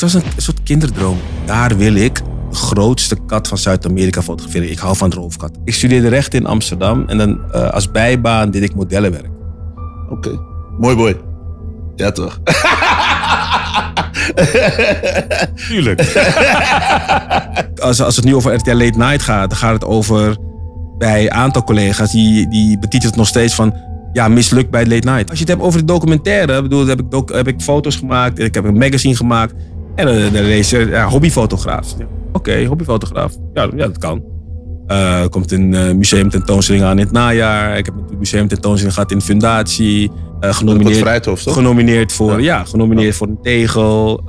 Het was een soort kinderdroom. Daar wil ik de grootste kat van Zuid-Amerika fotograferen. Ik hou van roofkat. Ik studeerde recht in Amsterdam en dan eh, als bijbaan deed ik modellenwerk. Oké, mooi boy. Ja toch? Tuurlijk. als, als het nu over RTL Late Night gaat, dan gaat het over bij een aantal collega's die, die betitelt nog steeds van ja, mislukt bij Late Night. Als je het hebt over de documentaire, bedoel, heb, ik heb ik foto's gemaakt, ik heb een magazine gemaakt. En dan, dan lees hobbyfotograaf. Oké, hobbyfotograaf. Ja, ja, dat kan. Eh, komt een uh, tentoonstelling aan in het najaar. Ik heb een museumtentoonstelling gehad in Fundatie. Uh, genomineerd, genomineerd voor, ja. genomineerd voor een tegel,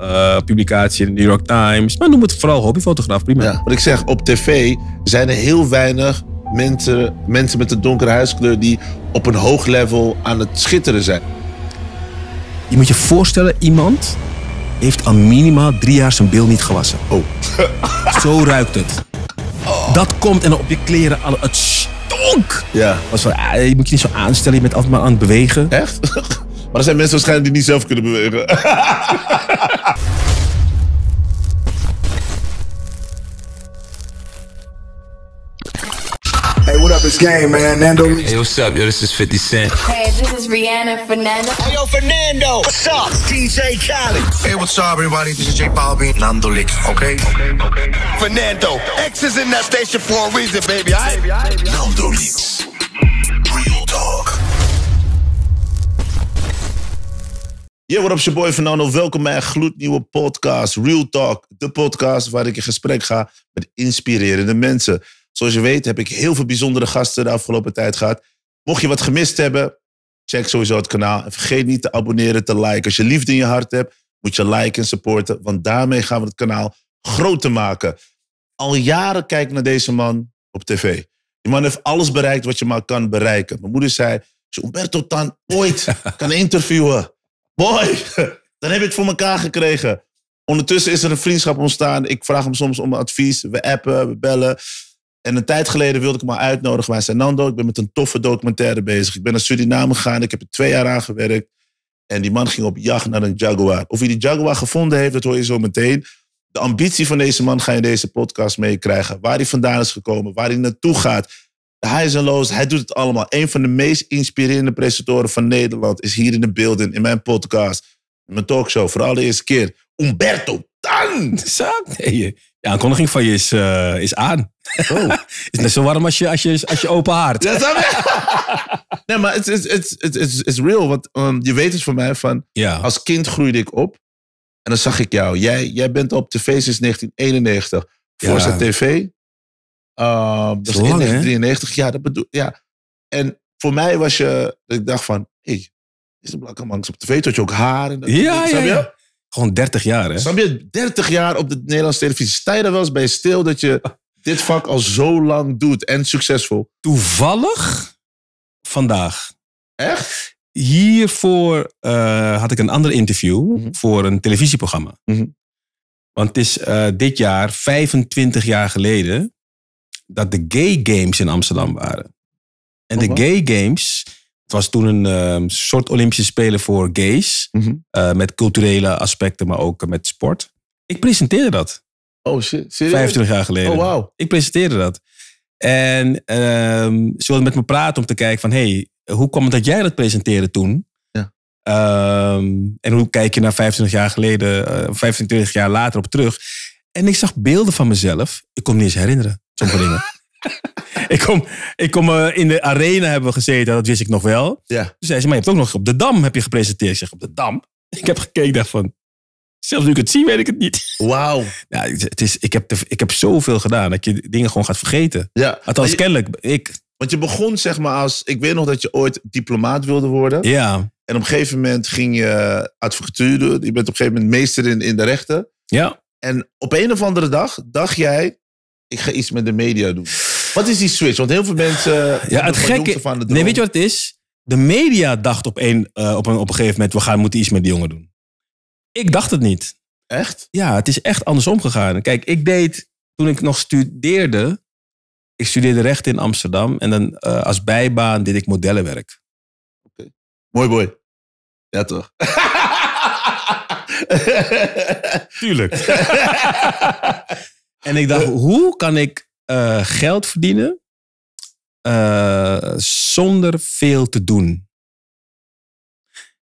publicatie in de New York Times. Maar noem het vooral hobbyfotograaf, prima. wat ik zeg, op tv zijn er heel weinig mensen, mensen met een donkere huidskleur die op een hoog level aan het schitteren zijn. Je moet je voorstellen, iemand heeft al minimaal drie jaar zijn bil niet gewassen. Oh. Zo ruikt het. Oh. Dat komt en op je kleren. Alle, het stonk. Ja. Was van, je moet je niet zo aanstellen. Je bent altijd maar aan het bewegen. Echt? Maar er zijn mensen waarschijnlijk die niet zelf kunnen bewegen. game, man. Hey, what's up, yo? This is 50 Cent. Hey, this is Rihanna Fernando. Hey, yo, Fernando. What's up? DJ Khaled. Hey, what's up, everybody? This is J Balvin. Nando leaks, okay? Okay, Fernando, X is in that station for a reason, baby, I. Nando Licks. Real talk. Yo, what up, your boy Fernando. Welkom bij een gloednieuwe podcast, Real Talk. De podcast waar ik in gesprek ga met inspirerende mensen. Zoals je weet heb ik heel veel bijzondere gasten de afgelopen tijd gehad. Mocht je wat gemist hebben, check sowieso het kanaal. En vergeet niet te abonneren, te liken. Als je liefde in je hart hebt, moet je liken en supporten. Want daarmee gaan we het kanaal groter maken. Al jaren kijk ik naar deze man op tv. Die man heeft alles bereikt wat je maar kan bereiken. Mijn moeder zei, als je Umberto Tan ooit kan interviewen... Boy, dan heb ik het voor elkaar gekregen. Ondertussen is er een vriendschap ontstaan. Ik vraag hem soms om advies. We appen, we bellen. En een tijd geleden wilde ik hem al uitnodigen. Waar Nando? Ik ben met een toffe documentaire bezig. Ik ben naar Suriname gegaan. Ik heb er twee jaar aan gewerkt. En die man ging op jacht naar een jaguar. Of hij die jaguar gevonden heeft, dat hoor je zo meteen. De ambitie van deze man ga je in deze podcast meekrijgen. Waar hij vandaan is gekomen, waar hij naartoe gaat. Hij is een loos, hij doet het allemaal. Een van de meest inspirerende presentatoren van Nederland is hier in de beelden, in mijn podcast, in mijn talkshow, voor de eerste keer. Umberto Tan! Zat? Nee, een aankondiging van je is, eh, is aan. Oh. is net zo warm als je, als je, als je open haard. Ja, nee, maar het is it's, it's, it's real. Want um, je weet het van mij van... Als kind groeide ik op. En dan zag ik jou. Jij, jij bent op tv sinds 1991. Voor ja. TV. Uh, dat is in 1993. Ja, dat bedoel ja. En voor mij was je... Ik dacht van... Hey, is de blanke man op tv? Tot je ook haar. En dat, ja, ja. Gewoon 30 jaar, hè? Snap je? 30 jaar op de Nederlandse televisie. Sta je er wel eens bij stil dat je dit vak al zo lang doet en succesvol? Toevallig vandaag. Echt? Hiervoor eh, had ik een ander interview mhm. voor een televisieprogramma. Mhm. Want het is eh, dit jaar 25 jaar geleden dat de gay games in Amsterdam waren. En de oh, gay games het was toen een ehm, soort Olympische Spelen voor gays. Mm met culturele aspecten, maar ook eh, met sport. Ik presenteerde dat. Oh shit, serieus? 25 jaar geleden. Oh wow. Ik presenteerde dat. En ehm, ze wilden met me praten om te kijken van... hey, hoe kwam het dat jij dat presenteerde toen? Ja. Ehm, en hoe kijk je naar 25 jaar geleden, 25 eh, jaar later op terug? En ik zag beelden van mezelf. Ik kon me niet eens herinneren, sommige dingen. ik kom, ik kom eh, in de arena hebben we gezeten, dat wist ik nog wel. Ja. Toen zei ze, maar je hebt ook nog op de Dam heb je gepresenteerd. Ik zeg, op de Dam? Ik heb gekeken van Zelfs nu ik het zie, weet ik het niet. Wauw. Ja, het is, ik, heb ik heb zoveel gedaan dat je dingen gewoon gaat vergeten. Ja. Althans, je, kennelijk. Ik... Want je begon zeg maar als... Ik weet nog dat je ooit diplomaat wilde worden. Ja. En op een gegeven moment ging je advocatuur doen. Je bent op een gegeven moment meester in, in de rechten. Ja. En op een of andere dag dacht jij, ik ga iets met de media doen. Wat is die switch? Want heel veel mensen. ja, het gekke. Van de nee, weet je wat het is? De media dacht op een, eh, op een, op een gegeven moment: we gaan, moeten iets met die jongen doen. Ik dacht het niet. Echt? Ja, het is echt andersom gegaan. Kijk, ik deed toen ik nog studeerde. Ik studeerde recht in Amsterdam. En dan eh, als bijbaan deed ik modellenwerk. Okay. Mooi boy. Ja, toch? Tuurlijk. en ik dacht, hoe kan ik eh, geld verdienen eh, zonder veel te doen.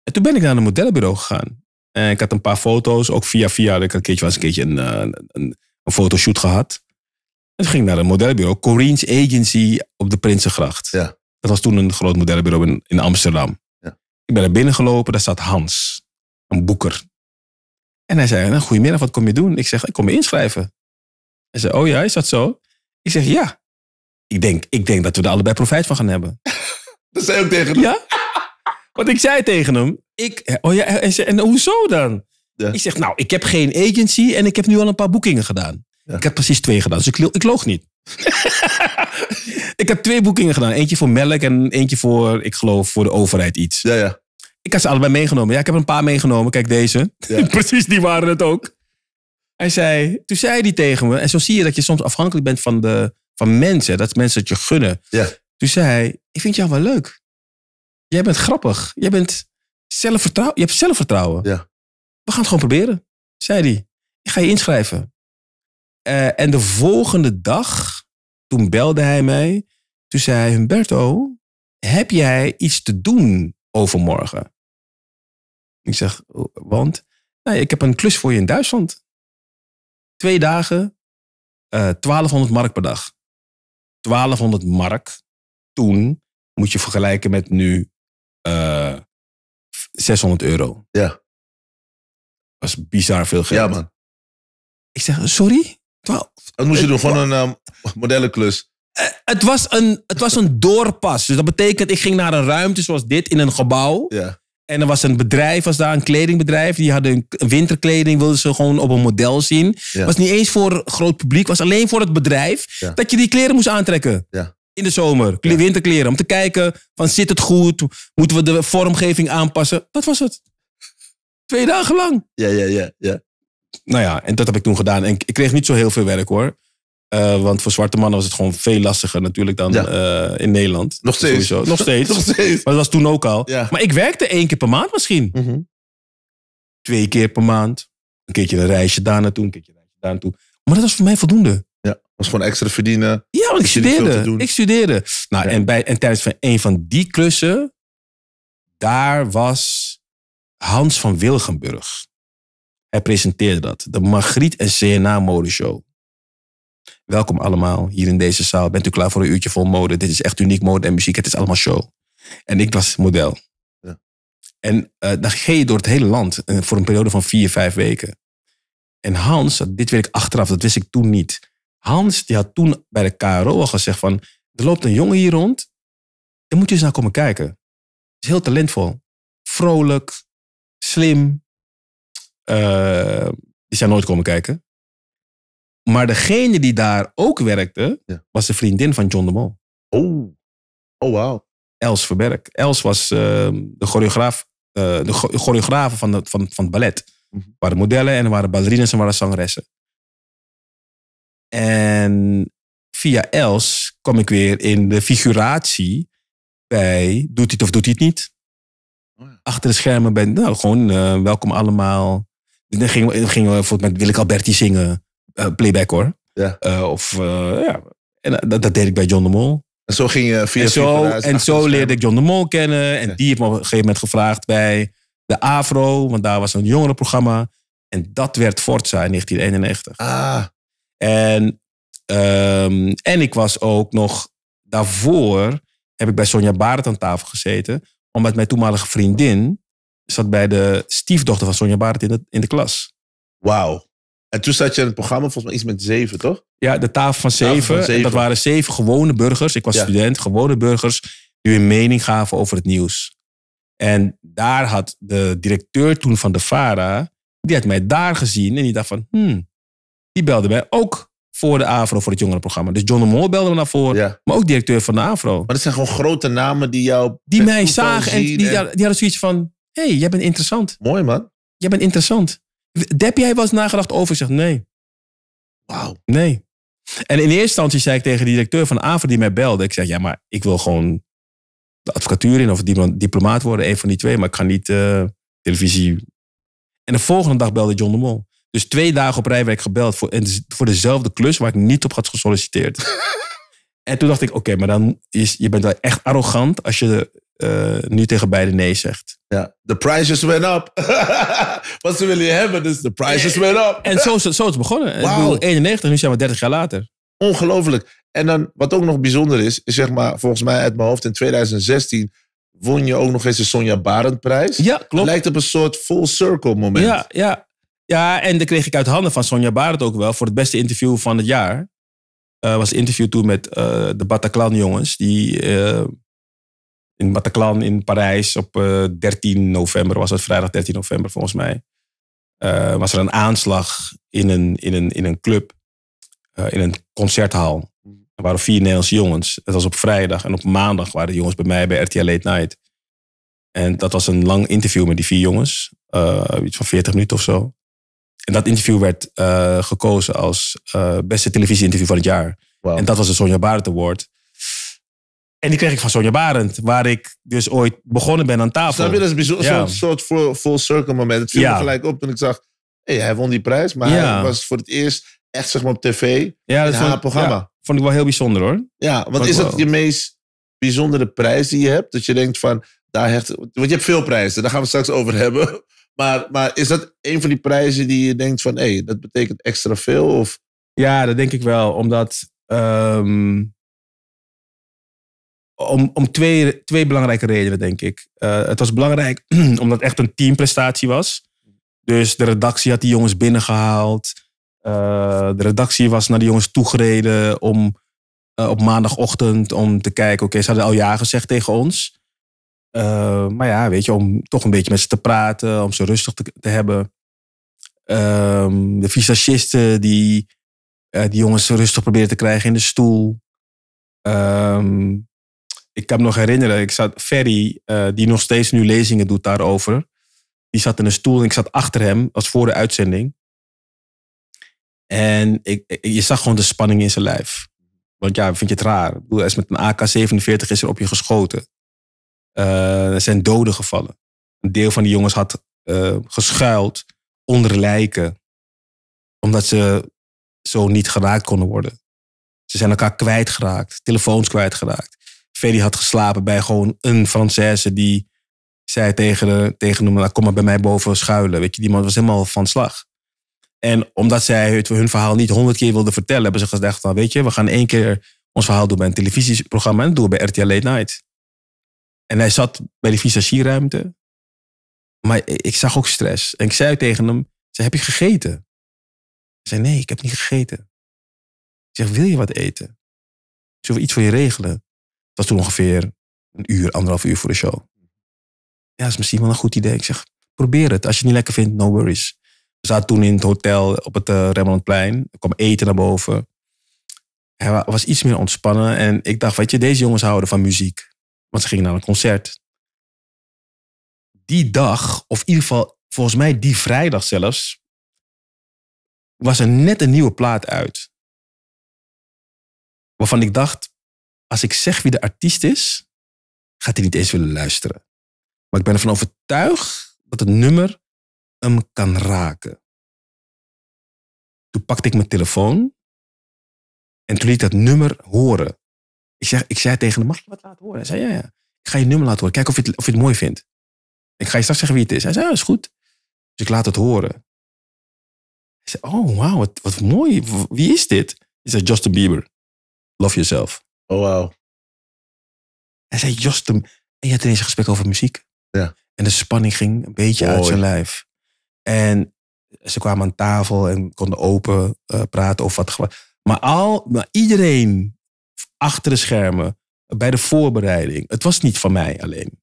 En toen ben ik naar een modellenbureau gegaan. En ik had een paar foto's, ook via via. Ik een keertje, was een keertje een, eh, een, een fotoshoot gehad. En ging naar een modellenbureau, Coreen's Agency op de Prinsengracht. Ja. Dat was toen een groot modellenbureau in, in Amsterdam. Ja. Ik ben er binnen gelopen, daar zat Hans, een boeker. En hij zei, nou, goedemiddag, wat kom je doen? Ik zeg, ik kom me inschrijven. Hij zei, oh ja, is dat zo? Ik zeg ja. Ik denk, ik denk dat we er allebei profijt van gaan hebben. dat zei ook tegen hem. Ja? Want ik zei tegen hem, ik, oh ja, en, ze, en hoezo dan? Ik zeg, nou, ik heb geen agency en ik heb nu al een paar boekingen gedaan. Ik heb precies twee gedaan, dus ik, ik loog niet. ik heb twee boekingen gedaan. Eentje voor melk en eentje voor, ik geloof, voor de overheid iets. Ja, ja. Ik had ze allebei meegenomen. Ja, ik heb een paar meegenomen. Kijk, deze. precies, die waren het ook. Hij zei, toen zei hij tegen me, en zo zie je dat je soms afhankelijk bent van, de, van mensen, dat mensen het je gunnen. Ja. Toen zei hij, ik vind jou wel leuk. Jij bent grappig. Jij bent zelfvertrouwen. Je hebt zelfvertrouwen. Ja. We gaan het gewoon proberen, zei hij. Ik ga je inschrijven. Eh, en de volgende dag, toen belde hij mij. Toen zei hij, Humberto, heb jij iets te doen overmorgen? Ik zeg, want ik heb een klus voor je in Duitsland. Twee dagen, uh, eh, 1200 mark per dag. 1200 mark toen moet je vergelijken met nu uh, eh, 600 euro. Ja. Dat is bizar veel geld. Ja, man. Ik zeg, sorry? 12. Dat moest je eh, doen, gewoon een modellenklus. het was, een, het was een doorpas. Dus dat betekent, ik ging naar een ruimte zoals dit in een gebouw. Ja. En er was een bedrijf, was daar een kledingbedrijf. Die hadden winterkleding, wilden ze gewoon op een model zien. Ja. Was niet eens voor groot publiek, was alleen voor het bedrijf dat je die kleren moest aantrekken. Ja. In de zomer, winterkleren. Om te kijken, van zit het goed? Moeten we de vormgeving aanpassen? Dat was het. Twee dagen lang. Ja, ja, ja. ja. Nou ja, en dat heb ik toen gedaan. En ik kreeg niet zo heel veel werk hoor. Eh, want voor zwarte mannen was het gewoon veel lastiger natuurlijk dan eh, in Nederland. Nog steeds. Sowieso. Nog steeds. Nog steeds. Maar dat was toen ook al. Maar ik werkte één keer per maand misschien. Mhm. Twee keer per maand. Een keertje een reisje daar naartoe, een keertje een reisje daar naartoe. Maar dat was voor mij voldoende. Ja, dat was gewoon extra verdienen. Ja, want ik studeerde. Ik studeerde. Nou, en, bij, en tijdens van een van die klussen, daar was Hans van Wilgenburg. Hij presenteerde dat. De Margriet en CNA modeshow. Welkom allemaal hier in deze zaal. Bent u klaar voor een uurtje vol mode? Dit is echt uniek mode en muziek. Het is allemaal show. En ik was model. En uh, dan ging je door het hele land eh, voor een periode van vier, vijf weken. En Hans, dit weet ik achteraf, dat wist ik toen niet. Hans die had toen bij de KRO al gezegd van... er loopt een jongen hier rond, daar moet je eens naar komen kijken. Het is heel talentvol. Vrolijk, slim. Uh, die zijn nooit komen kijken. Maar degene die daar ook werkte, was de vriendin van John de Mol. Oh, oh wow. Els Verberg. Els was ehm, de choreograaf, eh, de choreograaf van, de, van, van het ballet. Waar mhm. Er waren modellen en er waren ballerines en waren zangeressen. En via Els kwam ik weer in de figuratie bij Doet het of doet het niet? Oh Achter de schermen ben nou, gewoon eh, welkom allemaal. dan gingen we, gingen we bijvoorbeeld met Willeke Alberti zingen. Eh, playback hoor. Ja. Eh, of, eh, ja. En dat, deed ik bij John de Mol. En zo ging je via En zo, en zo leerde ik John de Mol kennen. En die heeft me op een gegeven moment gevraagd bij de Afro, want daar was een jongerenprogramma. En dat werd Forza in 1991. Ah. En, ehm, en ik was ook nog daarvoor heb ik bij Sonja Barend aan tafel gezeten. Omdat mijn toenmalige vriendin zat bij de stiefdochter van Sonja Barend in de, in de klas. Wauw. En toen zat je in het programma volgens mij iets met zeven, toch? Ja, de tafel van zeven. Dat waren zeven gewone burgers. Ik was student, gewone burgers. Die hun mening gaven over het nieuws. En daar had de directeur toen van de VARA... Die had mij daar gezien en die dacht van... Hmm, die belde mij ook voor de AVRO, voor het jongerenprogramma. Dus John de Moor belde me naar voren, maar ook directeur van de AVRO. Maar dat zijn gewoon grote namen die jou... Die mij zagen en die, en... die hadden zoiets van... hey, jij bent interessant. Mooi man. Jij bent interessant. Heb jij wel eens nagedacht over? Ik nee. Wauw. Nee. En in eerste instantie zei ik tegen de directeur van AVA die mij belde. Ik zeg, ja, maar ik wil gewoon de advocatuur in of diplomaat worden. Een van die twee, maar ik ga niet eh, televisie. En de volgende dag belde John de Mol. Dus twee dagen op rij werd ik gebeld voor, dus voor dezelfde klus waar ik niet op had gesolliciteerd. en toen dacht ik, oké, maar dan is, je bent wel echt arrogant als je eh, nu tegen beide nee zegt. Ja, the prices went up. Wat ze willen hebben, dus the prices went up. en zo is het, begonnen. Wow. 91, nu zijn we 30 jaar later. Ongelooflijk. En dan, wat ook nog bijzonder is, is zeg maar, volgens mij uit mijn hoofd in 2016 won je ook nog eens de Sonja Barend-prijs. Ja, klopt. Het lijkt op een soort full circle moment. Ja, ja. ja, en dat kreeg ik uit handen van Sonja Barend ook wel voor het beste interview van het jaar. Uh, was interview toen met eh, de Bataclan jongens. Die, in Bataclan in Parijs op 13 eh, november, was het vrijdag 13 november volgens mij, eh, was er een aanslag in een, in een, in een club, eh, in een concerthal. Er waren vier Nederlandse jongens. Het was op vrijdag en op maandag waren de jongens bij mij bij RTL Late Night. En dat was een lang interview met die vier jongens, iets van 40 minuten of zo. En dat interview werd gekozen als beste televisieinterview van het jaar. En dat was de Sonja Barrett Award. En die kreeg ik van Sonja Barend, waar ik dus ooit begonnen ben aan tafel. Snap dat is een soort full, circle moment. Het viel me gelijk op toen ik zag, hey, hij won die prijs. Maar hij was voor het eerst echt zeg maar, op tv ja, dat in vond, haar programma. vond ik wel heel bijzonder hoor. Ja, want is dat je meest bijzondere prijs die je hebt? Dat je denkt van, daar hecht... Want je hebt veel prijzen, daar gaan we straks over hebben. Maar, maar is dat een van die prijzen die je denkt van, hé, hey, dat betekent extra veel? Of? Ja, dat denk ik wel, omdat... Ehm, om, om twee, twee belangrijke redenen, denk ik. Eh, het was belangrijk omdat het echt een teamprestatie was. Dus de redactie had die jongens binnengehaald. Eh, de redactie was naar die jongens toegereden om eh, op maandagochtend om te kijken. Oké, ze hadden al ja gezegd tegen ons. maar ja, weet je, om toch een beetje met ze te praten, om ze rustig te, te hebben. Ehm, de visagisten die die jongens rustig proberen te krijgen in de stoel. Um, ik kan me nog herinneren, ik zat Ferry, eh, die nog steeds nu lezingen doet daarover. Die zat in een stoel en ik zat achter hem, als voor de uitzending. En ik, je zag gewoon de spanning in zijn lijf. Want ja, vind je het raar? Ik bedoel, is met een AK-47 is er op je geschoten. Uh, er zijn doden gevallen. Een deel van die jongens had eh, geschuild onder lijken. Omdat ze zo niet geraakt konden worden. Ze zijn elkaar kwijtgeraakt, telefoons kwijtgeraakt die had geslapen bij gewoon een Française die zei tegen, tegen hem, nou, kom maar bij mij boven schuilen. Weet je, die man was helemaal van slag. En omdat zij het, hun verhaal niet honderd keer wilden vertellen, hebben ze gezegd nou, weet je, we gaan één keer ons verhaal doen bij een televisieprogramma en doen we bij RTL Late Night. En hij zat bij die visagierruimte. Maar ik zag ook stress. En ik zei tegen hem, heb je gegeten? Hij zei, nee, ik heb niet gegeten. Ik zeg, wil je wat eten? Zullen we iets voor je regelen? was toen ongeveer een uur, anderhalf uur voor de show. Ja, is misschien wel een goed idee. Ik zeg, probeer het. Als je het niet lekker vindt, no worries. We zaten toen in het hotel op het eh, Rembrandtplein. Er kwam eten naar boven. Hij was iets meer ontspannen. En ik dacht, weet je, deze jongens houden van muziek. Want ze gingen naar een concert. Die dag, of in ieder geval volgens mij die vrijdag zelfs, was er net een nieuwe plaat uit. Waarvan ik dacht, als ik zeg wie de artiest is, gaat hij niet eens willen luisteren. Maar ik ben ervan overtuigd dat het nummer hem kan raken. Toen pakte ik mijn telefoon en toen liet ik dat nummer horen. Ik zei, ik zei tegen hem, mag je wat laten horen? Hij zei, ja, ja. Ik ga je nummer laten horen. Kijk of je, het, of je het mooi vindt. Ik ga je straks zeggen wie het is. Hij zei, ja, is goed. Dus ik laat het horen. Hij zei, oh, wauw, wat, wat mooi. Wie is dit? Hij zei, Justin Bieber. Love Yourself. Oh, wow. Hij zei, Jost, en je had ineens een gesprek over muziek. Ja. En de spanning ging een beetje uit zijn lijf. En ze kwamen aan tafel en konden open eh, praten over wat. Maar, al, maar iedereen achter de schermen, bij de voorbereiding, het was niet van mij alleen.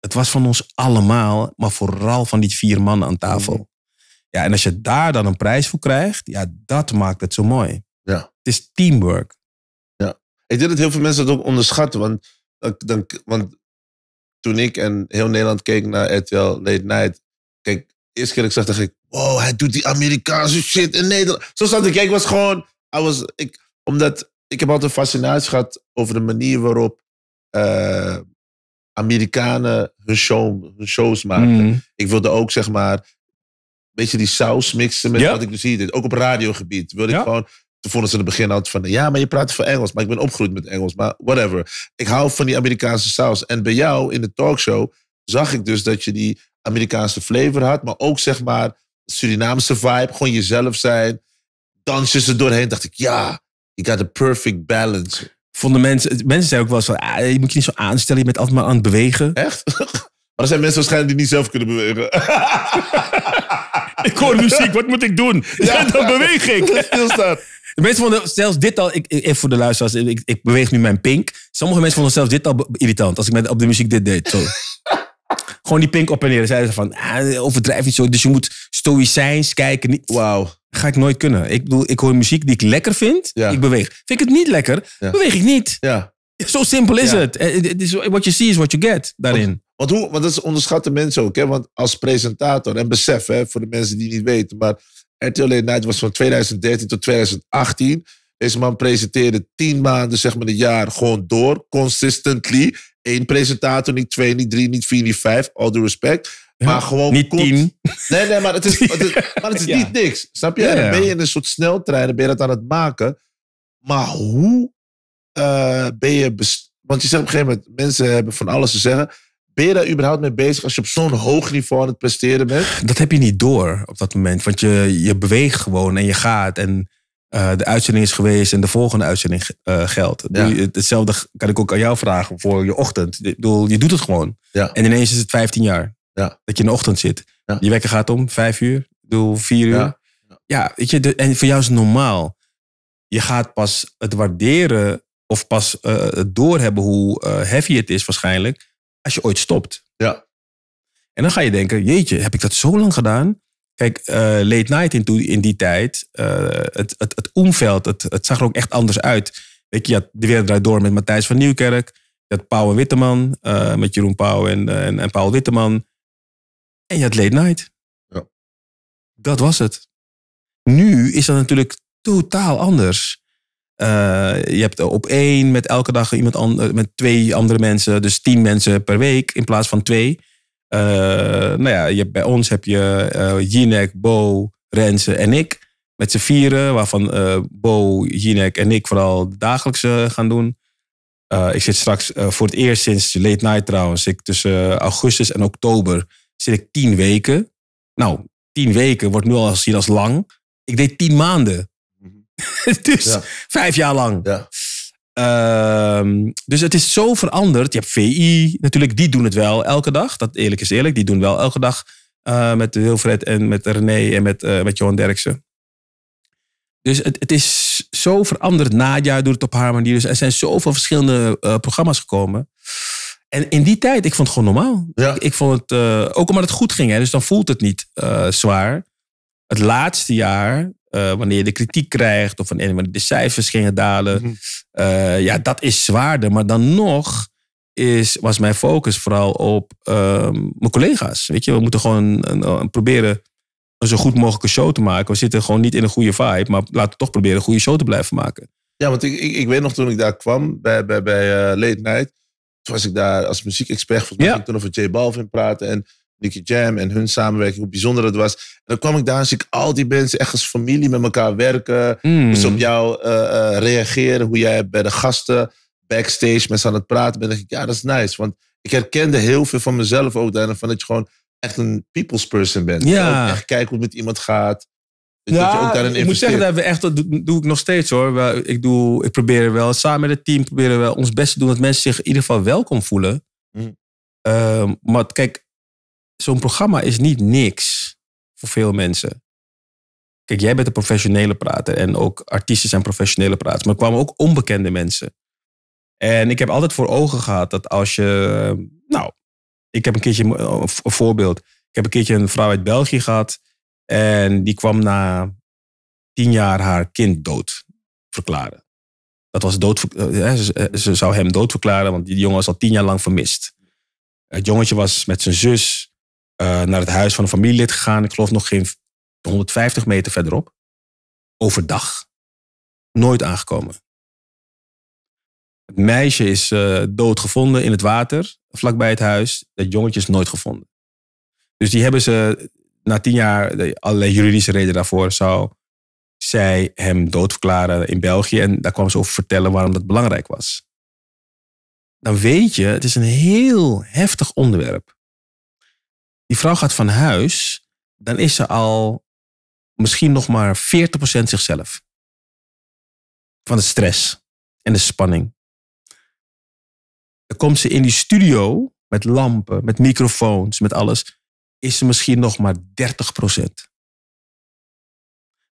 Het was van ons allemaal, maar vooral van die vier mannen aan tafel. Mm. Ja, en als je daar dan een prijs voor krijgt, ja, dat maakt het zo mooi. Ja. Het is teamwork. Ik denk dat heel veel mensen dat ook onderschatten. Want, eh, dan, want toen ik en heel Nederland keek naar RTL Late Night. Kijk, eerst keer ik zag, dacht ik, wow, hij doet die Amerikaanse shit in Nederland. Zo zat ik. Ik was gewoon, I was, ik, omdat ik heb altijd een fascinatie gehad over de manier waarop eh, Amerikanen hun, show, hun, shows maken. Mm. Ik wilde ook, zeg maar, een beetje die saus mixen met wat ik nu dus zie. Ook op radiogebied wilde ik gewoon toen vonden ze in het begin altijd van, ja, maar je praat voor Engels. Maar ik ben opgegroeid met Engels, maar whatever. Ik hou van die Amerikaanse saus. En bij jou in de talkshow zag ik dus dat je die Amerikaanse flavor had. Maar ook zeg maar Surinaamse vibe, gewoon jezelf zijn. Dansjes er doorheen. Dacht ik, ja, ik got the perfect balance. Vonden mensen, mensen zeiden ook wel zo, ah, je moet je niet zo aanstellen, je bent altijd maar aan het bewegen. Echt? Maar er zijn mensen waarschijnlijk die niet zelf kunnen bewegen. ik hoor muziek, wat moet ik doen? dan beweeg ik. Stilstaan. De mensen vonden zelfs dit al, ik, even voor de luisteraars, ik, ik beweeg nu mijn pink. Sommige mensen vonden zelfs dit al irritant als ik met, op de muziek dit deed. Zo. Gewoon die pink op en neer. Zeiden ze van, ah, overdrijf iets zo. Dus je moet stoïcijns kijken. Niet, wauw. Ga ik nooit kunnen. Ik bedoel, ik hoor muziek die ik lekker vind. Ik beweeg. Vind ik het niet lekker, beweeg ik niet. Ja. Zo simpel is het. Eh, what you see is what you get daarin. Want, hoe, want dat onderschatten mensen ook. Hè? Want als presentator, en besef hè, voor de mensen die niet weten. Maar RTL Late Night was van 2013 tot 2018. Deze man presenteerde tien maanden, zeg maar een jaar, gewoon door. Consistently. Eén presentator, niet twee, niet drie, niet vier, niet vijf. All due respect. maar gewoon... Niet tien. Nee, nee, maar het is, het is maar het is niet niks. Snap je? Ja, dan ben je in een soort sneltrein, dan ben je dat aan het maken. Maar hoe eh, ben je... Want je zegt op een gegeven moment, mensen hebben van alles te zeggen. Ben je daar überhaupt mee bezig als je op zo'n hoog niveau aan het presteren bent? Dat heb je niet door op dat moment. Want je, je beweegt gewoon en je gaat. En eh, de uitzending is geweest en de volgende uitzending eh, geldt. Hetzelfde kan ik ook aan jou vragen voor je ochtend. Ik je doet het gewoon. En ineens is het 15 jaar ja. dat je in de ochtend zit. Je wekker gaat om 5 uur, ik 4 uur. Ja, weet je, de, en voor jou is het normaal. Je gaat pas het waarderen of pas uh, het doorhebben hoe heavy het is waarschijnlijk als je ooit stopt. Ja. En dan ga je denken, jeetje, heb ik dat zo lang gedaan? Kijk, eh, late night in, in die tijd, eh, het, het, het omveld, het, het zag er ook echt anders uit. Weet je, had De Wereld Draait Door met Matthijs van Nieuwkerk. Je had Pauw en Witteman, eh, met Jeroen Pauw en, en, Paul Witteman. En je had Late Night. Ja. Dat was het. Nu is dat natuurlijk totaal anders. Eh, je hebt eh, op één met elke dag iemand eh, met twee andere mensen. Dus tien mensen per week in plaats van twee. nou ja, je, bij ons heb je uh, Jinek, Bo, Renze en ik. Met z'n vieren, waarvan Bo, Jinek en ik vooral de dagelijkse gaan doen. ik zit straks voor het eerst sinds late night trouwens. Ik, tussen augustus en oktober zit ik tien weken. Nou, tien weken wordt nu al gezien als lang. Ik deed tien maanden. dus vijf jaar lang. Ehm, dus het is zo veranderd. Je hebt VI, natuurlijk, die doen het wel elke dag. Dat eerlijk is eerlijk, die doen wel elke dag eh, met Wilfred en met René en met, eh, met Johan Derksen. Dus het, het is zo veranderd. Nadia doet het op haar manier. Dus er zijn zoveel verschillende eh, programma's gekomen. En in die tijd, ik vond het gewoon normaal. Ik, ik, vond het, ook omdat het goed ging, hè, dus dan voelt het niet zwaar. Het laatste jaar eh, wanneer je de kritiek krijgt of wanneer de cijfers gingen dalen. Mhm. Eh, ja, dat is zwaarder. Maar dan nog is, was mijn focus vooral op ehm, mijn collega's. Weet je, we moeten gewoon proberen een zo goed mogelijke show te maken. We zitten gewoon niet in een goede vibe, maar laten we toch proberen een goede show te blijven maken. Ja, want ik, ik, ik weet nog toen ik daar kwam bij, bij, bij eh, Late Night. Toen was ik daar als muziekexpert. Volgens mij ja. toen over J Balvin praten. En Nicky Jam en hun samenwerking, hoe bijzonder dat was. En dan kwam ik daar en zie ik al die mensen echt als familie met elkaar werken. Dus hmm. ze op jou uh, reageren, hoe jij bij de gasten backstage met ze aan het praten bent. Dan ik, ja, dat is nice. Want ik herkende heel veel van mezelf ook daarin. Van dat je gewoon echt een people's person bent. Ja. Echt kijken hoe het met iemand gaat. ja, je ik moet zeggen, dat, we echt, dat doe ik nog steeds hoor. Ik, doe, ik probeer wel, samen met het team proberen we ons best te doen. Dat mensen zich in ieder geval welkom voelen. Hmm. Ehm, maar kijk, zo'n programma is niet niks voor veel mensen. Kijk, jij bent een professionele prater en ook artiesten zijn professionele praters, maar er kwamen ook onbekende mensen. En ik heb altijd voor ogen gehad dat als je, nou, ik heb een keertje een voorbeeld. Ik heb een keertje een vrouw uit België gehad en die kwam na tien jaar haar kind dood verklaren. Dat was dood, eh, eh, ze zou hem dood verklaren, want die jongen was al tien jaar lang vermist. Het jongetje was met zijn zus eh, naar het huis van een familielid gegaan. Ik geloof nog geen 150 meter verderop. Overdag. Nooit aangekomen. Het meisje is dood eh, doodgevonden in het water, vlakbij het huis. Dat jongetje is nooit gevonden. Dus die hebben ze na tien jaar, allerlei juridische redenen daarvoor, zou zij hem doodverklaren in België. En daar kwam ze over vertellen waarom dat belangrijk was. Dan weet je, het is een heel heftig onderwerp die vrouw gaat van huis, dan is ze al misschien nog maar 40% zichzelf. Van de stress en de spanning. Dan komt ze in die studio met lampen, met microfoons, met alles. Is ze misschien nog maar 30%.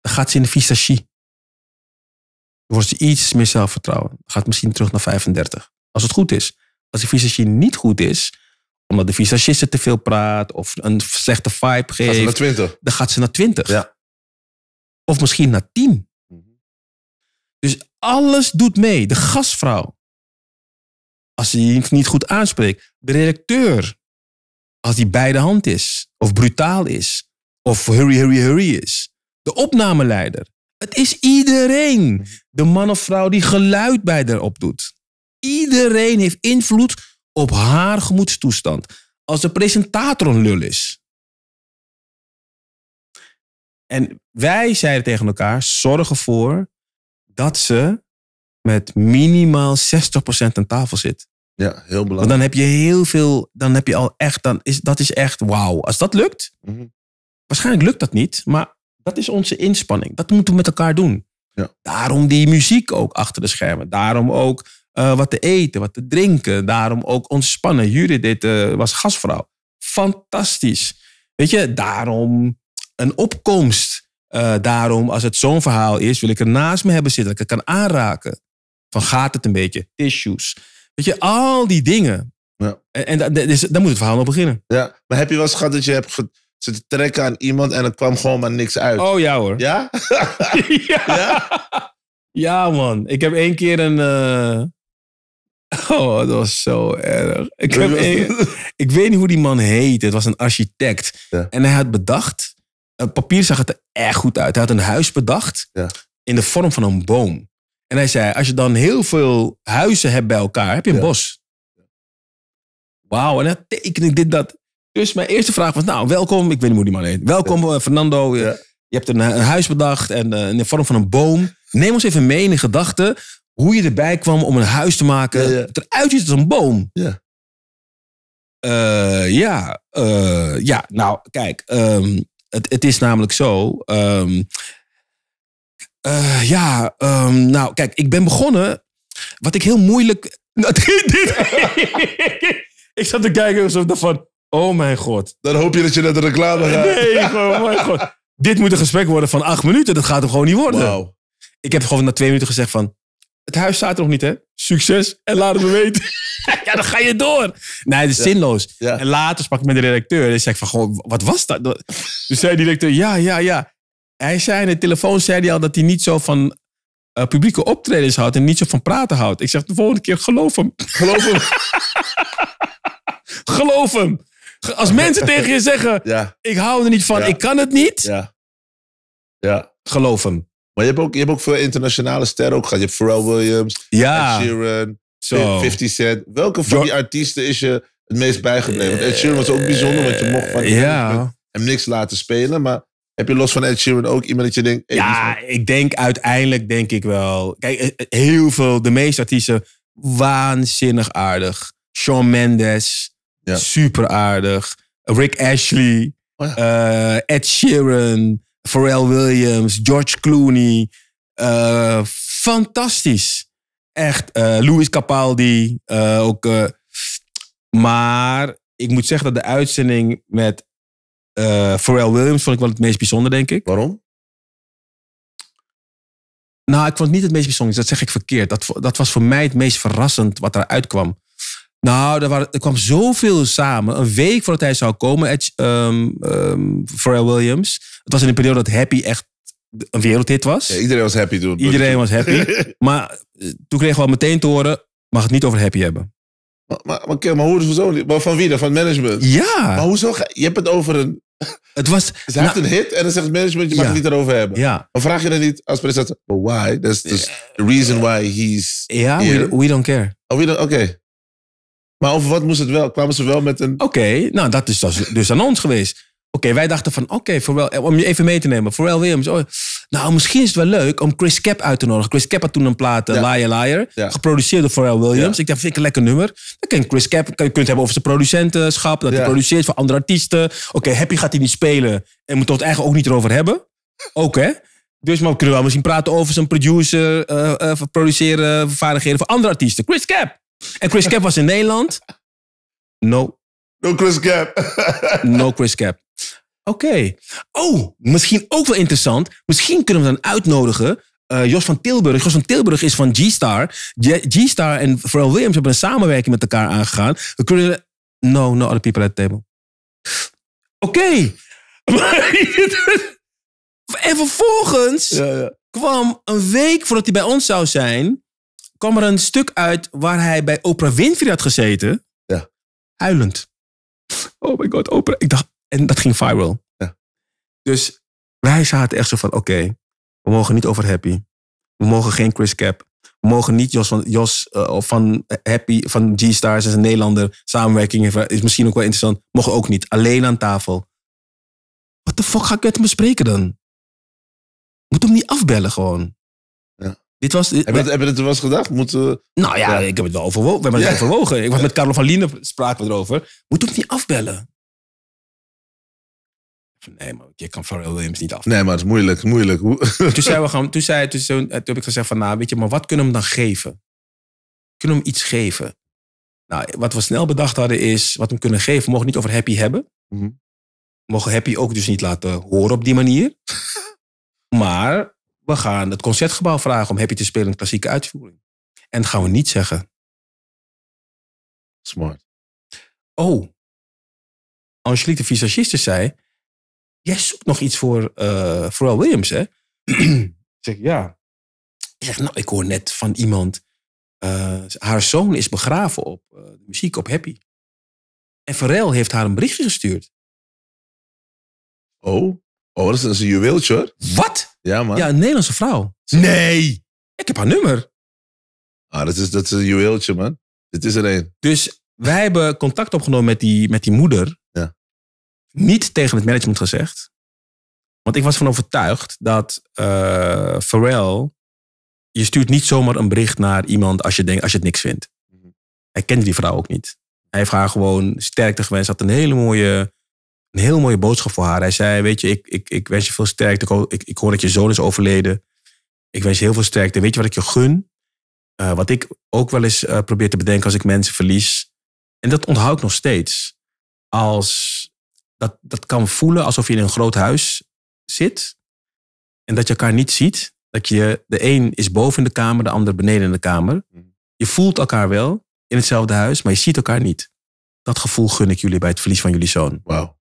Dan gaat ze in de visagie. Dan wordt ze iets meer zelfvertrouwen. Gaat misschien terug naar 35. Als het goed is. Als die visagie niet goed is, omdat de visagiste te veel praat of een slechte vibe geeft. Dan gaat ze naar 20. Ja. Of misschien naar 10. Mhm. Dus alles doet mee. De gastvrouw. Als ze niet goed aanspreekt. De redacteur. Als die bij de hand is. Of brutaal is. Of hurry, hurry, hurry is. De opnameleider. Het is iedereen. Mhm. De man of vrouw die geluid bij erop doet. Iedereen heeft invloed op haar gemoedstoestand. Als de presentator een lul is. En wij zeiden tegen elkaar: zorg ervoor dat ze met minimaal 60% aan tafel zit. Ja, heel belangrijk. Want dan heb je heel veel, dan heb je al echt, dan is, dat is echt wauw. Als dat lukt, mhm. waarschijnlijk lukt dat niet, maar dat is onze inspanning. Dat moeten we met elkaar doen. Ja. Daarom die muziek ook achter de schermen. Daarom ook eh, wat te eten, wat te drinken. Daarom ook ontspannen. Judith eh, uh, was gastvrouw. Fantastisch. Weet je, daarom een opkomst. Eh, daarom, als het zo'n verhaal is, wil ik er naast me hebben zitten. Dat ik het kan aanraken. Van gaat het een beetje? Tissues. Weet je, al die dingen. Ja. En, en dus, dan moet het verhaal nog beginnen. Ja, maar heb je wel eens gehad dat je hebt zitten trekken aan iemand en er kwam gewoon maar niks uit? Oh ja hoor. Ja? ja? ja? ja? man. Ik heb één keer een... Oh, dat was zo erg. Ik, heb ik weet niet hoe die man heette. Het was een architect. En hij had bedacht. Het papier zag het er echt goed uit. Hij had een huis bedacht in de vorm van een boom. En hij zei: Als je dan heel veel huizen hebt bij elkaar, heb je een bos. Wauw, en dan teken ik dit, dat. Dus mijn eerste vraag was: Nou, welkom. Ik weet niet hoe die man heet. Welkom, eh, Fernando. Je, hebt een, huis bedacht en eh, in de vorm van een boom. Neem ons even mee in gedachten hoe je erbij kwam om een huis te maken. Ja, eruit ziet als een boom. Ja. Eh, ja, eh, ja, nou kijk, ehm, het, het is namelijk zo. Ehm, eh, ja, ehm, nou kijk, ik ben begonnen. Wat ik heel moeilijk. ik zat te kijken zo van. Oh mijn god. Dan hoop je dat je naar de reclame gaat. Nee, oh mijn god. Dit moet een gesprek worden van acht minuten. Dat gaat hem gewoon niet worden. Ik heb gewoon na twee minuten gezegd van... Het huis staat er nog niet, hè? Succes en laat het me weten. ja, dan ga je door. Nee, dat is zinloos. En later sprak ik met de redacteur. En zei van, goh, wat was dat? Dus zei de directeur, ja, ja, ja. Hij zei in de telefoon, zei hij al dat hij niet zo van eh, publieke optredens houdt. En niet zo van praten houdt. Ik zeg, de volgende keer geloof hem. Geloof hem. geloof hem. Als mensen tegen je zeggen, ik hou er niet van, ik kan het niet. Ja. ja. Geloof hem. Maar je hebt ook, je hebt ook veel internationale sterren ook gaat Je Pharrell Williams, Ed Sheeran, 50 Cent. Welke van die artiesten is je het meest bijgebleven? Want Ed Sheeran was ook bijzonder, want je mocht van eh, hem niks laten spelen. Maar heb je los van Ed Sheeran ook iemand dat je denkt... ja, ik denk uiteindelijk denk ik wel. Kijk, eh, eh, heel veel, de meeste artiesten, waanzinnig aardig. Shawn Mendes, super aardig. Rick Ashley, oh Ed Sheeran... Pharrell Williams, George Clooney. Eh, fantastisch. Echt. Eh, Louis Capaldi. Eh, ook, maar ik moet zeggen dat de uitzending met Pharrell Williams vond ik wel het meest bijzonder, denk ik. Waarom? Nou, ik vond het niet het meest bijzonder. Dat zeg ik verkeerd. Dat, dat was voor mij het meest verrassend wat eruit kwam. Nou, er, waren, er kwam zoveel samen. Een week voordat hij zou komen, voor um, ehm, ehm, Williams. Het was in een periode dat Happy echt een wereldhit was. Ja, iedereen was happy toen. Iedereen was happy. maar eh, toen kregen we al meteen te horen, mag het niet over happy hebben. Maar, maar, maar, hoe is het Maar van wie dan? Van management? Ja. Maar hoezo? Je hebt het over een... Het was... Ze heeft nou- een hit en dan zegt het management, je mag het niet erover hebben. Ja. Maar vraag je dan niet als presentator, why? That's dus the reason why he's Ja, yeah, we, we, don't care. Oh, we don't... Oké. Okay. Maar over wat moest het wel? Kwamen ze wel met een. Oké, nou dat is dus, dus aan ons geweest. Oké, wij dachten van oké, okay, om je even mee te nemen. Pharrell Williams. Oh, nou, misschien is het wel leuk om Chris Cap uit te nodigen. Chris Cap had toen een plaat, eh, ja. Liar Liar, geproduceerd door Pharrell Williams. Ik dacht, vind ik een lekker nummer. Dan kan Chris Cap, je kunt het hebben over zijn producentenschap, dat hij produceert voor andere artiesten. Oké, Happy gaat hij niet spelen en moet het eigenlijk ook niet erover hebben. Ook hè. Dus maar we kunnen wel misschien praten over zijn producer, eh, eh, produceren, vaardigheden voor andere artiesten. Chris Cap. En Chris Cap was in Nederland. No. No Chris Cap. no Chris Cap. Oké. Oh, misschien ook wel interessant. Misschien kunnen we dan uitnodigen eh, Jos van Tilburg. Jos van Tilburg is van G-Star. G-Star en Pharrell Williams hebben een samenwerking met elkaar aangegaan. We kunnen... No, no other people at the table. Oké. en vervolgens ja, ja. kwam een week voordat hij bij ons zou zijn kwam er een stuk uit waar hij bij Oprah Winfrey had gezeten. Ja. Huilend. Oh my god, Oprah. Ik dacht, en dat ging viral. Ja. Dus wij zaten echt zo van, oké, we mogen niet over Happy. We mogen geen Chris Cap. We mogen niet Jos van, Jos, eh, van Happy, van G-Stars en een Nederlander. Samenwerking is misschien ook wel interessant. Mogen ook niet. Alleen aan tafel. Wat de fuck ga ik met hem bespreken dan? Moet hem niet afbellen gewoon. Dit was, hebben we het, heb het was gedacht? Moeten... nou ja, ik heb het wel overwogen. We hebben overwogen. Ik was met Carlo van Liene spraken we erover. Moeten we niet afbellen? Nee, maar je kan Farrell Williams niet afbellen. Nee, maar het is moeilijk. moeilijk. toen, zei we gaan, toen, zei, toen, toen heb ik gezegd van, nou weet je, maar wat kunnen we hem dan geven? Kunnen we hem iets geven? Nou, wat we snel bedacht hadden is, wat we hem kunnen geven, we mogen niet over Happy hebben. Mhm. mogen Happy ook dus niet laten horen op die manier. maar we gaan het concertgebouw vragen om Happy te spelen in klassieke uitvoering. En dat gaan we niet zeggen. Smart. Oh, Angelique de visagiste zei... Jij zoekt nog iets voor Pharrell eh, Williams, hè? zeg, ja. Ik zeg, nou, ik hoor net van iemand... Eh, haar zoon is begraven op uh, muziek op Happy. En Pharrell heeft haar een berichtje gestuurd. Oh, oh dat is een juweeltje hoor. Wat? Ja, man. Ja, een Nederlandse vrouw. Nee! Ik heb haar nummer. Ah, dat is, dat is een juweeltje, man. Dit is er één. Dus wij hebben contact opgenomen met die, met die moeder. Ja. Niet tegen het management gezegd. Want ik was van overtuigd dat uh, Pharrell... Je stuurt niet zomaar een bericht naar iemand als je, denkt, als je het niks vindt. Mhm. Hij kende die vrouw ook niet. Hij heeft haar gewoon sterkte gewenst. Had een hele mooie een heel mooie boodschap voor haar. Hij zei, weet je, ik, ik, ik wens je veel sterkte. Ik, ik, hoor dat je zoon is overleden. Ik wens je heel veel sterkte. Weet je wat ik je gun? Eh, wat ik ook wel eens eh, probeer te bedenken als ik mensen verlies. En dat onthoud ik nog steeds. Als dat, dat kan voelen alsof je in een groot huis zit. En dat je elkaar niet ziet. Dat je, de een is boven in de kamer, de ander beneden in de kamer. Mhm. Je voelt elkaar wel in hetzelfde huis, maar je ziet elkaar niet. Dat gevoel gun ik jullie bij het verlies van jullie zoon. Wow.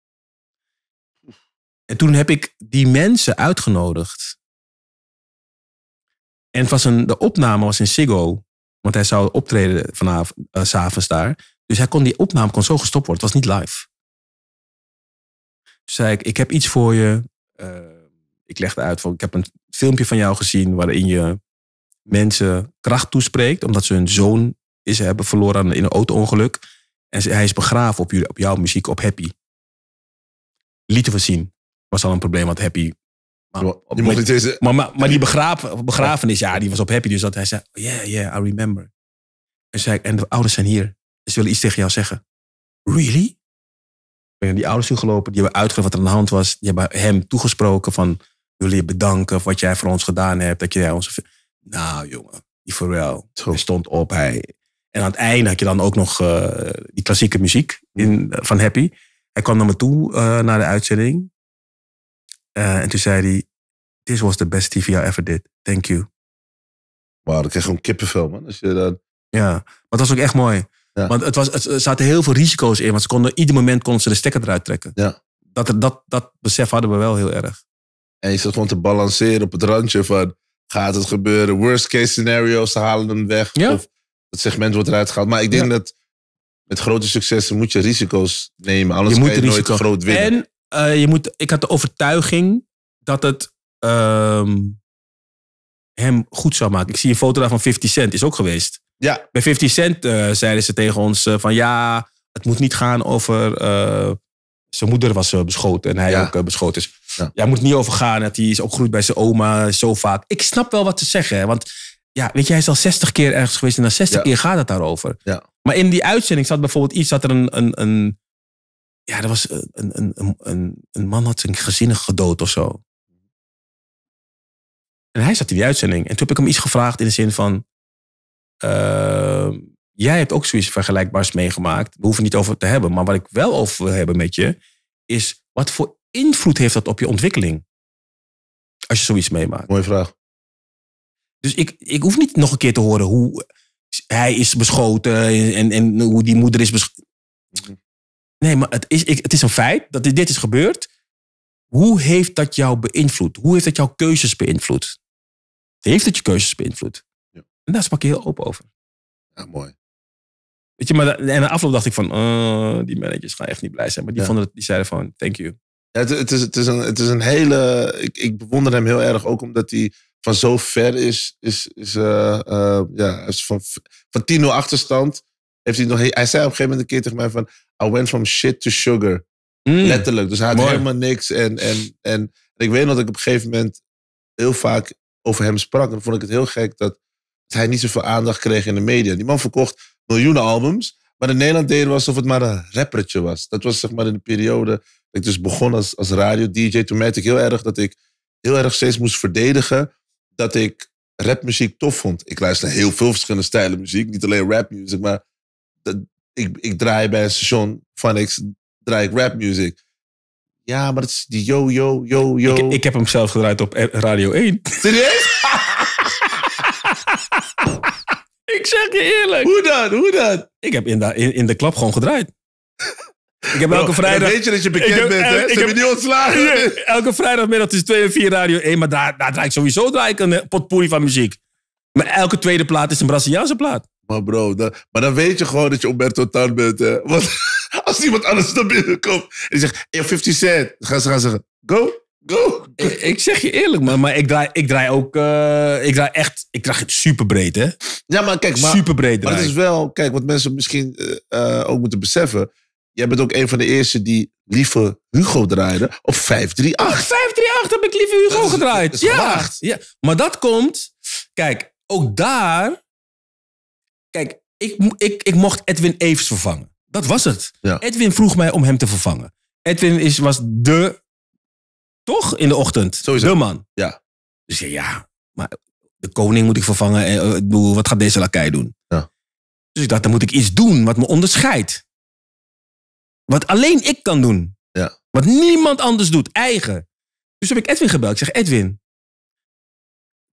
En toen heb ik die mensen uitgenodigd. En was een, de opname was in Siggo. Want hij zou optreden vanavond, uh, s daar. Dus hij kon, die opname kon zo gestopt worden. Het was niet live. Toen zei ik, ik heb iets voor je. Eh, ik legde uit, ik heb een filmpje van jou gezien waarin je mensen kracht toespreekt. Omdat ze hun zoon is, hebben verloren in een auto-ongeluk. En hij is begraven op, op jouw muziek, op Happy. Lieten we zien was al een probleem, want Happy... Maar, die die begrafenis, ja, die was op Happy. Dus dat hij zei, oh, yeah, yeah, I remember. En, zei, en de ouders zijn hier. Dus ze willen iets tegen jou zeggen. Really? Ik ben naar die ouders gelopen, Die hebben uitgelegd wat er aan de hand was. Die hebben hem toegesproken van... willen je bedanken voor wat jij voor ons gedaan hebt. Dat jij ons... Nou, jongen. Die Pharrell. Hij stond op. Hij... En aan het einde had je dan ook nog eh, die klassieke muziek in, van Happy. Hij kwam naar me toe eh, naar de uitzending. Eh, en toen zei hij, this was the best TV I ever did. Thank you. Wauw, dat krijg gewoon kippenvel, man. Als je dat... Ja, maar het was ook echt mooi. Want het was, er zaten heel veel risico's in. Want ze konden, ieder moment konden ze de stekker eruit trekken. Ja. Dat, dat, dat besef hadden we wel heel erg. En je zat gewoon te balanceren op het randje van... gaat het gebeuren? Worst case scenario, ze halen hem weg. Of het segment wordt eruit gehaald. Maar ik denk dat met grote successen moet je risico's nemen. Anders je moet er je nooit groot winnen uh, je moet, ik had de overtuiging dat het um, hem goed zou maken. Ik zie een foto daar van 50 Cent, is ook geweest. Ja. Bij 50 Cent uh, zeiden ze tegen ons eh, van ja, het moet niet gaan over... zijn moeder was beschoten en hij ook beschoten is. Ja. ja. moet niet over gaan dat hij is opgroeid bij zijn oma zo vaak. Ik snap wel wat ze zeggen, want ja, weet je, hij is al 60 keer ergens geweest en na 60 keer gaat het daarover. Ja. Maar in die uitzending zat bijvoorbeeld iets, dat er een, een, een ja, er was eh, een, een, een, een man had zijn gezinnen gedood of zo. En hij zat in die uitzending. En toen heb ik hem iets gevraagd in de zin van... Ehm, jij hebt ook zoiets vergelijkbaars meegemaakt. We hoeven niet over te hebben. Maar wat ik wel over wil hebben met je... is wat voor invloed heeft dat op je ontwikkeling? Als je zoiets meemaakt. Mooie vraag. Dus ik, ik hoef niet nog een keer te horen hoe hij is beschoten... en, en hoe die moeder is beschoten. Nee, maar het is, ik, het is een feit dat dit, dit is gebeurd. Hoe heeft dat jou beïnvloed? Hoe heeft dat jouw keuzes beïnvloed? Heeft het je keuzes beïnvloed? Ja. En daar sprak je heel open over. Ja, mooi. Weet je, maar en na afloop dacht ik van, oh, die managers gaan echt niet blij zijn. Maar die, vonden het, die zeiden van, thank you. Ja, het, het, is, het, is een, het is een hele... Ik, ik bewonder hem heel erg, ook omdat hij van zo ver is. is, is, eh, eh, ja, is van, van 10-0 achterstand heeft hij nog. Hij zei op een gegeven moment een keer tegen mij van. I went from shit to sugar. Hmm. Letterlijk. Dus hij had helemaal niks. En, en, en, ik weet nog dat ik op een gegeven moment heel vaak over hem sprak. En dan vond ik het heel gek dat hij niet zoveel aandacht kreeg in de media. Die man verkocht miljoenen albums. Maar in Nederland deden we alsof het maar een rappertje was. Dat was zeg maar in de periode dat ik dus begon als, als radio-dj. Toen merkte ik heel erg dat ik heel erg steeds moest verdedigen dat ik rapmuziek tof vond. Ik luister heel veel verschillende stijlen muziek. Niet alleen rapmuziek, maar ik, ik draai bij een station van ik draai ik rapmuziek. Ja, maar het is die yo, yo, yo, yo. Ik, ik heb hem zelf gedraaid op Radio 1. Serieus? ik zeg je eerlijk. Hoe dan? Hoe dan? Ik heb in de, in, de klap gewoon gedraaid. Ik heb elke vrijdag. Weet je dat je bekend bent, hè? heb je niet ontslagen. Elke vrijdagmiddag is 2 en 4 Radio 1. Maar daar, daar draai ik sowieso draai ik een potpourri van muziek. Maar elke tweede plaat is een Braziliaanse plaat. Maar bro, maar dan weet je gewoon dat je Umberto Tan bent. Hè? Want als iemand anders naar binnen komt en zegt, hey, 50 cent. Dan gaan ze gaan zeggen, go, go. Ik, zeg je eerlijk, man. Maar ik draai, ik draai ook, eh, ik draai echt, ik draag het super breed, hè. Ja, maar kijk. Maar, Maar het is wel, kijk, wat mensen misschien eh, eh, ook moeten beseffen. Jij bent ook een van de eerste die Lieve Hugo draaide op 538. 538 heb ik Lieve Hugo gedraaid. ja, ja, maar dat komt... Kijk, ook daar Kijk, ik, ik, ik mocht Edwin Eves vervangen. Dat was het. Ja. Edwin vroeg mij om hem te vervangen. Edwin is, was de. Toch in de ochtend? Sowieso. De man. Ja. Dus ja, ja, maar de koning moet ik vervangen. Eh, wat gaat deze lakai doen? Ja. Dus ik dacht, dan moet ik iets doen wat me onderscheidt. Wat alleen ik kan doen. Ja. Wat niemand anders doet, eigen. Dus heb ik Edwin gebeld. Ik zeg, Edwin,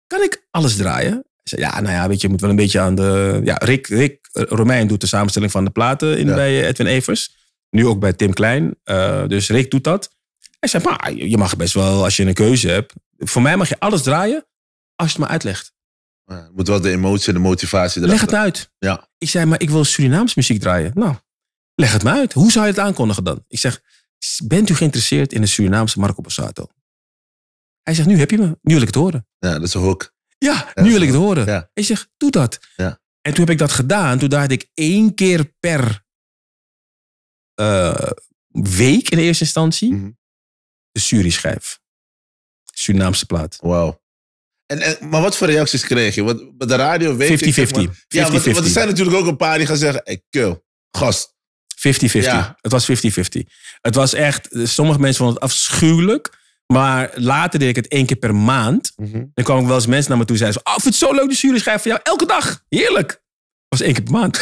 kan ik alles draaien? ja, nou ja, weet je, je moet wel een beetje aan de... Ja, Rick, Rick eh, Romein doet de samenstelling van de platen in, bij eh, Edwin Evers. Nu ook bij Tim Klein. Eh, dus Rick doet dat. Hij zei, maar je mag best wel, als je een keuze hebt... Voor mij mag je alles draaien, als je het maar uitlegt. Ja, moet wel de emotie en de motivatie Leg het uit. Ja. Ik zei, maar ik wil Surinaams muziek draaien. Nou, leg het maar uit. Hoe zou je het aankondigen dan? Ik zeg, bent u geïnteresseerd in de Surinaamse Marco Borsato? Hij zegt, nu heb je me. Nu wil ik het horen. Ja, dat is een hook. Ja, nu wil ik het horen. Ja. Ik zeg, doe dat. Ja. En toen heb ik dat gedaan. Toen dacht ik één keer per uh, week in eerste instantie mhm. de Suri schrijf. Surinaamse plaat. Wauw. En, maar wat voor reacties kreeg je? Want de radio weet 50-50. maar, ja, 50 want, er zijn natuurlijk ook een paar die gaan zeggen, hey, kill, gast. 50-50. Ja. Het was 50-50. Het was echt, sommige mensen vonden het afschuwelijk. Maar later deed ik het één keer per maand. Mm kwam Dan kwamen wel eens mensen naar me toe en zeiden: ze... oh, ik vind het zo leuk, de jury schrijven voor jou. Elke dag. Heerlijk. was één keer per maand.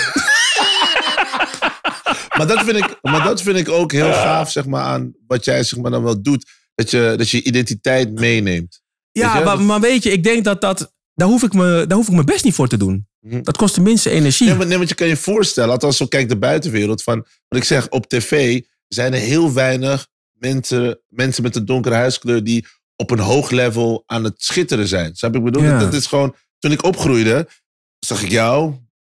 maar, dat vind ik, maar dat vind ik ook heel gaaf, zeg maar, aan wat jij zeg maar, dan wel doet. Dat je dat je identiteit meeneemt. Ja, maar, maar, weet je, ik denk dat dat. Daar hoef ik me, daar hoef ik me best niet voor te doen. Mhm. Dat kost de minste energie. Nee, maar, want je kan je voorstellen, althans zo kijkt de buitenwereld, van wat ik zeg, op tv zijn er heel weinig mensen, mensen met een donkere huidskleur die op een hoog level aan het schitteren zijn. Snap ik bedoel? Ja. Dat is gewoon, toen ik opgroeide, zag ik jou,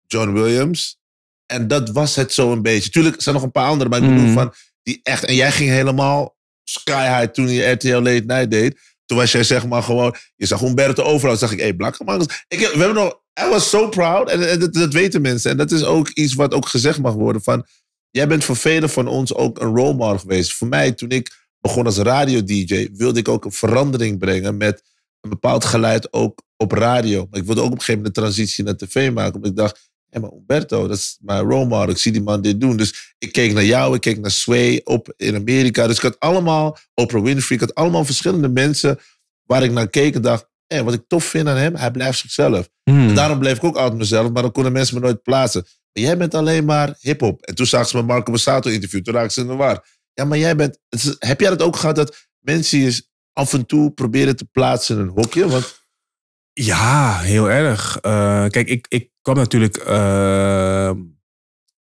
John Williams. En dat was het zo een beetje. Tuurlijk er zijn nog een paar anderen, maar ik bedoel mm. van die echt. En jij ging helemaal sky high toen je RTL Late Night deed. Toen was jij zeg maar gewoon, je zag Humberto overal. zag ik, hé, hey, blakke man. Ik, we hebben nog, I was so proud. En, en dat, dat, weten mensen. En dat is ook iets wat ook gezegd mag worden van Jij bent voor velen van ons ook een role model geweest. Voor mij, toen ik begon als radio-dj, wilde ik ook een verandering brengen met een bepaald geluid ook op radio. Maar ik wilde ook op een gegeven moment de transitie naar tv maken. Omdat ik dacht, hé, maar Umberto, dat is mijn role model. Ik zie die man dit doen. Dus ik keek naar jou, ik keek naar Sway op in Amerika. Dus ik had allemaal, Oprah Winfrey, ik had allemaal verschillende mensen waar ik naar keek en dacht, hé, wat ik tof vind aan hem, hij blijft zichzelf. Hmm. daarom bleef ik ook altijd mezelf, maar dan konden mensen me nooit plaatsen jij bent alleen maar hip-hop. En toen zag ze me Marco Massato interview, toen raakte ze in de Ja, maar jij bent. Heb jij dat ook gehad dat mensen je af en toe proberen te plaatsen in een hokje? Want. Ja, heel erg. Eh, kijk, ik, ik kwam natuurlijk. Eh,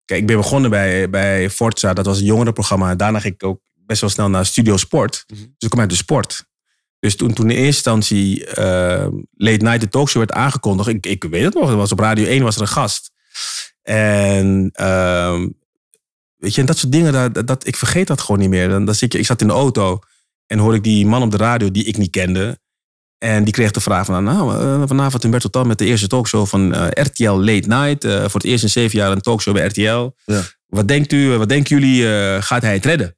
kijk, ik ben begonnen bij, bij Forza, dat was een jongerenprogramma. Daarna ging ik ook best wel snel naar Studio Sport. Mhm. Dus ik kwam uit de sport. Dus toen, toen in eerste instantie eh, Late Night de Talkshow werd aangekondigd, ik, ik weet het nog, dat was op Radio 1 was er een gast. En ehm, weet je, en dat soort dingen, dat, dat, ik vergeet dat gewoon niet meer. Dan, dan zit je, ik zat in de auto en hoorde ik die man op de radio die ik niet kende. En die kreeg de vraag van, nou, eh, vanavond Bertel Tan met de eerste talkshow van eh, RTL Late Night. Eh, voor het eerst in zeven jaar een talkshow bij RTL. Ja. Wat denkt u, wat denken jullie, gaat hij het redden?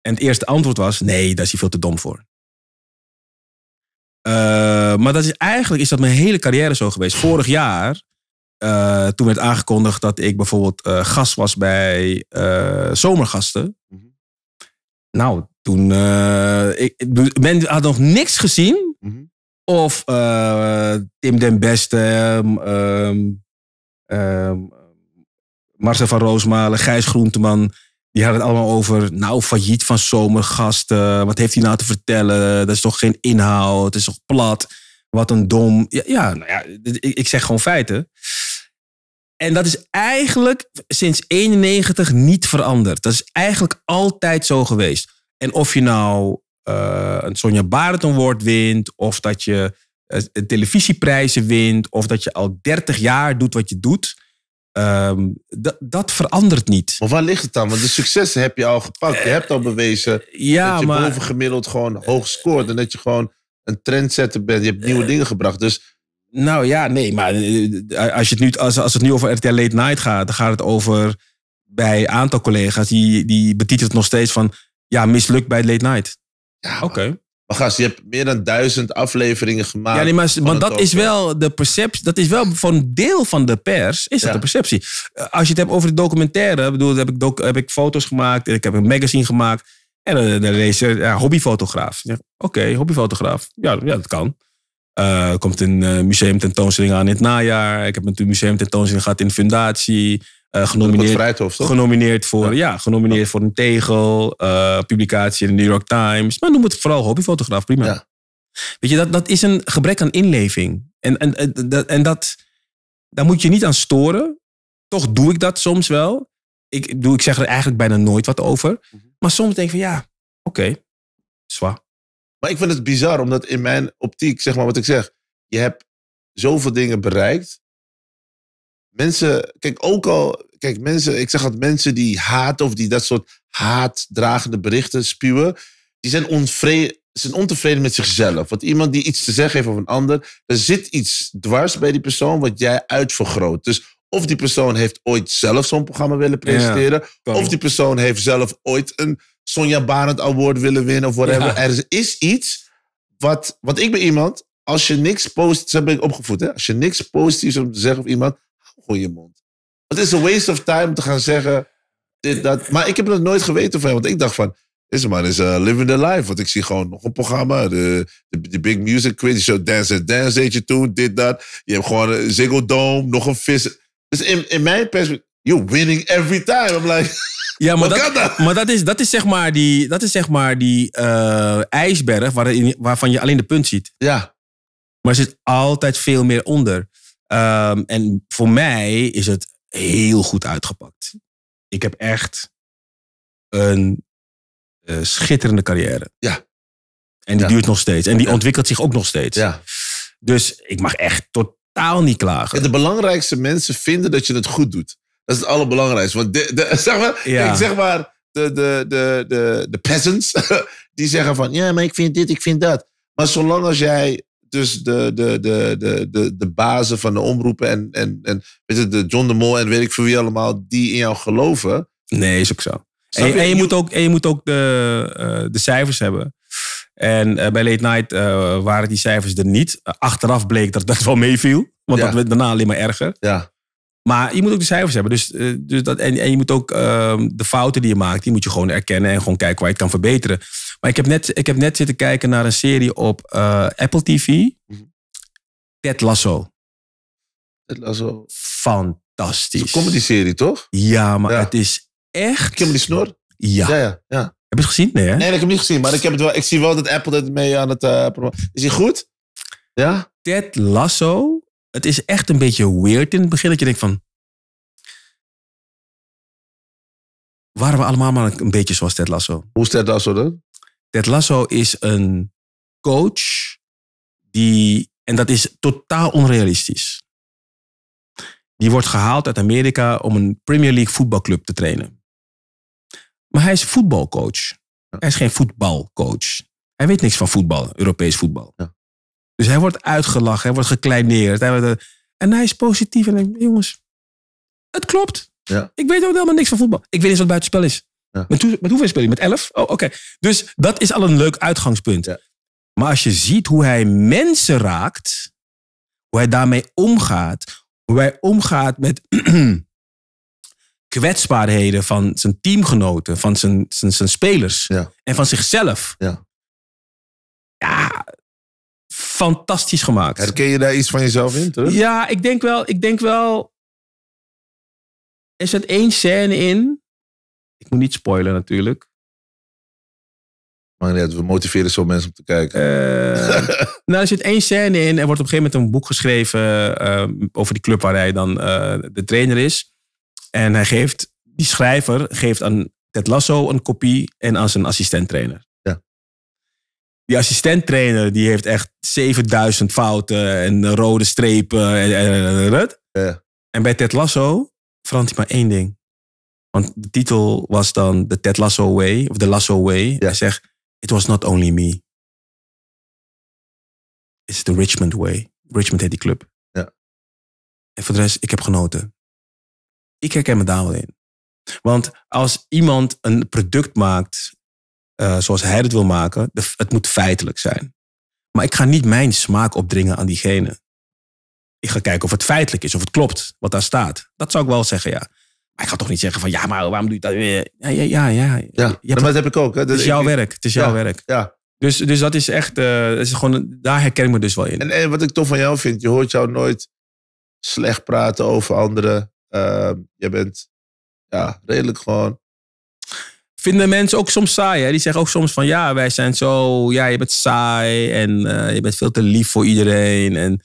En het eerste antwoord was, nee, daar is hij veel te dom voor. maar dat is, eigenlijk is dat mijn hele carrière zo geweest. Vorig jaar eh, toen werd aangekondigd dat ik bijvoorbeeld eh, gast was bij eh, zomergasten. Mhm. Nou, toen. ik, men had nog niks gezien. Mhm. Of Tim Den Beste, um, ehm, ehm, Marcel van Roosmalen, Gijs Groenteman. Die hadden het allemaal over, nou, failliet van zomergasten. Wat heeft hij nou te vertellen? Dat is toch geen inhoud? Het is toch plat? Wat een dom. Ja, ja, nou ja ik, ik zeg gewoon feiten. En dat is eigenlijk sinds 91 niet veranderd. Dat is eigenlijk altijd zo geweest. En of je nou eh, een Sonja Barend Award wint, of dat je eh, televisieprijzen wint, of dat je al 30 jaar doet wat je doet. Ehm, dat verandert niet. Maar waar ligt het dan? Want de successen heb je al gepakt. Je hebt al bewezen dat je boven bovengemiddeld gewoon hoog scoort. En dat je gewoon een trendsetter bent. Je hebt nieuwe eh. dingen gebracht. Dus nou ja, nee, maar eh, eh, als, je het nu, als, als het nu over RTL Late Night gaat, dan gaat het over bij een aantal collega's die, die betitelt nog steeds van ja, mislukt bij Late Night. Ja, oké. Maar gast, je hebt meer dan duizend afleveringen gemaakt. Ja, nee, maar, dat is wel de perceptie. Dat is wel voor een deel van de pers, is dat de perceptie. Eh, als je het hebt over de documentaire, bedoel, heb ik, heb ik foto's gemaakt, ik heb een magazine gemaakt. En dan lees je ja, hobbyfotograaf. Oké, hobbyfotograaf. Ja, ja, dat kan. Uh, komt een eh, museum tentoonstelling aan in het najaar. Ik heb een museum tentoonstelling gehad in Fundatie. Uh, genomineerd, genomineerd voor, ja. genomineerd voor een tegel, publicatie in de New York Times. Maar noem het vooral hobbyfotograaf, prima. Weet je, dat, dat is een gebrek aan inleving. En, en, dat, en dat, daar moet je niet aan storen. Toch doe ik dat soms wel. Ik, doe, ik zeg er eigenlijk bijna nooit wat over. Mhm. Maar soms denk ik van ja, oké, okay, zwaar. Maar ik vind het bizar, omdat in mijn optiek, zeg maar wat ik zeg, je hebt zoveel dingen bereikt. Mensen, kijk, ook al, kijk, mensen, ik zeg dat mensen die haat of die dat soort haatdragende berichten spuwen, die zijn, onvreden, zijn ontevreden met zichzelf. Want iemand die iets te zeggen heeft over een ander, er zit iets dwars bij die persoon wat jij uitvergroot. Dus of die persoon heeft ooit zelf zo'n programma willen presenteren, of die persoon heeft zelf ooit een Sonja Barend Award willen winnen of whatever. Er is iets wat, wat ik ben iemand, als je niks post zo ben ik opgevoed, hè? als je niks positiefs om te zeggen of iemand, gooi je mond. Het is een waste of time om te gaan zeggen dit, dat. Maar ik heb dat nooit geweten van hem, want ik dacht van, deze man is eh, living the life. Want ik zie gewoon nog een programma, de, de, de Big Music Quiz, show Dance and Dance deed je toen, dit, dat. Je hebt gewoon een eh, Ziggo Dome, nog een vis. Dus in, in mijn perspectief, you're winning every time. I'm like... Ja, maar, dat, maar dat, is, dat is zeg maar die, dat is zeg maar die eh, ijsberg waarvan je alleen de punt ziet. Ja. Maar er zit altijd veel meer onder. Ehm, en voor mij is het heel goed uitgepakt. Ik heb echt een eh, schitterende carrière. Ja. En die duurt nog steeds. En die ontwikkelt zich ook nog steeds. Ja. Dus ik mag echt totaal niet klagen. de belangrijkste mensen vinden dat je het goed doet. Dat is het allerbelangrijkste. Want de, zeg maar, ik zeg maar de, de, de, de, de peasants, die zeggen van, ja, maar ik vind dit, ik vind dat. Maar zolang als jij dus de, de, de, de, de, de bazen van de omroepen en, en, en weet je, de John de Mol en weet ik veel wie allemaal, die in jou geloven. Nee, is ook zo. En je, en, je, moet ook, en je moet ook de, eh, de cijfers hebben. En eh, bij Late Night eh, waren die cijfers er niet. achteraf bleek dat dat wel meeviel. Want dat werd daarna alleen maar erger. Ja. Maar je moet ook de cijfers hebben. Dus, eh, dus dat, en, en je moet ook ehm, de fouten die je maakt, die moet je gewoon erkennen en gewoon kijken waar je het kan verbeteren. Maar ik heb net, ik heb net zitten kijken naar een serie op eh, Apple TV. Mhm. Ted Lasso. Ted Lasso. Fantastisch. een comedy serie, toch? Ja, maar het is echt... Kim die snor? Ja. Ja, ja, Heb je het gezien? Nee, Nee, ik heb het niet gezien. Maar ik, heb het wel, ik zie wel dat Apple het mee aan het... Uh, is hij goed? Ja? Ted Lasso het is echt een beetje weird in het begin. Dat je denkt van, waren we allemaal maar een beetje zoals Ted Lasso. Hoe is Ted Lasso dan? Ted Lasso is een coach die, en dat is totaal onrealistisch. Die wordt gehaald uit Amerika om een Premier League voetbalclub te trainen. Maar hij is voetbalcoach. Hij is geen voetbalcoach. Hij weet niks van voetbal, Europees voetbal. Ja. Dus hij wordt uitgelachen, hij wordt gekleineerd. Eh, en hij is positief en denkt, jongens, het klopt. Ja. Ik weet ook helemaal niks van voetbal. Ik weet niet wat buitenspel is. Ja. Met, met, hoeveel speel je? Met elf? Oh, oké. Dus dat is al een leuk uitgangspunt. Ja. Maar als je ziet hoe hij mensen raakt, hoe hij daarmee omgaat, hoe hij omgaat met kwetsbaarheden van zijn teamgenoten, van zijn, zijn, zijn spelers en van zichzelf. Ja. ja, fantastisch gemaakt. Herken je daar iets van jezelf in, Ja, ik denk wel. Ik denk wel er zit één scène in. Ik moet niet spoilen natuurlijk. Maar we motiveren zo mensen om te kijken. Eh, nou, er zit één scène in. Er wordt op een gegeven moment een boek geschreven eh, over die club waar hij dan eh, de trainer is. En hij geeft, die schrijver geeft aan Ted Lasso een kopie en aan zijn assistent-trainer die assistent trainer die heeft echt 7000 fouten en rode strepen. En, en, ja. en bij Ted Lasso verandert hij maar één ding. Want de titel was dan The Ted Lasso Way, of The Lasso Way. Ja. Hij zegt, it was not only me. It's the Richmond Way. Richmond heet die club. Ja. En voor de rest, ik heb genoten. Ik herken me daar wel in. Want als iemand een product maakt eh, zoals hij het wil maken, het moet feitelijk zijn. Maar ik ga niet mijn smaak opdringen aan diegene. Ik ga kijken of het feitelijk is, of het klopt wat daar staat. Dat zou ik wel zeggen, ja. Maar ik ga toch niet zeggen van, ja, maar waarom doe je dat Ja, ja, ja. ja. dat heb ik ook. het is jouw werk, het is jouw werk. Ja. Dus, dus dat is echt, uh, is gewoon, daar herken ik me dus wel in. En, wat ik tof van jou vind, je hoort jou nooit slecht praten over anderen. Uh, je bent ja, redelijk gewoon vinden mensen ook soms saai. Hè? Die zeggen ook soms van ja, wij zijn zo, ja, je bent saai en eh, je bent veel te lief voor iedereen. En,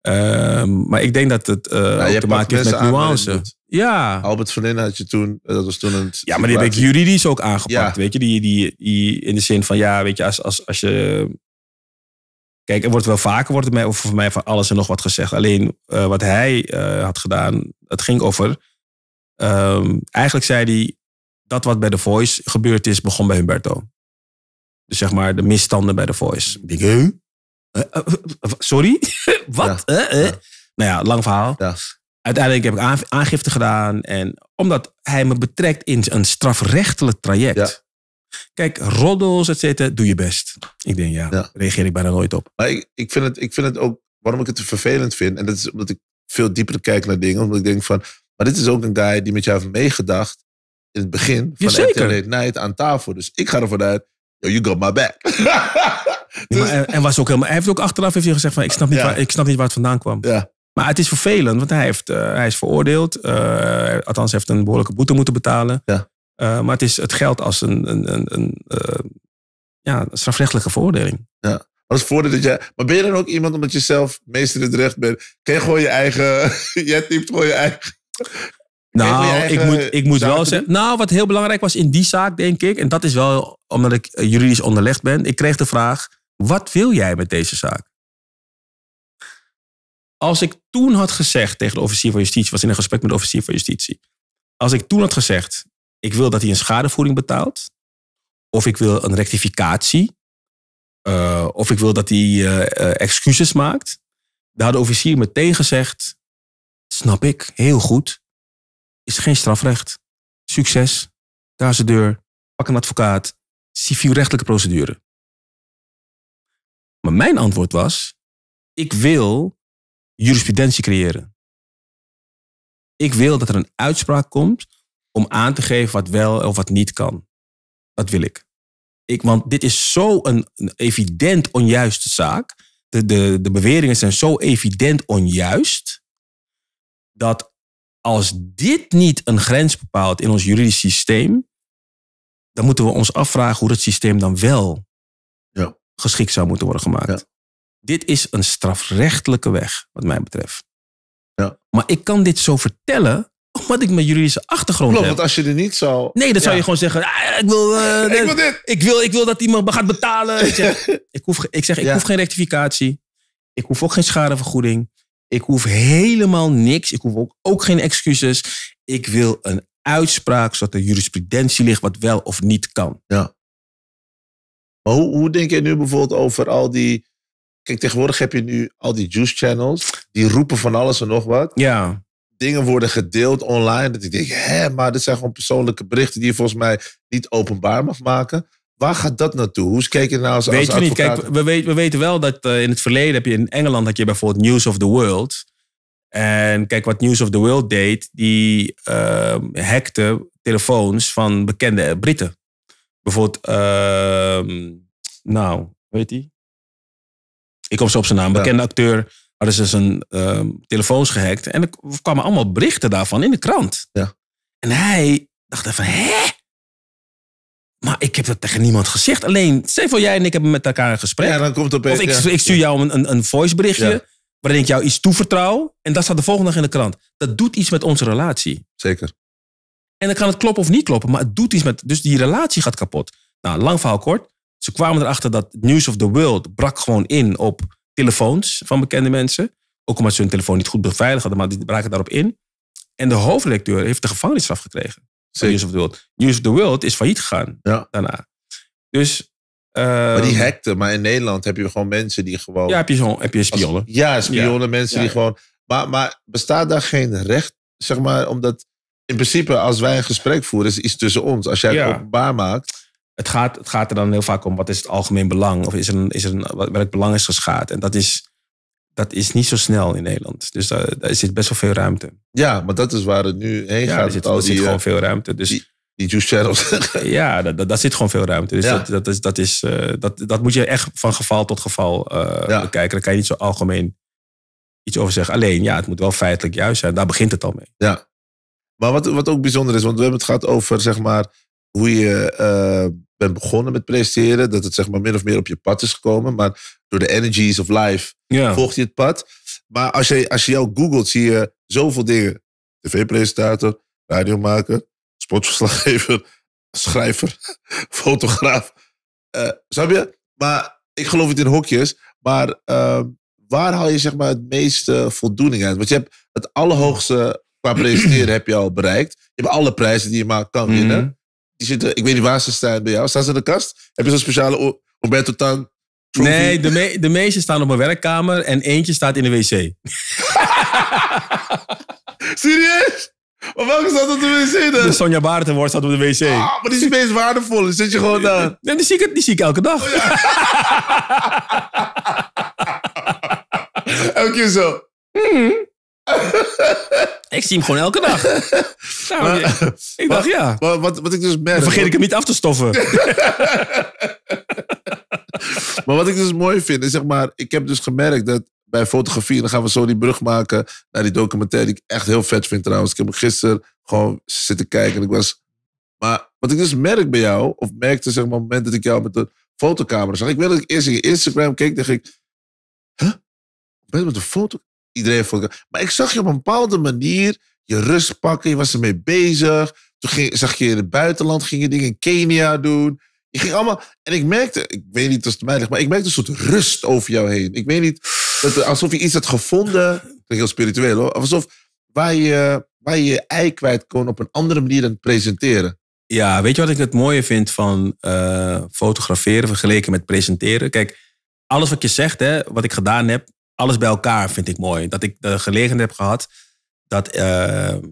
ehm, maar ik denk dat het uh, ja, ook te maken heeft met nuance. Ja. Albert Verlin had je toen, eh, dat was toen een. Ja, maar die heb ik juridisch ook aangepakt, weet je. Die, die, die, in de zin van ja, weet je, als, als, als je. Kijk, er wordt wel vaker wordt mij, voor mij van alles en nog wat gezegd. Alleen wat hij had gedaan, het ging over. Ehm, eigenlijk zei hij, dat wat bij de Voice gebeurd is, begon bij Humberto. Dus zeg maar de misstanden bij de Voice. Big e U? Eh, eh, eh, sorry? wat? Ja, Nou ja, lang verhaal. Uiteindelijk heb ik aangifte gedaan. En omdat hij me betrekt in een strafrechtelijk traject. Kijk, roddels, et cetera, doe je best. Ik denk, ja, reageer ik bijna nooit op. Maar ik, ik, vind het, ik vind het ook, waarom ik het vervelend vind... en dat is omdat ik veel dieper kijk naar dingen. Omdat ik denk van, maar dit is ook een guy die met jou heeft meegedacht het begin van Jazeker. Late Night aan tafel. Dus ik ga ervan uit, yo, you got my back. dus... en was ook helemaal, hij heeft ook achteraf heeft hij gezegd van, ik snap niet, waar, ik snap niet waar het vandaan kwam. Ja. Maar het is vervelend, want hij, heeft, eh, hij is veroordeeld. Uh, althans, heeft een behoorlijke boete moeten betalen. Ja. Eh, maar het, is, het geldt als een, een, een, ja, strafrechtelijke veroordeling. Ja. Maar, voordeel dat jij, maar ben je dan ook iemand omdat je zelf meester het recht bent? ken je gewoon je eigen. jij typt gewoon je eigen. Nou, ik moet, ik moet wel zeggen. Nou, wat heel belangrijk was in die zaak, denk ik. En dat is wel omdat ik eh, juridisch onderlegd ben. Ik kreeg de vraag: wat wil jij met deze zaak? Als ik toen had gezegd tegen de officier van justitie, was in een gesprek met de officier van justitie. Als ik toen had gezegd: ik wil dat hij een schadevoering betaalt. Of ik wil een rectificatie. Eh, of ik wil dat hij eh, excuses maakt. Daar had de officier meteen gezegd: snap ik, heel goed is geen strafrecht. Succes. Daar is de deur. Pak een advocaat. Civielrechtelijke procedure. Maar mijn antwoord was: ik wil jurisprudentie creëren. Ik wil dat er een uitspraak komt om aan te geven wat wel of wat niet kan. Dat wil ik. ik want dit is zo evident onjuiste zaak. De, de, de beweringen zijn zo evident onjuist. Dat als dit niet een grens bepaalt in ons juridisch systeem, dan moeten we ons afvragen hoe dat systeem dan wel geschikt zou moeten worden gemaakt. Dit is een strafrechtelijke weg, wat mij betreft. Ja. Maar ik kan dit zo vertellen omdat ik mijn juridische achtergrond Klopt, want als je er niet zou... Nee, dan zou je gewoon zeggen, ah, ik, wil, eh, ik, wil ik, wil, dat iemand me gaat betalen. ik, zeg, ik hoef, ik, zeg, ik hoef geen rectificatie. Ik hoef ook geen schadevergoeding. Ik hoef helemaal niks. Ik hoef ook, ook geen excuses. Ik wil een uitspraak zodat er jurisprudentie ligt wat wel of niet kan. Ja. Maar hoe, hoe denk je nu bijvoorbeeld over al die. Kijk, tegenwoordig heb je nu al die juice channels. Die roepen van alles en nog wat. Ja. Dingen worden gedeeld online. Dat ik denk, hè maar dit zijn gewoon persoonlijke berichten die je volgens mij niet openbaar mag maken. Waar gaat dat naartoe? Hoe kijk je naar als, weet als je niet. Kijk, we, weten we, weten wel dat eh, in het verleden heb je in Engeland had je bijvoorbeeld News of the World. En kijk, wat News of the World deed, die uh, hackte telefoons van bekende Britten. Bijvoorbeeld, uh, nou, weet hij? Ik kom zo op zijn naam. Bekende acteur hadden ze zijn uh, telefoons gehackt. En er kwamen allemaal berichten daarvan in de krant. Ja. En hij dacht even, hè? Maar ik heb dat tegen niemand gezegd. Alleen, Stefan, jij en ik hebben met elkaar een gesprek. Ja, dan komt het opeens. Of ik, ik stuur jou een, een, een voiceberichtje. Waarin ik jou iets toevertrouw. En dat staat de volgende dag in de krant. Dat doet iets met onze relatie. Zeker. En dan kan het kloppen of niet kloppen. Maar het doet iets met. Dus die relatie gaat kapot. Nou, lang verhaal kort. Ze kwamen erachter dat News of the World brak gewoon in op telefoons van bekende mensen. Ook omdat ze hun telefoon niet goed beveiligd hadden, maar die braken daarop in. En de hoofdredacteur heeft de gevangenisstraf gekregen. News of the World. News of the World is failliet gegaan ja. daarna. Dus ehm, maar die hackte, maar in Nederland heb je gewoon mensen die gewoon. Ja, heb je, zo, heb je spionnen. ja, spionnen, mensen die gewoon. Maar, maar bestaat daar geen recht, zeg maar, omdat in principe als wij een gesprek voeren, is iets tussen ons. Als jij het openbaar maakt. Het gaat, het gaat er dan heel vaak om wat is het algemeen belang of is er een, is er een, welk belang is geschaad. En dat is dat is niet zo snel in Nederland. Dus daar, daar zit best wel veel ruimte. Ja, maar dat is waar het nu heen gaat. Er zit, al gewoon eh, veel ruimte. Dus, die, juice channels Ja, daar, zit gewoon veel ruimte. Dus dat, dat, is, dat, is, eh, dat, dat moet je echt van geval tot geval kijken. Eh, ja. bekijken. Daar kan je niet zo algemeen iets over zeggen. Alleen, ja, het moet wel feitelijk juist zijn. Daar begint het al mee. Ja. Maar wat, wat ook bijzonder is, want we hebben het gehad over, zeg maar, hoe je uh, bent begonnen met presenteren, Dat het zeg maar min of meer op je pad is gekomen. Maar door de energies of life volg volgt je het pad. Maar als je, als je jou googelt, zie je zoveel dingen. TV-presentator, radiomaker, sportverslaggever, schrijver, fotograaf. Uh, je? Maar ik geloof het in hokjes. Maar ehm, waar haal je zeg maar het meeste voldoening uit? Want je hebt het allerhoogste qua presenteren heb je al bereikt. Je hebt alle prijzen die je maar kan mhm. winnen die zitten, ik weet niet waar ze staan bij jou. Staan ze in de kast? Heb je zo'n speciale Roberto Tan? Nee, de, de meeste staan op mijn werkkamer en eentje staat in de wc. Serieus? Maar welke staat op de wc dan? De Sonja Baartenwoord staat op de wc. Ah, maar die is niet eens waardevol. Die zit je gewoon daar. Nee, die zie ik, die zie ik elke dag. Oh, ja. elke keer zo. Hmm. Ik zie hem gewoon elke dag. Nou, ik, dacht, ja. Wat, wat, ik dus merk... Dan vergeet ik hem niet af te stoffen. maar wat ik dus mooi vind, is zeg maar... Ik heb dus gemerkt dat bij fotografie... dan gaan we zo die brug maken naar die documentaire... die ik echt heel vet vind trouwens. Ik heb gisteren gewoon zitten kijken en ik was... Maar wat ik dus merk bij jou... of merkte zeg maar op het moment dat ik jou met de fotocamera zag... Ik weet dat ik eerst in je Instagram keek, dacht ik... Huh? Ben je met een foto? Iedereen vond Maar ik zag je op een bepaalde manier je rust pakken. Je was ermee bezig. Toen ging, zag je in het buitenland, ging je dingen in Kenia doen. Je ging allemaal. En ik merkte, ik weet niet of het mij ligt, maar ik merkte een soort rust over jou heen. Ik weet niet, dat, alsof je iets had gevonden. Dat heel spiritueel hoor. Alsof waar je, waar je ei kwijt kon op een andere manier dan presenteren. Ja, weet je wat ik het mooie vind van eh, fotograferen vergeleken met presenteren? Kijk, alles wat je zegt, hè, wat ik gedaan heb, alles bij elkaar vind ik mooi. Dat ik de gelegenheid heb gehad dat ehm,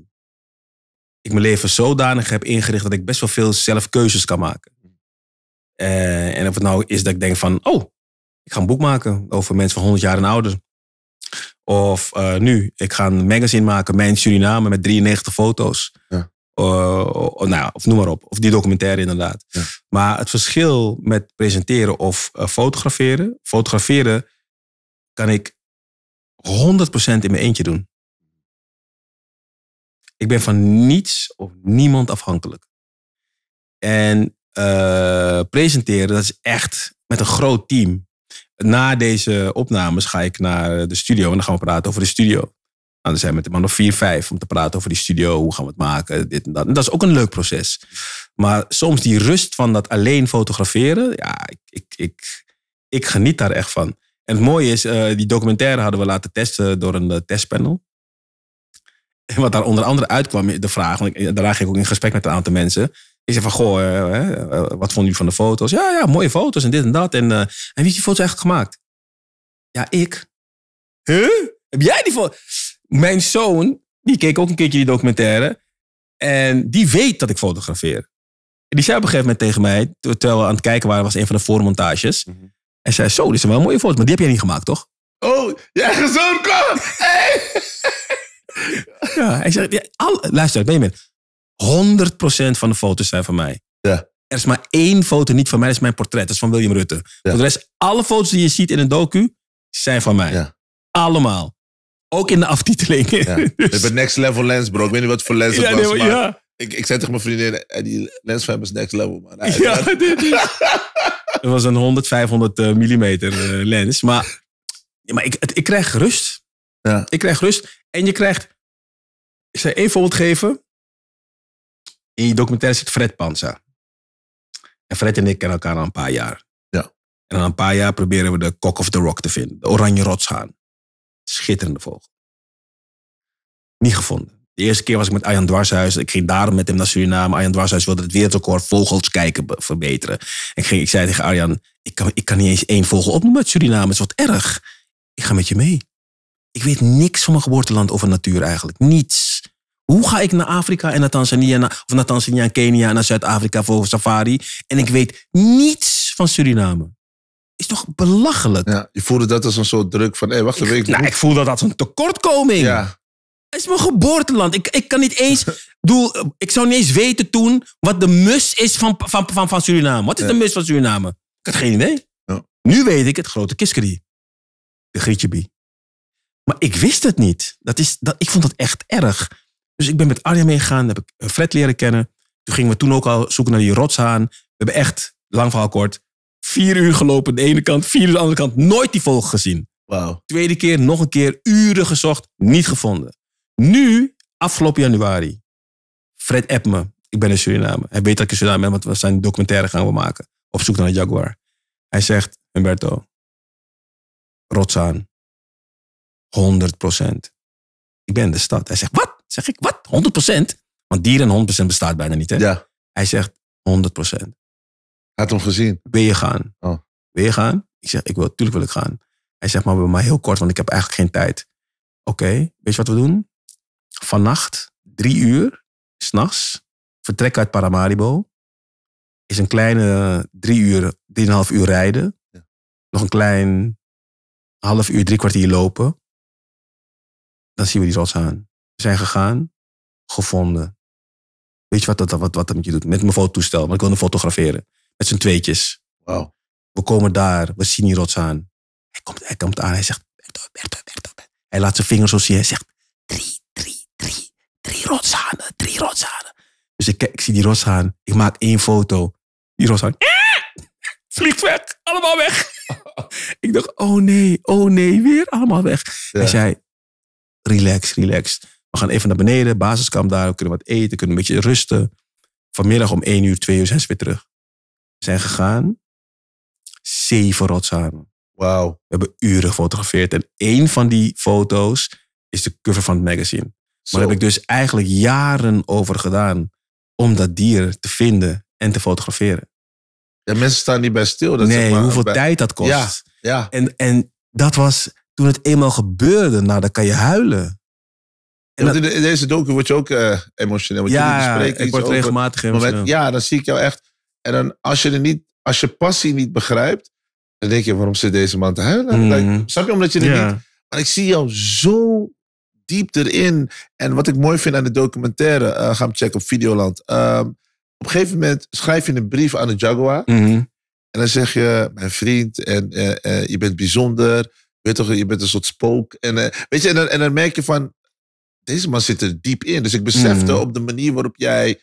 ik mijn leven zodanig heb ingericht dat ik best wel veel zelf keuzes kan maken. Eh, en of het nou is dat ik denk van, oh, ik ga een boek maken over mensen van 100 jaar en ouder. Of eh, nu, ik ga een magazine maken, Mijn Suriname, met 93 foto's. Ja. Eh, of, nou, of noem maar op. Of die documentaire inderdaad. Maar het verschil met presenteren of fotograferen. Fotograferen kan ik 100% in mijn eentje doen. Ik ben van niets of niemand afhankelijk. En eh, presenteren, dat is echt met een groot team. Na deze opnames ga ik naar de studio en dan gaan we praten over de studio. Nou, zijn met de man of vier, vijf om te praten over die studio. Hoe gaan we het maken, dit en dat. dat is ook een leuk proces. Maar soms die rust van dat alleen fotograferen, ja, ik, ik, ik, ik geniet daar echt van. En het mooie is, eh, die documentaire hadden we laten testen door een eh, testpanel. En wat daar onder andere uitkwam, de vraag, want ik, eh, daar ik ook in gesprek met een aantal mensen. Ik zei van, goh, wat vonden jullie van de foto's? Ja, ja, mooie foto's en dit en dat. En, wie heeft die foto's eigenlijk gemaakt? Ja, ik. Huh? Heb jij die foto's? Mijn zoon, die keek ook een keertje die documentaire. En die weet dat ik fotografeer. En die zei op een gegeven moment tegen mij, terwijl we aan het kijken waren, was een van de voormontages. Mhm. En zei, zo, dit zijn wel mooie foto's. Maar die heb jij niet gemaakt, toch? Oh, jij gezond kwam! ja, hij zei, luister, ben je met. 100% van de foto's zijn van mij. Ja. Er is maar één foto niet van mij, dat is mijn portret. Dat is van William Rutte. de rest, alle foto's die je ziet in een docu, zijn van mij. Ja. Allemaal. Ook in de aftiteling. Ja. dus... een next level lens, bro. Ik weet niet wat voor lens het ja, was, ik, ik zei tegen mijn vriendin, eh, die lens van is next level, man. ja, dit is... Het was een 100, 500 eh, millimeter eh, lens. Maar, maar ik, ik krijg rust. Ja. Ik krijg rust. En je krijgt... Ik zal één voorbeeld geven. In je documentaire zit Fred Panza. En Fred en ik kennen elkaar al een paar jaar. Ja. En na een paar jaar proberen we de cock of the rock te vinden. De oranje rotshaan. Schitterende vogel. Niet gevonden. De eerste keer was ik met Arjan Dwarshuis. Ik ging daarom met hem naar Suriname. Arjan Dwarshuis wilde het wereldrecord vogels kijken verbeteren. En ging, ik zei tegen Arjan, ik kan, ik kan niet eens één vogel opnoemen uit Suriname. Het is wat erg. Ik ga met je mee. Ik weet niks van mijn geboorteland over natuur eigenlijk. Niets. Hoe ga ik naar Afrika en naar Tanzania, of naar Tanzania en Kenia, naar Zuid-Afrika voor safari? En ik weet niets van Suriname is toch belachelijk? Ja, je voelde dat als een soort druk van, hé, wacht een week. Nou, ik voel dat als een tekortkoming. Ja. Het is mijn geboorteland. Ik, ik kan niet eens. Doel, ik zou niet eens weten toen wat de mus is van, van, van, van Suriname. Wat is de mus van Suriname? Ik had geen idee. Ja. Nu weet ik het grote kiskeri. De Grietje Maar ik wist het niet. Dat is, dat, ik vond dat echt erg. Dus ik ben met Arjen meegegaan. Heb ik eh, Fred leren kennen. Toen gingen we toen ook al zoeken naar die rotshaan. We hebben echt, lang verhaal kort, vier uur gelopen aan de ene kant, vier uur aan de andere kant. Nooit die vogel gezien. Wow. Tweede keer, nog een keer, uren gezocht, niet gevonden. Nu, afgelopen januari, Fred app me. Ik ben in Suriname. Hij weet dat ik in Suriname ben, want we zijn een documentaire gaan we maken. Op zoek naar een Jaguar. Hij zegt, Humberto, rots aan. 100 Ik ben in de stad. Hij zegt, wat? Zeg ik, wat? 100 Want dieren 100 bestaat bijna niet, hè? Ja. Hij zegt, 100 Had hem gezien. Wil je gaan? Oh. Wil je gaan? Ik zeg, ik wil, tuurlijk wil ik gaan. Hij zegt, maar, maar heel kort, want ik heb eigenlijk geen tijd. Oké, weet je wat we doen? vannacht, drie uur, s'nachts, vertrek uit Paramaribo. Is een kleine drie uur, drieënhalf uur rijden. Nog een klein half uur, drie kwartier lopen. Dan zien we die rots aan. We zijn gegaan, gevonden. Weet je wat dat, wat, wat dat met je doet? Met mijn fototoestel, want ik wilde fotograferen. Met z'n tweetjes. Wow. We komen daar, we zien die rots aan. Hij komt, hij komt aan, hij zegt, Berto, Berto, Berto. Hij laat zijn vingers zo zien, hij zegt, drie drie rotshanen, drie rotshanen. Dus ik, kijk, ik zie die rotshaan. Ik maak één foto. Die rotshaan eh! vliegt weg. Allemaal weg. ik dacht, oh nee, oh nee, weer allemaal weg. Hij zei, relax, relax. We gaan even naar beneden, basiskamp daar. We kunnen wat eten, kunnen een beetje rusten. Vanmiddag om één uur, twee uur zijn ze weer terug. We zijn gegaan. Zeven rotshanen. Wauw. We hebben uren gefotografeerd. En één van die foto's is de cover van het magazine. Maar daar heb ik dus eigenlijk jaren over gedaan om dat dier te vinden en te fotograferen. Ja, mensen staan niet bij stil. Dat nee, zeg maar, hoeveel tijd dat kost. Ja, En, en dat was toen het eenmaal gebeurde, nou dan kan je huilen. En in deze docu word je ook eh, emotioneel. Want ja, ik word regelmatig emotioneel. ja, dan zie ik jou echt. En dan als je, er niet, als je passie niet begrijpt, dan denk je, waarom zit deze man te huilen? Mm. snap je, omdat je er niet... Maar ik zie jou zo diep erin. En wat ik mooi vind aan de documentaire, uh, ga hem checken op Videoland. Ehm, op een gegeven moment schrijf je een brief aan de Jaguar. Mhm. En dan zeg je, mijn vriend, en, eh, eh, je bent bijzonder. Weet toch, je bent een soort spook. En, weet je, en, dan, en merk je van, deze man zit er diep in. Dus ik besefte mhm. op de manier waarop jij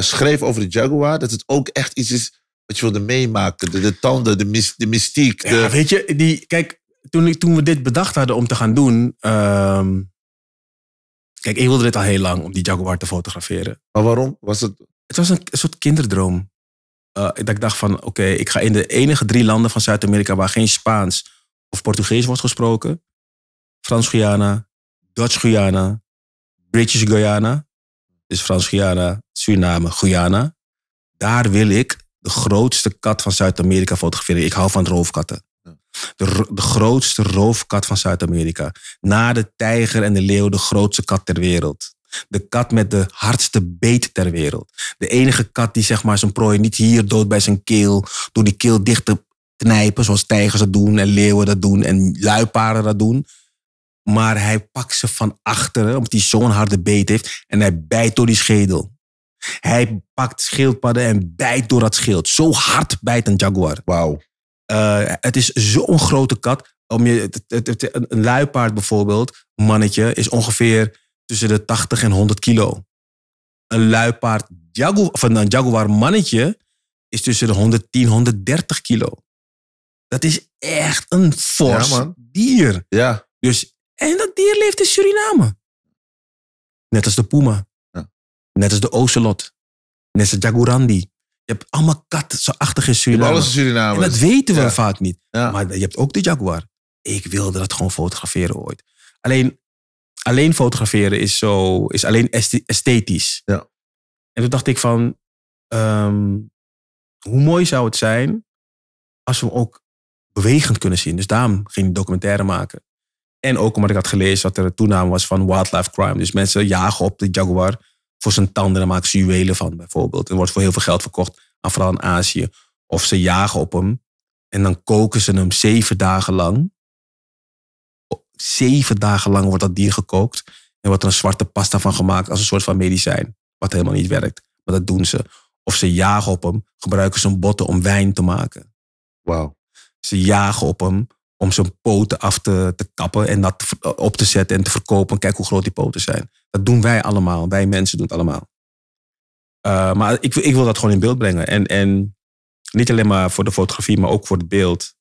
schreef over de Jaguar, dat het ook echt iets is wat je wilde meemaken. De, de tanden, de, mist, de mystiek. Ja, weet je, die, kijk, toen, toen we dit bedacht hadden om te gaan doen, ehm, Kijk, ik wilde dit al heel lang om die jaguar te fotograferen. Maar waarom? Was het... het was een, soort kinderdroom. Eh, dat ik dacht van, oké, ik ga in de enige drie landen van Zuid-Amerika waar geen Spaans of Portugees wordt gesproken. Frans-Guyana, Dutch-Guyana, British-Guyana. Dus Frans-Guyana, Suriname, Guyana. Daar wil ik de grootste kat van Zuid-Amerika fotograferen. Ik hou van roofkatten. De, grootste roofkat van Zuid-Amerika. Na de tijger en de leeuw de grootste kat ter wereld. De kat met de hardste beet ter wereld. De enige kat die zeg maar, zijn prooi niet hier dood bij zijn keel, door die keel dicht te knijpen, zoals tijgers dat doen en leeuwen dat doen en luipaarden dat doen. Maar hij pakt ze van achteren, omdat hij zo'n harde beet heeft, en hij bijt door die schedel. Hij pakt schildpadden en bijt door dat schild. Zo hard bijt een jaguar. Wauw. Eh, het is zo'n grote kat. Om je, een luipaard bijvoorbeeld, mannetje, is ongeveer tussen de 80 en 100 kilo. Een luipaard, jaguar of een jaguar mannetje, is tussen de 110 en 130 kilo. Dat is echt een fors dier. Ja. Dus, en dat dier leeft in Suriname. Net als de puma. Ja. Net als de ocelot. Net als de jaguarandi. Je hebt allemaal katachtige Suriname. alles in Suriname. En dat weten we vaak niet. Maar je hebt ook de Jaguar. Ik wilde dat gewoon fotograferen ooit. Alleen, alleen fotograferen is, zo, is alleen esthetisch. Ja. En toen dacht ik van... Ehm, hoe mooi zou het zijn als we ook bewegend kunnen zien. Dus daarom ging ik documentaire maken. En ook omdat ik had gelezen dat er een toename was van wildlife crime. Dus mensen jagen op de jaguar voor zijn tanden. Daar maken ze juwelen van bijvoorbeeld. En wordt voor heel veel geld verkocht, aan vooral in Azië. Of ze jagen op hem. En dan koken ze hem zeven dagen lang. Zeven dagen lang wordt dat dier gekookt. En wordt er een zwarte pasta van gemaakt als een soort van medicijn. Wat helemaal niet werkt. Maar dat doen ze. Of ze jagen op hem, gebruiken zijn botten om wijn te maken. Wow. Ze jagen op hem om zijn poten af te, te kappen en dat op te zetten en te verkopen. Kijk hoe groot die poten zijn. Dat doen wij allemaal. Wij mensen doen het allemaal. Eh, maar ik, ik wil dat gewoon in beeld brengen. En, en niet alleen maar voor de fotografie, maar ook voor het beeld.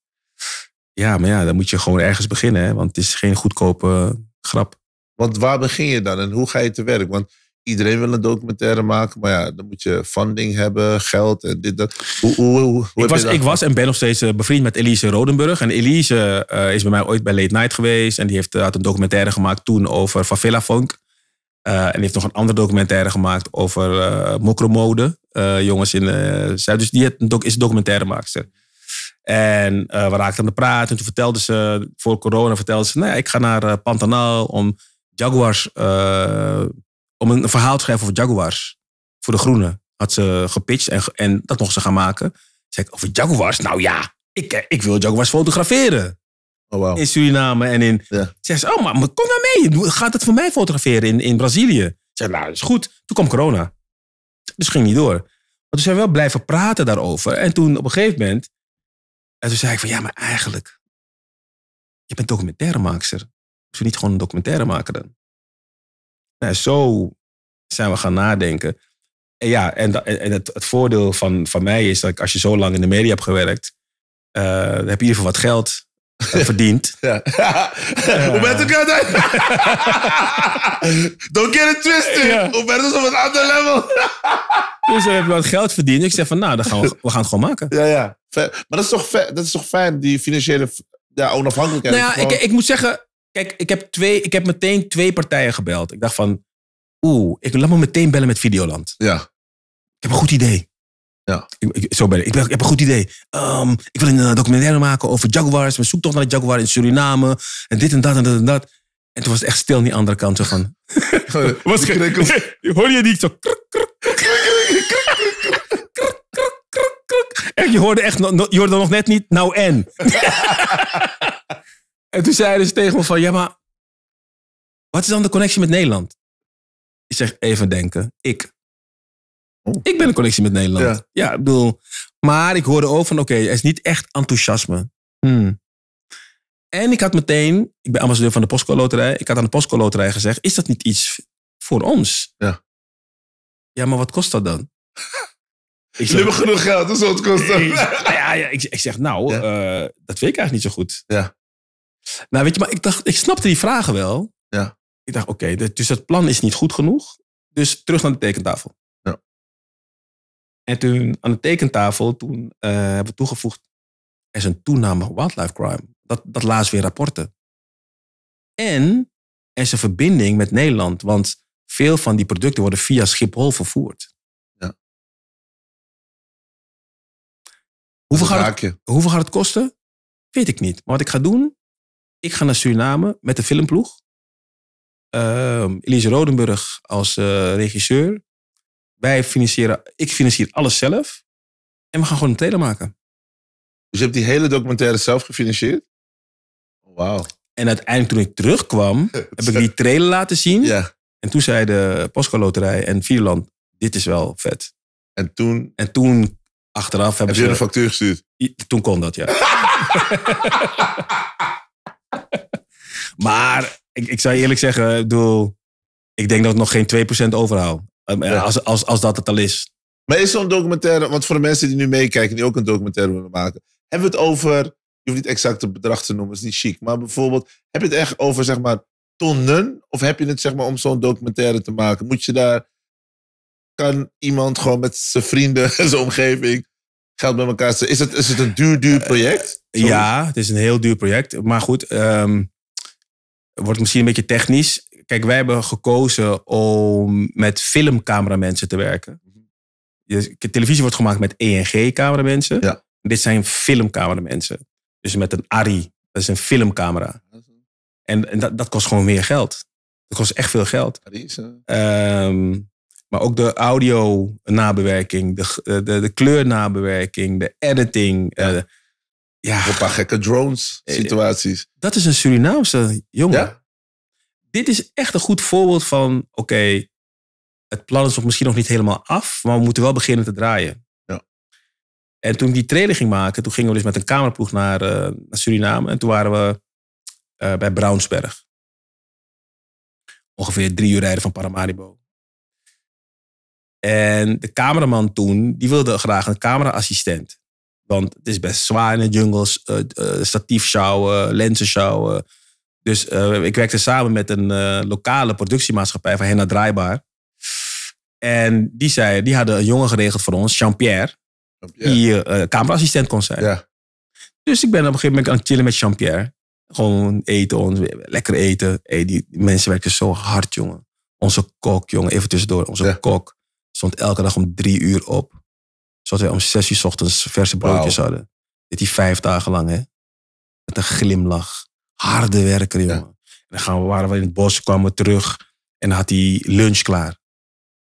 Ja, maar ja, dan moet je gewoon ergens beginnen. Hè? Want het is geen goedkope grap. Want waar begin je dan en hoe ga je te werk? Want iedereen wil een documentaire maken, maar ja, dan moet je funding hebben, geld en dit, dat. Hoe, hoe, hoe, ik was, ik was en ben nog steeds eh, bevriend met Elise Rodenburg. En Elise eh, is bij mij ooit bij Late Night geweest. En die heeft, had een documentaire gemaakt toen over Favela Funk. Uh, en heeft nog een ander documentaire gemaakt over uh, mokromode. Eh, jongens in Zuid. Dus die is maakster. En we raakten aan de praat. En toen vertelde ze, voor corona vertelde ze... Nou ja, ik ga naar Pantanal om Jaguars... om een verhaal te schrijven over Jaguars. Voor de groene. Had ze gepitcht en, en dat mocht ze gaan maken. Zeg ik, over Jaguars? Nou ja, ik, ik wil Jaguars fotograferen. Oh, In Suriname en in. Ja. Zei ze, oh, maar, kom nou mee. Gaat het voor mij fotograferen in, in Brazilië? zei, nou, dat is goed. Toen kwam corona. Dus ging niet door. Maar toen zijn we wel blijven praten daarover. En toen op een gegeven moment. En toen zei ik van, ja, maar eigenlijk. Je bent documentairemaakster. dus we niet gewoon een documentaire maken dan? Nou, zo zijn we gaan nadenken. En ja, en, en het, het, voordeel van, van mij is dat ik, als je zo lang in de media hebt gewerkt, eh, heb je in ieder geval wat geld. Eh, verdiend. Ja. Roberto Don't get it twisted. Ja. Roberto is op een ander level. dus eh, we hebben wat geld verdiend. Ik zeg van, nou, dan gaan we, gaan het gewoon maken. Ja, ja. Maar dat is toch, dat is toch fijn, die financiële ja, onafhankelijkheid. Nou ja, ik, ik moet zeggen, kijk, ik heb, twee, ik heb meteen twee partijen gebeld. Ik dacht van, oeh, ik laat me meteen bellen met Videoland. Ja. Ik heb een goed idee. Ja. Ik, zo ben ik. Ik, heb een goed idee. Ehm, ik wil een eh, documentaire maken over Jaguars. we zoeken toch naar de Jaguar in Suriname. En dit en dat en dat en dat. En toen was het echt stil aan die andere kant. Zo van... Oh, was Hoor je niet zo... je hoorde echt... Je hoorde nog net niet... Nou en? en toen zeiden ze tegen me van... Ja, maar... Wat is dan de connectie met Nederland? Ik zeg, even denken. Ik, ik ben een connectie met Nederland. Ja, ik bedoel. Maar ik hoorde ook van, oké, er is niet echt enthousiasme. Hmm. En ik had meteen, ik ben ambassadeur van de Postcode Loterij. Ik had aan de Postcode Loterij gezegd, is dat niet iets voor ons? Ja. Ja, maar wat kost dat dan? Ik zeg, genoeg geld, dat dus wat kost. Ik, nou ja, ja, ik, ik zeg, nou, eh, dat weet ik eigenlijk niet zo goed. Ja. Nou, weet je, maar ik dacht, ik snapte die vragen wel. Ja. Ik dacht, oké, dus dat plan is niet goed genoeg. Dus terug naar de tekentafel. En toen aan de tekentafel, toen eh, hebben we toegevoegd, er is een toename van wildlife crime. Dat, dat laatst weer rapporten. En er is een verbinding met Nederland, want veel van die producten worden via Schiphol vervoerd. Ja. Hoeveel gaat, het, hoeveel gaat het kosten? Weet ik niet. Maar wat ik ga doen, ik ga naar Suriname met de filmploeg. Ehm, Elise Rodenburg als eh, regisseur. Wij financieren, ik financier alles zelf. En we gaan gewoon een trailer maken. Dus je hebt die hele documentaire zelf gefinancierd? Wauw. En uiteindelijk toen ik terugkwam, heb ik die trailer laten zien. Ja. En toen zei de Postco Loterij en Vierland, dit is wel vet. En toen? En toen, achteraf hebben heb ze... een factuur gestuurd? Toen kon dat, ja. maar ik, ik zou je eerlijk zeggen, ik ik denk dat ik nog geen 2% overhoud. Ehm, als, als, als dat het al is. Maar is zo'n documentaire, want voor de mensen die nu meekijken, die ook een documentaire willen maken, hebben we het over, je hoeft niet exact het bedrag te noemen, is niet chic, maar bijvoorbeeld, heb je het echt over zeg maar tonnen? Of heb je het zeg maar om zo'n documentaire te maken? Moet je daar, kan iemand gewoon met zijn vrienden en zijn omgeving geld bij elkaar zetten? Is het, is het een duur, duur eh, project? Eh, ja, het is een heel duur project. Maar goed, um, wordt misschien een beetje technisch. Kijk, wij hebben gekozen om met mensen te werken. Dus, televisie wordt gemaakt met ENG-cameramensen. Ja. Dit zijn filmcameramensen. Dus met een ARRI, dat is een filmcamera. En, dat, dat, kost gewoon meer geld. Dat kost echt veel geld. Eh, ehm, maar ook de audio-nabewerking, eh, de, de, de kleurnabewerking, de editing. Ja. Eh, ja. Een paar gekke drones-situaties. Dat is een Surinaamse jongen. Ja? dit is echt een goed voorbeeld van: oké, het plan is nog misschien nog niet helemaal af, maar we moeten wel beginnen te draaien. Ja. En toen ik die trailer ging maken, toen gingen we dus met een cameraploeg naar, eh, naar Suriname. En toen waren we eh, bij Brownsberg. Ongeveer drie uur rijden van Paramaribo. En de cameraman toen, die wilde graag een cameraassistent. Want het is best zwaar in de jungles. Eh, statief sjouwen, lenzen sjouwen dus eh, ik werkte samen met een uh, lokale productiemaatschappij van Henna Draaibaar. En die, zei, die hadden een jongen geregeld voor ons, Jean-Pierre. die uh, eh, cameraassistent kon zijn. Ja. Dus ik ben op een gegeven moment aan het chillen met Jean-Pierre. Gewoon eten, ons, lekker eten. Hey, die, mensen werken zo hard, jongen. Onze kok, jongen, even tussendoor. Onze kok stond elke dag om drie uur op. Zodat wij om zes uur s ochtends verse broodjes hadden. Dit die vijf dagen lang, hè. Met een glimlach harde werker, jongen. Dan gaan we, waren we in het bos, kwamen we terug en had hij lunch klaar.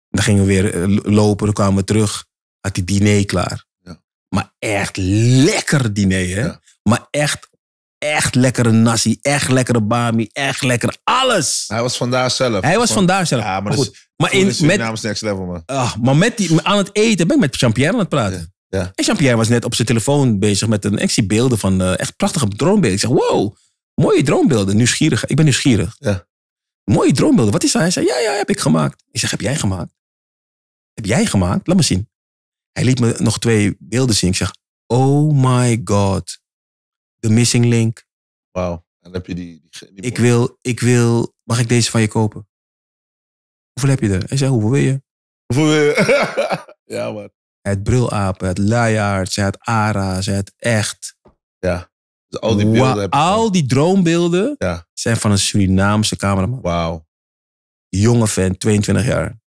Dan gingen we weer eh, lopen, dan kwamen we terug, had hij diner klaar. Ja. Maar echt lekker diner, hè? Maar echt, echt lekkere nasi, echt lekkere bami, echt lekker alles. Hij was vandaar zelf. Hij was vandaar zelf. Ja, maar, goed. maar in, met, namens next level, man. Ah, maar met die, aan het eten ben ik met Jean-Pierre aan het praten. Ja. En Jean-Pierre was net op zijn telefoon bezig met een. Ik zie beelden van eh, echt prachtige dronebeelden. Ik zeg: Wow, Mooie droombeelden, nieuwsgierig. Ik ben nieuwsgierig. Ja. Mooie droombeelden. Wat is dat? Hij zei, ja, ja, heb ik gemaakt. Ik zeg, heb jij gemaakt? Heb jij gemaakt? Laat me zien. Hij liet me nog twee beelden zien. Ik zeg, oh my god. The missing link. Wauw. Dan heb je die, die, ik, wil, ik wil, mag ik deze van je kopen? Hoeveel heb je er? Hij zei, hoeveel wil je? Hoeveel wil je? ja, man. Het brilapen, het luiaard, het ara's, het echt. Ja al die droombeelden ja. zijn van een Surinaamse cameraman. Wauw. Jonge fan, 22 jaar.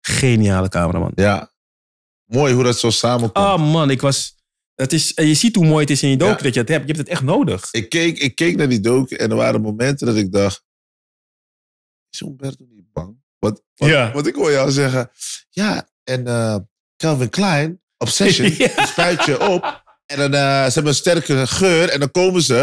Geniale cameraman. Ja. Mooi hoe dat zo samenkomt. Ah man, ik was... Dat is, en je ziet hoe mooi het is in je docu dat je het hebt. Je hebt het echt nodig. Ik keek, ik keek naar die docu en er waren momenten dat ik dacht... Is Humberto niet bang? Want, want, ja. ik hoor jou zeggen... Ja, en uh, Calvin Klein, Obsession, ja. spuit je op. En dan, uh, ze hebben een sterke geur en dan komen ze.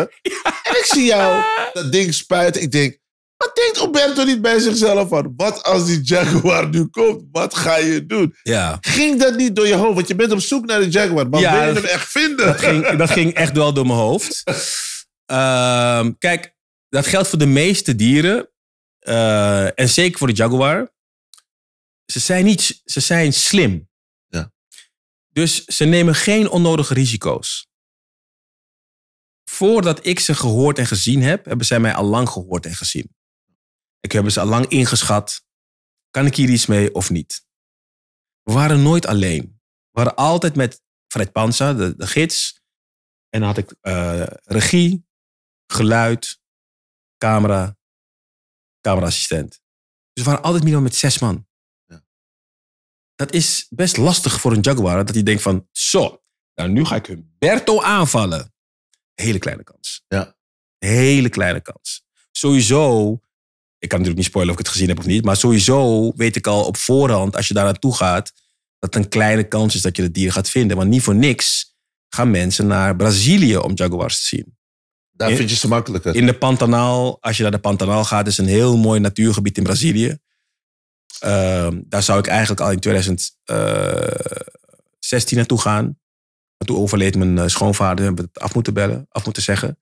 En ik zie jou dat ding spuiten. Ik denk, wat denkt Umberto niet bij zichzelf van? Wat als die Jaguar nu komt? Wat ga je doen? Ja. Ging dat niet door je hoofd? Want je bent op zoek naar de Jaguar. Maar ja, wil je hem echt vinden? Dat ging, dat ging echt wel door mijn hoofd. Ehm, kijk, dat geldt voor de meeste dieren. Eh, en zeker voor de Jaguar. Ze zijn, niet, ze zijn slim. Dus ze nemen geen onnodige risico's. Voordat ik ze gehoord en gezien heb, hebben zij mij al lang gehoord en gezien. Ik heb ze al lang ingeschat. Kan ik hier iets mee of niet? We waren nooit alleen. We waren altijd met Fred Panza, de, gids. En dan had ik eh, regie, geluid, camera, cameraassistent. Dus we waren altijd minimaal met zes man dat is best lastig voor een Jaguar. Dat hij denkt van, zo, nou nu ga ik Humberto aanvallen. Hele kleine kans. Ja. Hele kleine kans. Sowieso, ik kan natuurlijk niet spoilen of ik het gezien heb of niet, maar sowieso weet ik al op voorhand, als je daar naartoe gaat, dat het een kleine kans is dat je het dier gaat vinden. Want niet voor niks gaan mensen naar Brazilië om jaguars te zien. Daar vind je ze makkelijker. In de Pantanaal, als je naar de Pantanaal gaat, is een heel mooi natuurgebied in Brazilië. Ehm, daar zou ik eigenlijk al in 2016 eh, naartoe gaan. toen overleed mijn eh, schoonvader. Hebben het af moeten bellen, af moeten zeggen.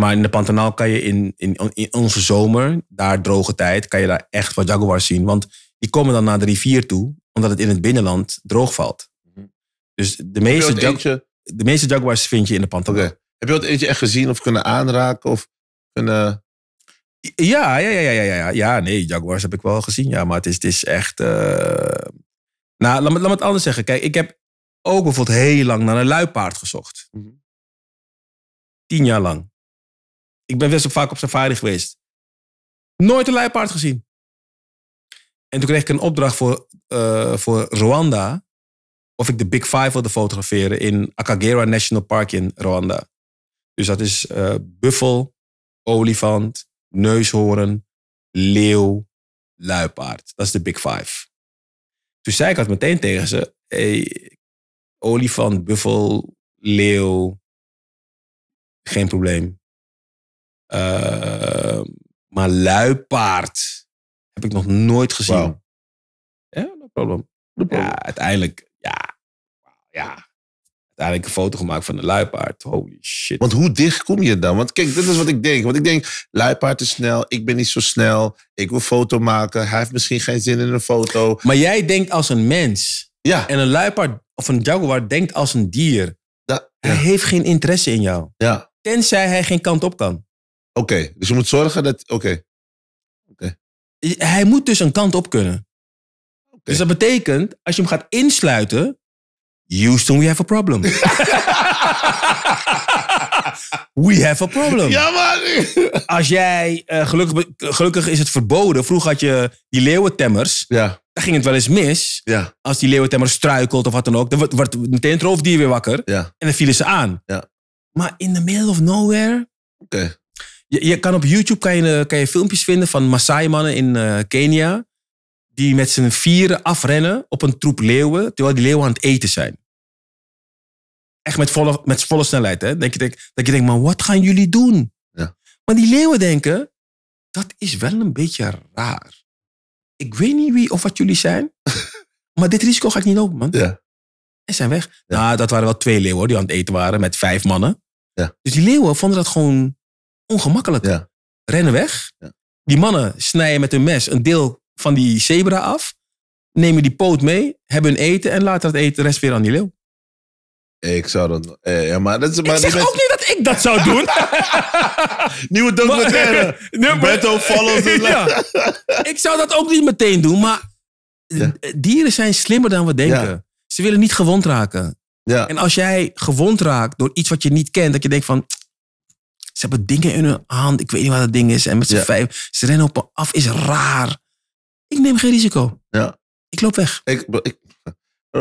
Maar in de Pantanaal kan je in, in, onze zomer, daar droge tijd, kan je daar echt wat jaguars zien. Want die komen dan naar de rivier toe, omdat het in het binnenland droog valt. Mhm. Dus de meeste, de meeste jaguars vind je in de Pantanal. Heb je wat eentje echt gezien of kunnen aanraken? Of kunnen... Ja, ja, ja, ja, ja, ja. nee, Jaguars heb ik wel gezien, ja. Maar het is, het is echt... Eh, nou, laat me, laat me het anders zeggen. Kijk, ik heb ook bijvoorbeeld heel lang naar een luipaard gezocht. Mhm. Tien jaar lang. Ik ben best vaak op safari geweest. Nooit een luipaard gezien. En toen kreeg ik een opdracht voor, eh, voor Rwanda. Of ik de Big Five wilde fotograferen in Akagera National Park in Rwanda. Dus dat is eh, buffel, olifant, neushoorn, leeuw, luipaard. Dat is de big five. Toen zei ik dat meteen tegen ze. Hey, olifant, buffel, leeuw, geen probleem. Ehm, maar luipaard heb ik nog nooit gezien. Wow. Ja, no problem. Ja, uiteindelijk, ja. Ja, uiteindelijk een foto gemaakt van een luipaard. Holy shit. Want hoe dicht kom je dan? Want kijk, dit is wat ik denk. Want ik denk, luipaard is snel, ik ben niet zo snel. Ik wil foto maken, hij heeft misschien geen zin in een foto. Maar jij denkt als een mens. Ja. En een luipaard of een jaguar denkt als een dier. Ja. Hij heeft geen interesse in jou. Ja. Tenzij hij geen kant op kan. Oké, dus je moet zorgen dat... Oké. Oké. Hij moet dus een kant op kunnen. Dus dat betekent, als je hem gaat insluiten, Houston, we have a problem. we have a problem. Ja, man. Als jij, eh, gelukkig, gelukkig is het verboden. Vroeger had je die leeuwentemmers. Ja. Daar ging het wel eens mis. Ja. Als die leeuwentemmer struikelt of wat dan ook. Dan wordt, meteen het roofdier weer wakker. Ja. En dan vielen ze aan. Ja. Maar in the middle of nowhere. Oké. Je, je, kan op YouTube kan je, kan je filmpjes vinden van Maasai-mannen in eh, Kenia. Die met z'n vieren afrennen op een troep leeuwen. Terwijl die leeuwen aan het eten zijn echt met volle, met volle snelheid. Hè? Dat, je dat je denkt, maar wat gaan jullie doen? Ja. Maar die leeuwen denken, dat is wel een beetje raar. Ik weet niet wie of wat jullie zijn, maar dit risico gaat niet lopen, man. Ja. En zijn weg. Nou, dat waren wel twee leeuwen die aan het eten waren met vijf mannen. Ja. Dus die leeuwen vonden dat gewoon ongemakkelijk. Ja. Rennen weg. Die mannen snijden met hun mes een deel van die zebra af. Nemen die poot mee, hebben hun eten en laten het eten de rest weer aan die leeuw. Ik zou dat. Eh, ja, maar dat is, maar ik zeg ook niet dat ik dat zou doen. Nieuwe documentaire. Nee, Beto Follows. Ik zou dat ook niet meteen doen, maar dieren zijn slimmer dan we denken. Ze willen niet gewond raken. Ja. En als jij gewond raakt door iets wat je niet kent, dat je denkt van. Ze hebben dingen in hun hand, ik weet niet wat dat ding is. En met z'n vijf, ze rennen op me af, is raar. Ik neem geen risico. Ja. Ik loop weg. ik,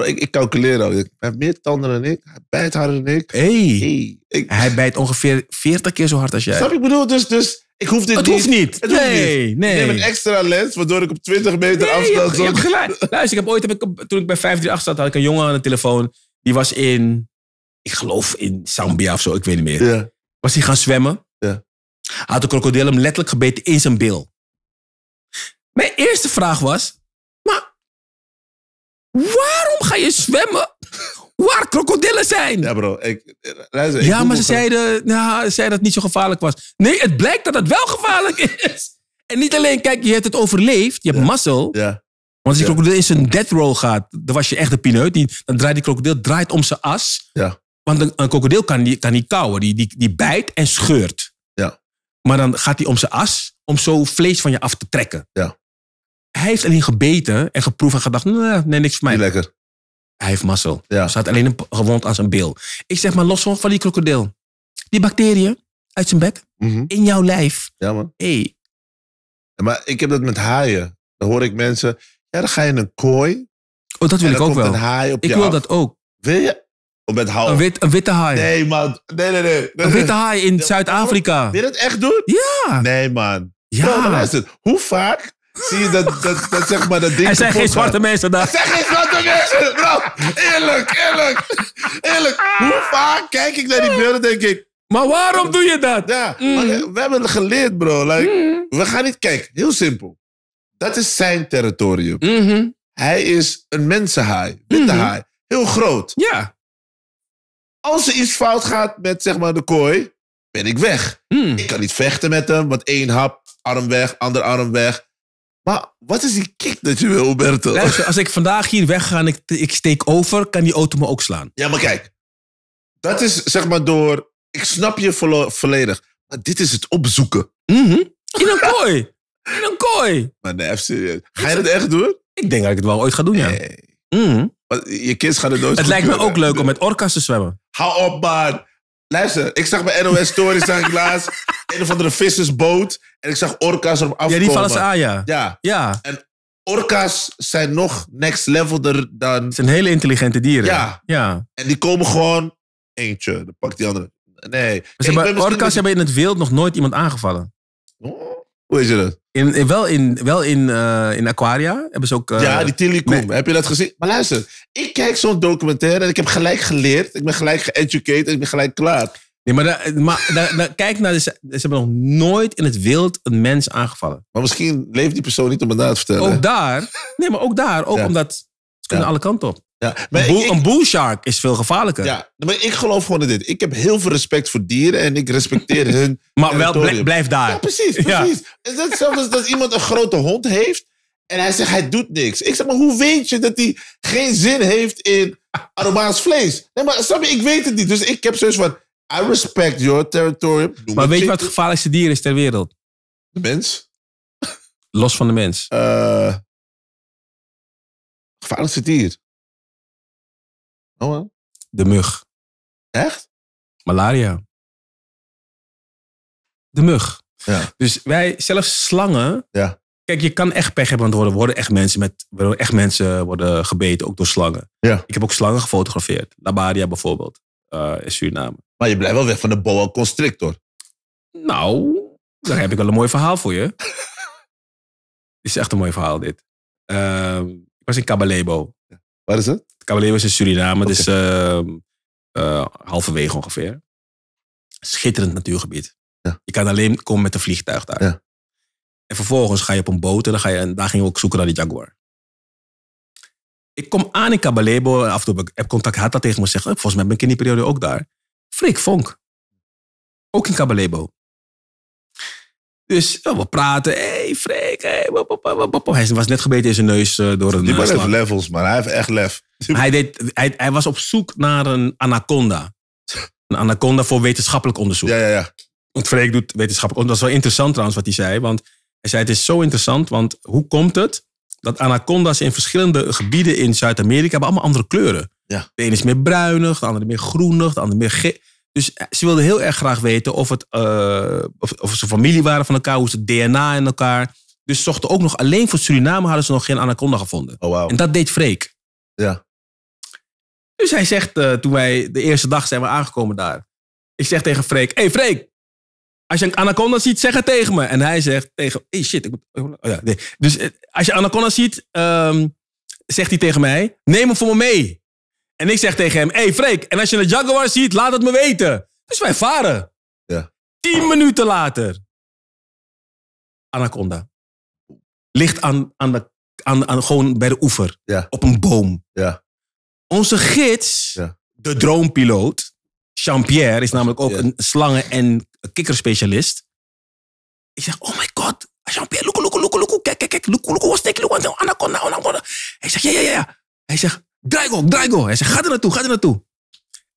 ik, ik calculeer al. Hij heeft meer tanden dan ik. Hij bijt harder dan ik. Hey. hij bijt ongeveer 40 keer zo hard als jij. Snap Ik bedoel, dus, dus ik hoef dit niet. Hoeft niet. Het nee, hoeft niet. nee. Ik neem een extra lens, waardoor ik op 20 meter nee, afstand... Je, gelijk. Luister, ik heb ooit, heb ik, toen ik bij 538 zat, had ik een jongen aan de telefoon. Die was in, ik geloof in Zambia of zo, ik weet niet meer. Ja. Was hij gaan zwemmen. Ja. Had de krokodil hem letterlijk gebeten in zijn bil. Mijn eerste vraag was, maar... Wat? je zwemmen waar krokodillen zijn. Ja, bro. luister, ja, maar ze zeiden, nou, zeiden dat het niet zo gevaarlijk was. Nee, het blijkt dat het wel gevaarlijk is. En niet alleen, kijk, je hebt het overleefd. Je hebt ja. mazzel. Ja. Want als die ja. krokodil in zijn death roll gaat, dan was je echt een pineut. dan draait die krokodil draait om zijn as. Ja. Want een, een krokodil kan niet, kan niet kauwen. Die, die, bijt en scheurt. Ja. Maar dan gaat hij om zijn as om zo vlees van je af te trekken. Ja. Hij heeft alleen gebeten en geproefd en gedacht, nee, nou, nee niks voor mij. Niet lekker. Hij heeft mazzel. Ja. staat alleen een gewond aan zijn bil. Ik zeg maar los van die krokodil. Die bacteriën uit zijn bek, mhm. in jouw lijf. Ja, man. Hey. maar ik heb dat met haaien. Dan hoor ik mensen, ja, dan ga je in een kooi. Oh, dat wil ik ook wel. ik wil dat ook. Wil je? Of met haaien. Een, een, witte haai. Nee, man. Nee, nee, nee. Een witte haai in Zuid-Afrika. Wil je dat echt doen? Ja. Nee, man. Ja. hoe vaak Zie je dat, dat, zeg maar dat ding. Er zijn geen zwarte mensen daar. Er zijn geen zwarte mensen, bro. Eerlijk, eerlijk, eerlijk. Hoe vaak kijk ik naar die beelden, denk ik. Maar waarom doe je dat? Ja, mm. we hebben het geleerd, bro. Like, mm. We gaan niet kijken. Heel simpel. Dat is zijn territorium. Mhm. Hij is een mensenhaai, witte mhm. haai. Heel groot. Ja. Als er iets fout gaat met zeg maar, de kooi, ben ik weg. Mm. Ik kan niet vechten met hem, want één hap, arm weg, ander arm weg. Maar wat is die kick dat je wil, Humberto? als ik vandaag hier wegga en ik, ik steek over, kan die auto me ook slaan. Ja, maar kijk. Dat is zeg maar door... Ik snap je volledig. Maar dit is het opzoeken. Mhm. In een kooi. In een kooi. Maar nee, even serieus. Ga je dat echt doen? Ik denk dat ik het wel ooit ga doen, ja. Nee. Mhm. Je kids gaat het nooit Het lijkt me ook leuk om met orka's te zwemmen. Hou op, man ik zag bij NOS Stories, zag ik laatst, een of andere vissersboot. En ik zag orka's erop afkomen. Ja, die vallen ze aan, ja. Ja. ja. En orka's zijn nog next levelder dan... Ze zijn hele intelligente dieren. Ja. ja. En die komen gewoon... Eentje, dan pakt die andere. Nee. Hey, hebben, orka's misschien... hebben in het wild nog nooit iemand aangevallen. Oh, hoe is dat? In, wel in, wel in, eh, in Aquaria hebben ze ook. Eh, ja, die Telekom. Heb je dat gezien? Maar luister, ik kijk zo'n documentaire en ik heb gelijk geleerd. Ik ben gelijk geëducated ik ben gelijk klaar. Nee, maar, maar kijk naar. De, ze hebben nog nooit in het wild een mens aangevallen. Maar misschien leeft die persoon niet om het na te vertellen. Ook daar. Nee, maar ook daar. Ook omdat. Ze kunnen alle kanten op maar een, boel, shark is veel gevaarlijker. Ja, maar ik geloof gewoon in dit. Ik heb heel veel respect voor dieren en ik respecteer hun. maar wel blijf, daar. Ja, precies, precies. Ja. Is dat zelfs als dat iemand een grote hond heeft en hij zegt hij doet niks. Ik zeg maar, hoe weet je dat hij geen zin heeft in aromaans vlees? Nee, maar snap je, ik weet het niet. Dus ik heb zoiets van, I respect your territorium. maar weet je wat het gevaarlijkste dier is ter wereld? De mens. Los van de mens. Uh, gevaarlijkste dier. Oh, de mug. Echt? Malaria. De mug. Ja. Dus wij, zelfs slangen. Ja. Kijk, je kan echt pech hebben, want worden, worden, echt, mensen met, worden echt mensen worden gebeten, ook door slangen. Ja. Ik heb ook slangen gefotografeerd. Labaria bijvoorbeeld, uh, in Suriname. Maar je blijft wel weg van de boa constrictor. Nou, daar heb ik wel een mooi verhaal voor je. Het is echt een mooi verhaal, dit. Ehm, ik was in Cabalebo. Waar is het? Cabalebo is in Suriname, okay. dus ehm, eh, halverwege ongeveer. Schitterend natuurgebied. Ja. Je kan alleen komen met een vliegtuig daar. Ja. En vervolgens ga je op een boot en, dan ga je, en daar ging we ook zoeken naar die Jaguar. Ik kom aan in Cabalebo. Af en toe heb ik contact gehad, dat tegen me zeggen. Oh, volgens mij ben ik in die periode ook daar. Frik Vonk. Ook in Cabalebo. Dus oh, we praten. hey, Freek. Hey, Hij was net gebeten in zijn neus eh, door een Die man eh, heeft levels, maar Hij heeft echt lef. Hij, deed, hij, hij was op zoek naar een anaconda. Een anaconda voor wetenschappelijk onderzoek. Ja, ja, ja. Want Freek doet wetenschappelijk onderzoek. Dat is wel interessant trouwens wat hij zei. Want hij zei het is zo interessant. Want hoe komt het dat anacondas in verschillende gebieden in Zuid-Amerika hebben allemaal andere kleuren. Ja. De ene is meer bruinig, de andere meer groenig, de andere meer ge dus eh, ze wilde heel erg graag weten of, het, eh, of, of, ze familie waren van elkaar, hoe ze DNA in elkaar. Dus zochten ook nog, alleen voor Suriname hadden ze nog geen anaconda gevonden. Oh, wow. En dat deed Freek. Ja. Dus hij zegt, eh, toen wij de eerste dag zijn we aangekomen daar. Ik zeg tegen Freek, hey Freek, als je een anaconda ziet, zeg het tegen me. En hij zegt tegen, hey shit. Ik moet, oh ja, nee. Dus als je anaconda ziet, ehm, zegt hij tegen mij, neem hem voor me mee. En ik zeg tegen hem, hey Freek, en als je een Jaguar ziet, laat het me weten. Dus wij varen. Ja. Tien minuten later. Anaconda. Ligt aan, aan de, aan, aan, gewoon bij de oever. Ja. Op een boom. Ja. Onze gids, ja. de droompiloot, Jean-Pierre, is namelijk ook een slangen- en kikkerspecialist. Ik zeg, oh my god, Jean-Pierre, look, look, look, look, kijk, kijk, kijk, look, look, anaconda, anaconda. Hij zegt, ja, ja, ja. Hij zegt, draai go. Hij zegt, ga er naartoe, ga er naartoe.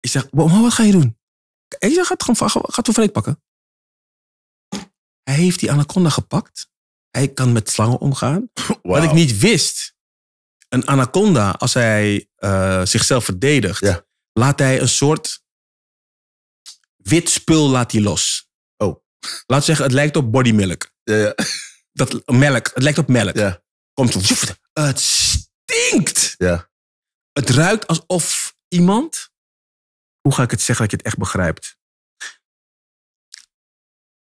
Ik zeg, maar wat ga je doen? Ik zeg, gaat gewoon pakken. Hij heeft die anaconda gepakt. Hij kan met slangen omgaan. Wat ik niet wist. Een anaconda, als hij eh, zichzelf verdedigt, laat hij een soort wit spul laat hij los. Oh. Laat zeggen, het lijkt op bodymilk. Ja, ja. Dat, melk. Het lijkt op melk. Ja. Komt, het stinkt. Ja het ruikt alsof iemand. Hoe ga ik het zeggen dat je het echt begrijpt?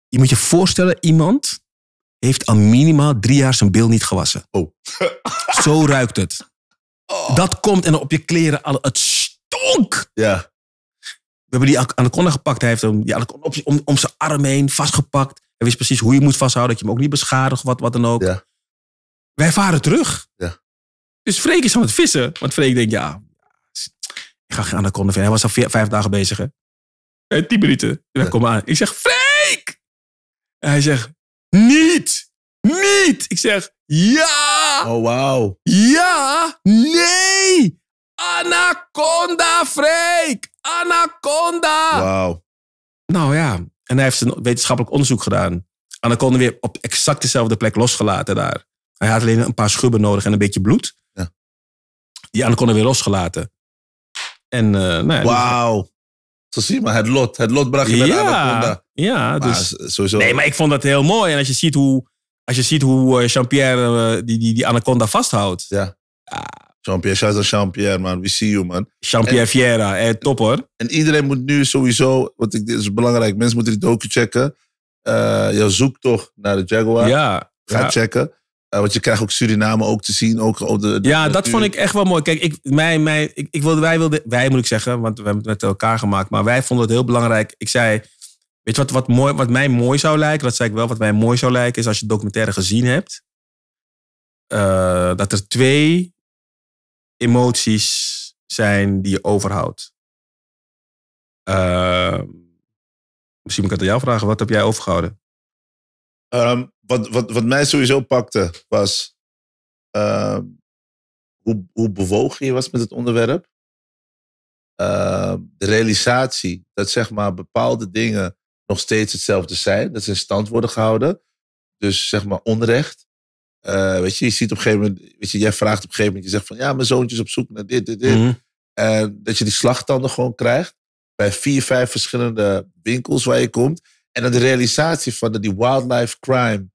Je moet je voorstellen, iemand heeft al minimaal drie jaar zijn bil niet gewassen. Oh. Zo ruikt het. Oh. Dat komt en op je kleren, al, het stonk. Ja. We hebben die anaconda gepakt. Hij heeft hem die anaconda om, om, om zijn arm heen vastgepakt. Hij wist precies hoe je moet vasthouden, dat je hem ook niet beschadigt wat, wat dan ook. Ja. Wij varen terug. Ja. Dus Freek is aan het vissen. Want Freek denkt, ja, ik ga geen anaconda vinden. Hij was al vijf dagen bezig, hè. En eh, tien minuten. En kom aan. Ik zeg, Freek! En hij zegt, niet! Niet! Ik zeg, ja! Oh, wauw. Ja! Nee! Anaconda, Freek! Anaconda! Wauw. Nou ja, en hij heeft een wetenschappelijk onderzoek gedaan. Anaconda weer op exact dezelfde plek losgelaten daar. Hij had alleen een paar schubben nodig en een beetje bloed die Anaconda weer losgelaten. En, eh, nou ja, Wauw. Zo zie je maar, het lot. Het lot bracht je bij ja, Ja, dus... Sowieso. Nee, maar ik vond dat heel mooi. En als je ziet hoe, als je ziet hoe eh, Jean-Pierre eh, die, die, die Anaconda vasthoudt. Ja. Ah. Jean-Pierre, shout out Jean-Pierre, man. We see you, man. Jean-Pierre Fiera, top hoor. En iedereen moet nu sowieso, want ik, dit is belangrijk, mensen moeten die docu checken. Uh, zoekt toch naar de Jaguar. Ja. Ga checken. Uh, want je krijgt ook Suriname ook te zien. Ook op de, ja, dat vond ik echt wel mooi. Kijk, ik, mij, mij, ik, ik wilde, wij wilden, wij moet ik zeggen, want we hebben het met elkaar gemaakt. Maar wij vonden het heel belangrijk. Ik zei, weet je wat, wat, mooi, wat mij mooi zou lijken? Dat zei ik wel, wat mij mooi zou lijken is als je documentaire gezien hebt. Eh, dat er twee emoties zijn die je overhoudt. Eh, misschien moet ik aan jou vragen, wat heb jij overgehouden? Ehm, wat, wat, wat mij sowieso pakte was ehm, hoe, hoe bewogen je was met het onderwerp. Ehm, de realisatie dat zeg maar bepaalde dingen nog steeds hetzelfde zijn. Dat ze in stand worden gehouden. Dus zeg maar onrecht. Eh, weet je, je ziet op een gegeven moment, weet je, jij vraagt op een gegeven moment, je zegt van ja, mijn zoontje is op zoek naar dit, dit, dit. Mhm. En dat je die slagtanden gewoon krijgt. Bij vier, vijf verschillende winkels waar je komt. En dan de realisatie van dat die wildlife crime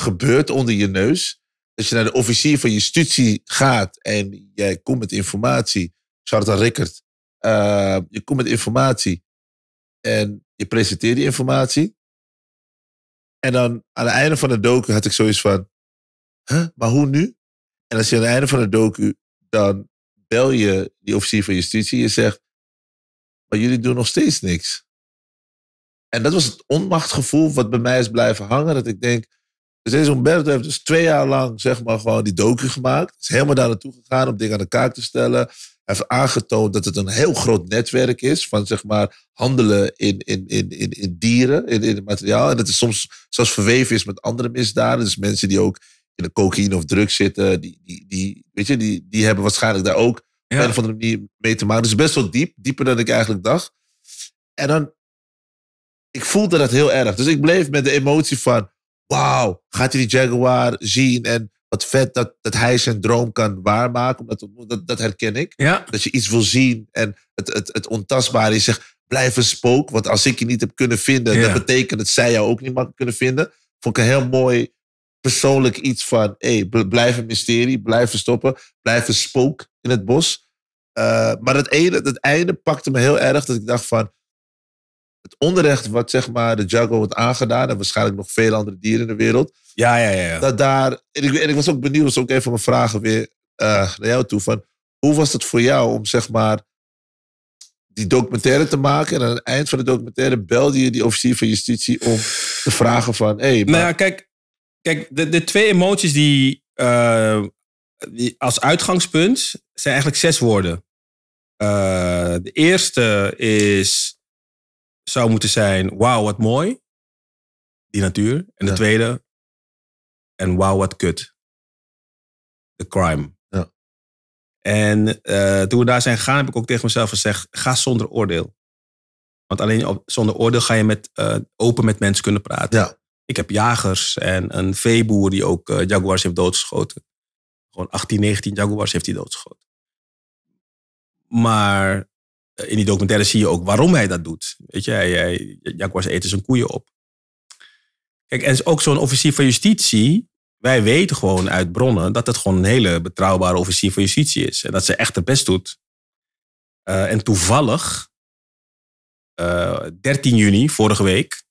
gebeurt onder je neus. Dat je naar de officier van justitie gaat en jij komt met informatie. Charlotte Rickert. Uh, je komt met informatie en je presenteert die informatie. En dan aan het einde van de docu had ik zoiets van, huh, maar hoe nu? En als je aan het einde van de docu, dan bel je die officier van justitie. Je zegt, maar jullie doen nog steeds niks. En dat was het onmachtgevoel wat bij mij is blijven hangen. Dat ik denk, dus deze Umberto heeft dus twee jaar lang zeg maar gewoon die docu gemaakt. Is helemaal daar naartoe gegaan om dingen aan de kaak te stellen. Heeft aangetoond dat het een heel groot netwerk is van zeg maar handelen in, in, in, in, in dieren, in, in materiaal. En dat is soms zelfs verweven is met andere misdaden. Dus mensen die ook in de cocaïne of drugs zitten, die, die, die, weet je, die, die hebben waarschijnlijk daar ook ja. een of andere manier mee te maken. Dus best wel diep, dieper dan ik eigenlijk dacht. En dan ik voelde dat heel erg. Dus ik bleef met de emotie van, wauw, gaat hij die Jaguar zien en wat vet dat, dat hij zijn droom kan waarmaken. Omdat, dat, dat herken ik. Dat je iets wil zien en het, het, het ontastbare is. zegt blijf een spook. Want als ik je niet heb kunnen vinden, dat betekent dat zij jou ook niet mag kunnen vinden. Vond ik een heel mooi persoonlijk iets van, hey, blijf een mysterie, blijf verstoppen, blijf een spook in het bos. Eh, maar dat, ene, dat einde pakte me heel erg dat ik dacht van, het onderrecht wat zeg maar, de jaguar wordt aangedaan. En waarschijnlijk nog veel andere dieren in de wereld. Ja, ja, ja. Dat daar, en, ik, en ik was ook benieuwd, was ook een mijn vragen weer eh, naar jou toe. Van, hoe was het voor jou om zeg maar die documentaire te maken. En aan het eind van de documentaire belde je die officier van justitie om te vragen van... Hey, maar... Nou ja, kijk, kijk de, de twee emoties die, eh, als uitgangspunt zijn eigenlijk zes woorden. Eh, de eerste is zou moeten zijn: wauw, wat mooi. Die natuur. En de tweede, en wauw, wat kut. De crime. Ja. En eh, toen we daar zijn gegaan, heb ik ook tegen mezelf gezegd: ga zonder oordeel. Want alleen op, zonder oordeel ga je met, eh, open met mensen kunnen praten. Ja. Ik heb jagers en een veeboer die ook eh, jaguars heeft doodgeschoten. Gewoon 18, 19 jaguars heeft hij doodgeschoten. Maar eh, in die documentaire zie je ook waarom hij dat doet. Weet je, hij, hij, eten zijn koeien op. Kijk, en ook zo'n officier van justitie. Wij weten gewoon uit bronnen dat het gewoon een hele betrouwbare officier van justitie is. En dat ze echt het best doet. Eh, en toevallig, 13 eh, juni vorige week,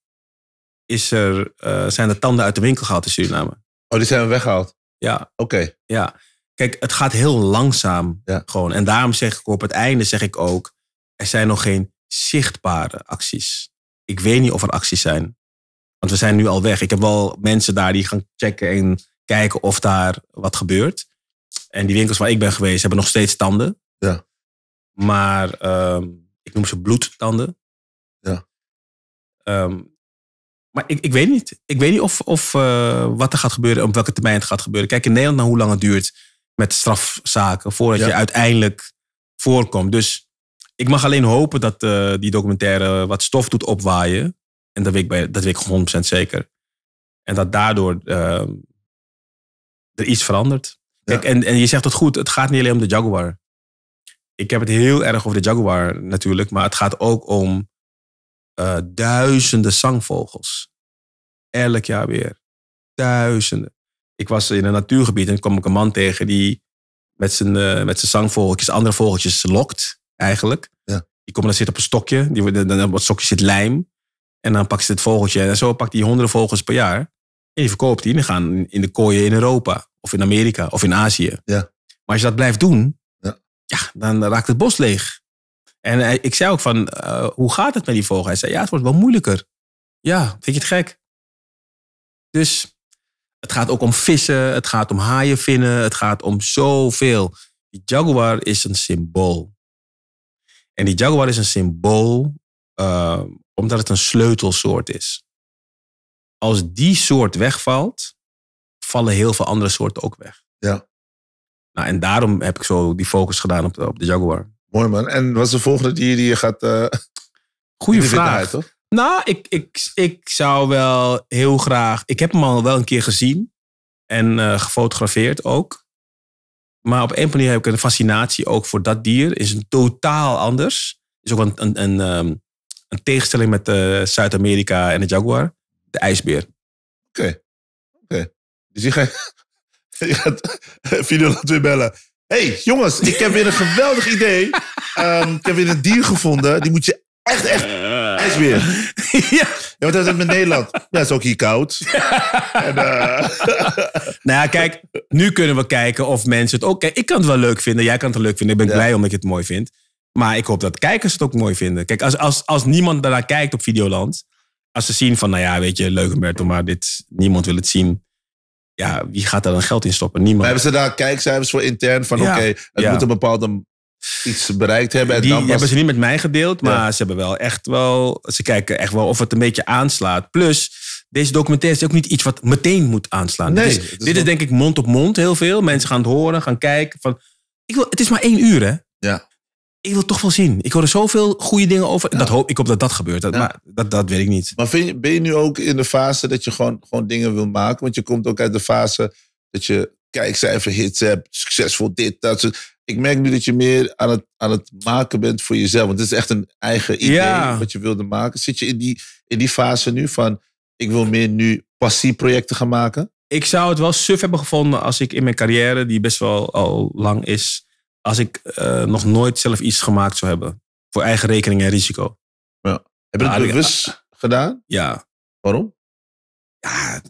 is er, zijn de tanden uit de winkel gehaald in Suriname. Oh, die zijn we weggehaald? Ja. Oké. Ja. Kijk, het gaat heel langzaam gewoon. En daarom zeg ik op het einde zeg ik ook, er zijn nog geen zichtbare acties. Ik weet niet of er acties zijn. Want we zijn nu al weg. Ik heb wel mensen daar die gaan checken en kijken of daar wat gebeurt. En die winkels waar ik ben geweest hebben nog steeds tanden. Ja. Maar ehm, ik noem ze bloedtanden. Ja. Ehm, maar ik, ik weet niet. Ik weet niet of, of eh, wat er gaat gebeuren op welke termijn het gaat gebeuren. Kijk in Nederland naar nou hoe lang het duurt met strafzaken voordat je uiteindelijk voorkomt. Dus ik mag alleen hopen dat eh, die documentaire wat stof doet opwaaien. En dat weet ik, bij, dat weet ik 100% zeker. En dat daardoor ehm, er iets verandert. en, en je zegt het goed, het gaat niet alleen om de Jaguar. Ik heb het heel erg over de Jaguar natuurlijk, maar het gaat ook om eh, duizenden zangvogels. Elk jaar weer. Duizenden. Ik was in een natuurgebied en kwam ik een man tegen die met zijn, eh, met zijn zangvogeltjes andere vogeltjes lokt eigenlijk. Ja. Die komen dan zitten op een stokje. Die, dan, op dat stokje zit lijm. En dan pakken ze het vogeltje. En zo pakt hij honderden vogels per jaar. En die verkoopt die. En die gaan in de kooien in Europa. Of in Amerika. Of in Azië. Ja. Maar als je dat blijft doen. Ja. dan raakt het bos leeg. En eh, ik zei ook van, eh, hoe gaat het met die vogel? Hij zei, ja, het wordt wel moeilijker. Ja, vind je het gek? Dus het gaat ook om vissen. Het gaat om haaien vinden Het gaat om zoveel. Die jaguar is een symbool. En die jaguar is een symbool ehm, omdat het een sleutelsoort is. Als die soort wegvalt, vallen heel veel andere soorten ook weg. Ja. Nou, en daarom heb ik zo die focus gedaan op de, op de jaguar. Mooi man. En wat is de volgende die je gaat... Uh, Goeie vraag. toch? Nou, ik, ik, ik zou wel heel graag... Ik heb hem al wel een keer gezien. En eh, gefotografeerd ook. Maar op één manier heb ik een fascinatie ook voor dat dier. Is een totaal anders. Is ook een, een, een, ehm, een tegenstelling met eh, Zuid-Amerika en de jaguar. De ijsbeer. Oké. Oké. Dus je gaat, je gaat Fidel weer bellen. hey, jongens, ik heb weer een geweldig idee. Ehm, ik heb weer een dier gevonden. Die moet je echt, echt weer. ja. wat is het met Nederland? Ja, is ook hier koud. en, eh, nou ja, kijk, nu kunnen we kijken of mensen het ook... Kijk, ik kan het wel leuk vinden, jij kan het leuk vinden. Ik ben blij omdat ik het mooi vind. Maar ik hoop dat kijkers het ook mooi vinden. Kijk, als, als, als niemand daarnaar kijkt op Videoland... als ze zien van, nou ja, weet je, leuk Humberto, maar dit, niemand wil het zien ja, wie gaat daar dan geld in stoppen? Niemand. hebben ze daar kijkcijfers voor intern? Van oké, het moet een bepaalde iets bereikt hebben. En die dan hebben ze niet met mij gedeeld, maar ze hebben wel echt wel. Ze kijken echt wel of het een beetje aanslaat. Plus, deze documentaire is ook niet iets wat meteen moet aanslaan. Nee, dit, is, denk ik mond op mond heel veel. Mensen gaan het horen, gaan kijken. Van, ik wil, het is maar één uur, hè? Ja. Ik wil toch wel zien. Ik hoor er zoveel goede dingen over. Dat hoop, ik hoop dat dat gebeurt, dat, maar dat, dat weet ik niet. Maar vind je, ben je nu ook in de fase dat je gewoon, gewoon dingen wil maken? Want je komt ook uit de fase dat je hits hebt, succesvol dit, dat. Soort ik merk nu dat je meer aan het, aan het maken bent voor jezelf. Want het is echt een eigen idee wat je wilde maken. Zit je in die, in die fase nu van, ik wil meer nu passieprojecten gaan maken? Ik zou het wel suf hebben gevonden als ik in mijn carrière, die best wel al lang is, als ik eh, nog nooit zelf iets gemaakt zou hebben. Voor eigen rekening en risico. Heb je dat wel nou, bewust gedaan? Ja. Waarom? Ja,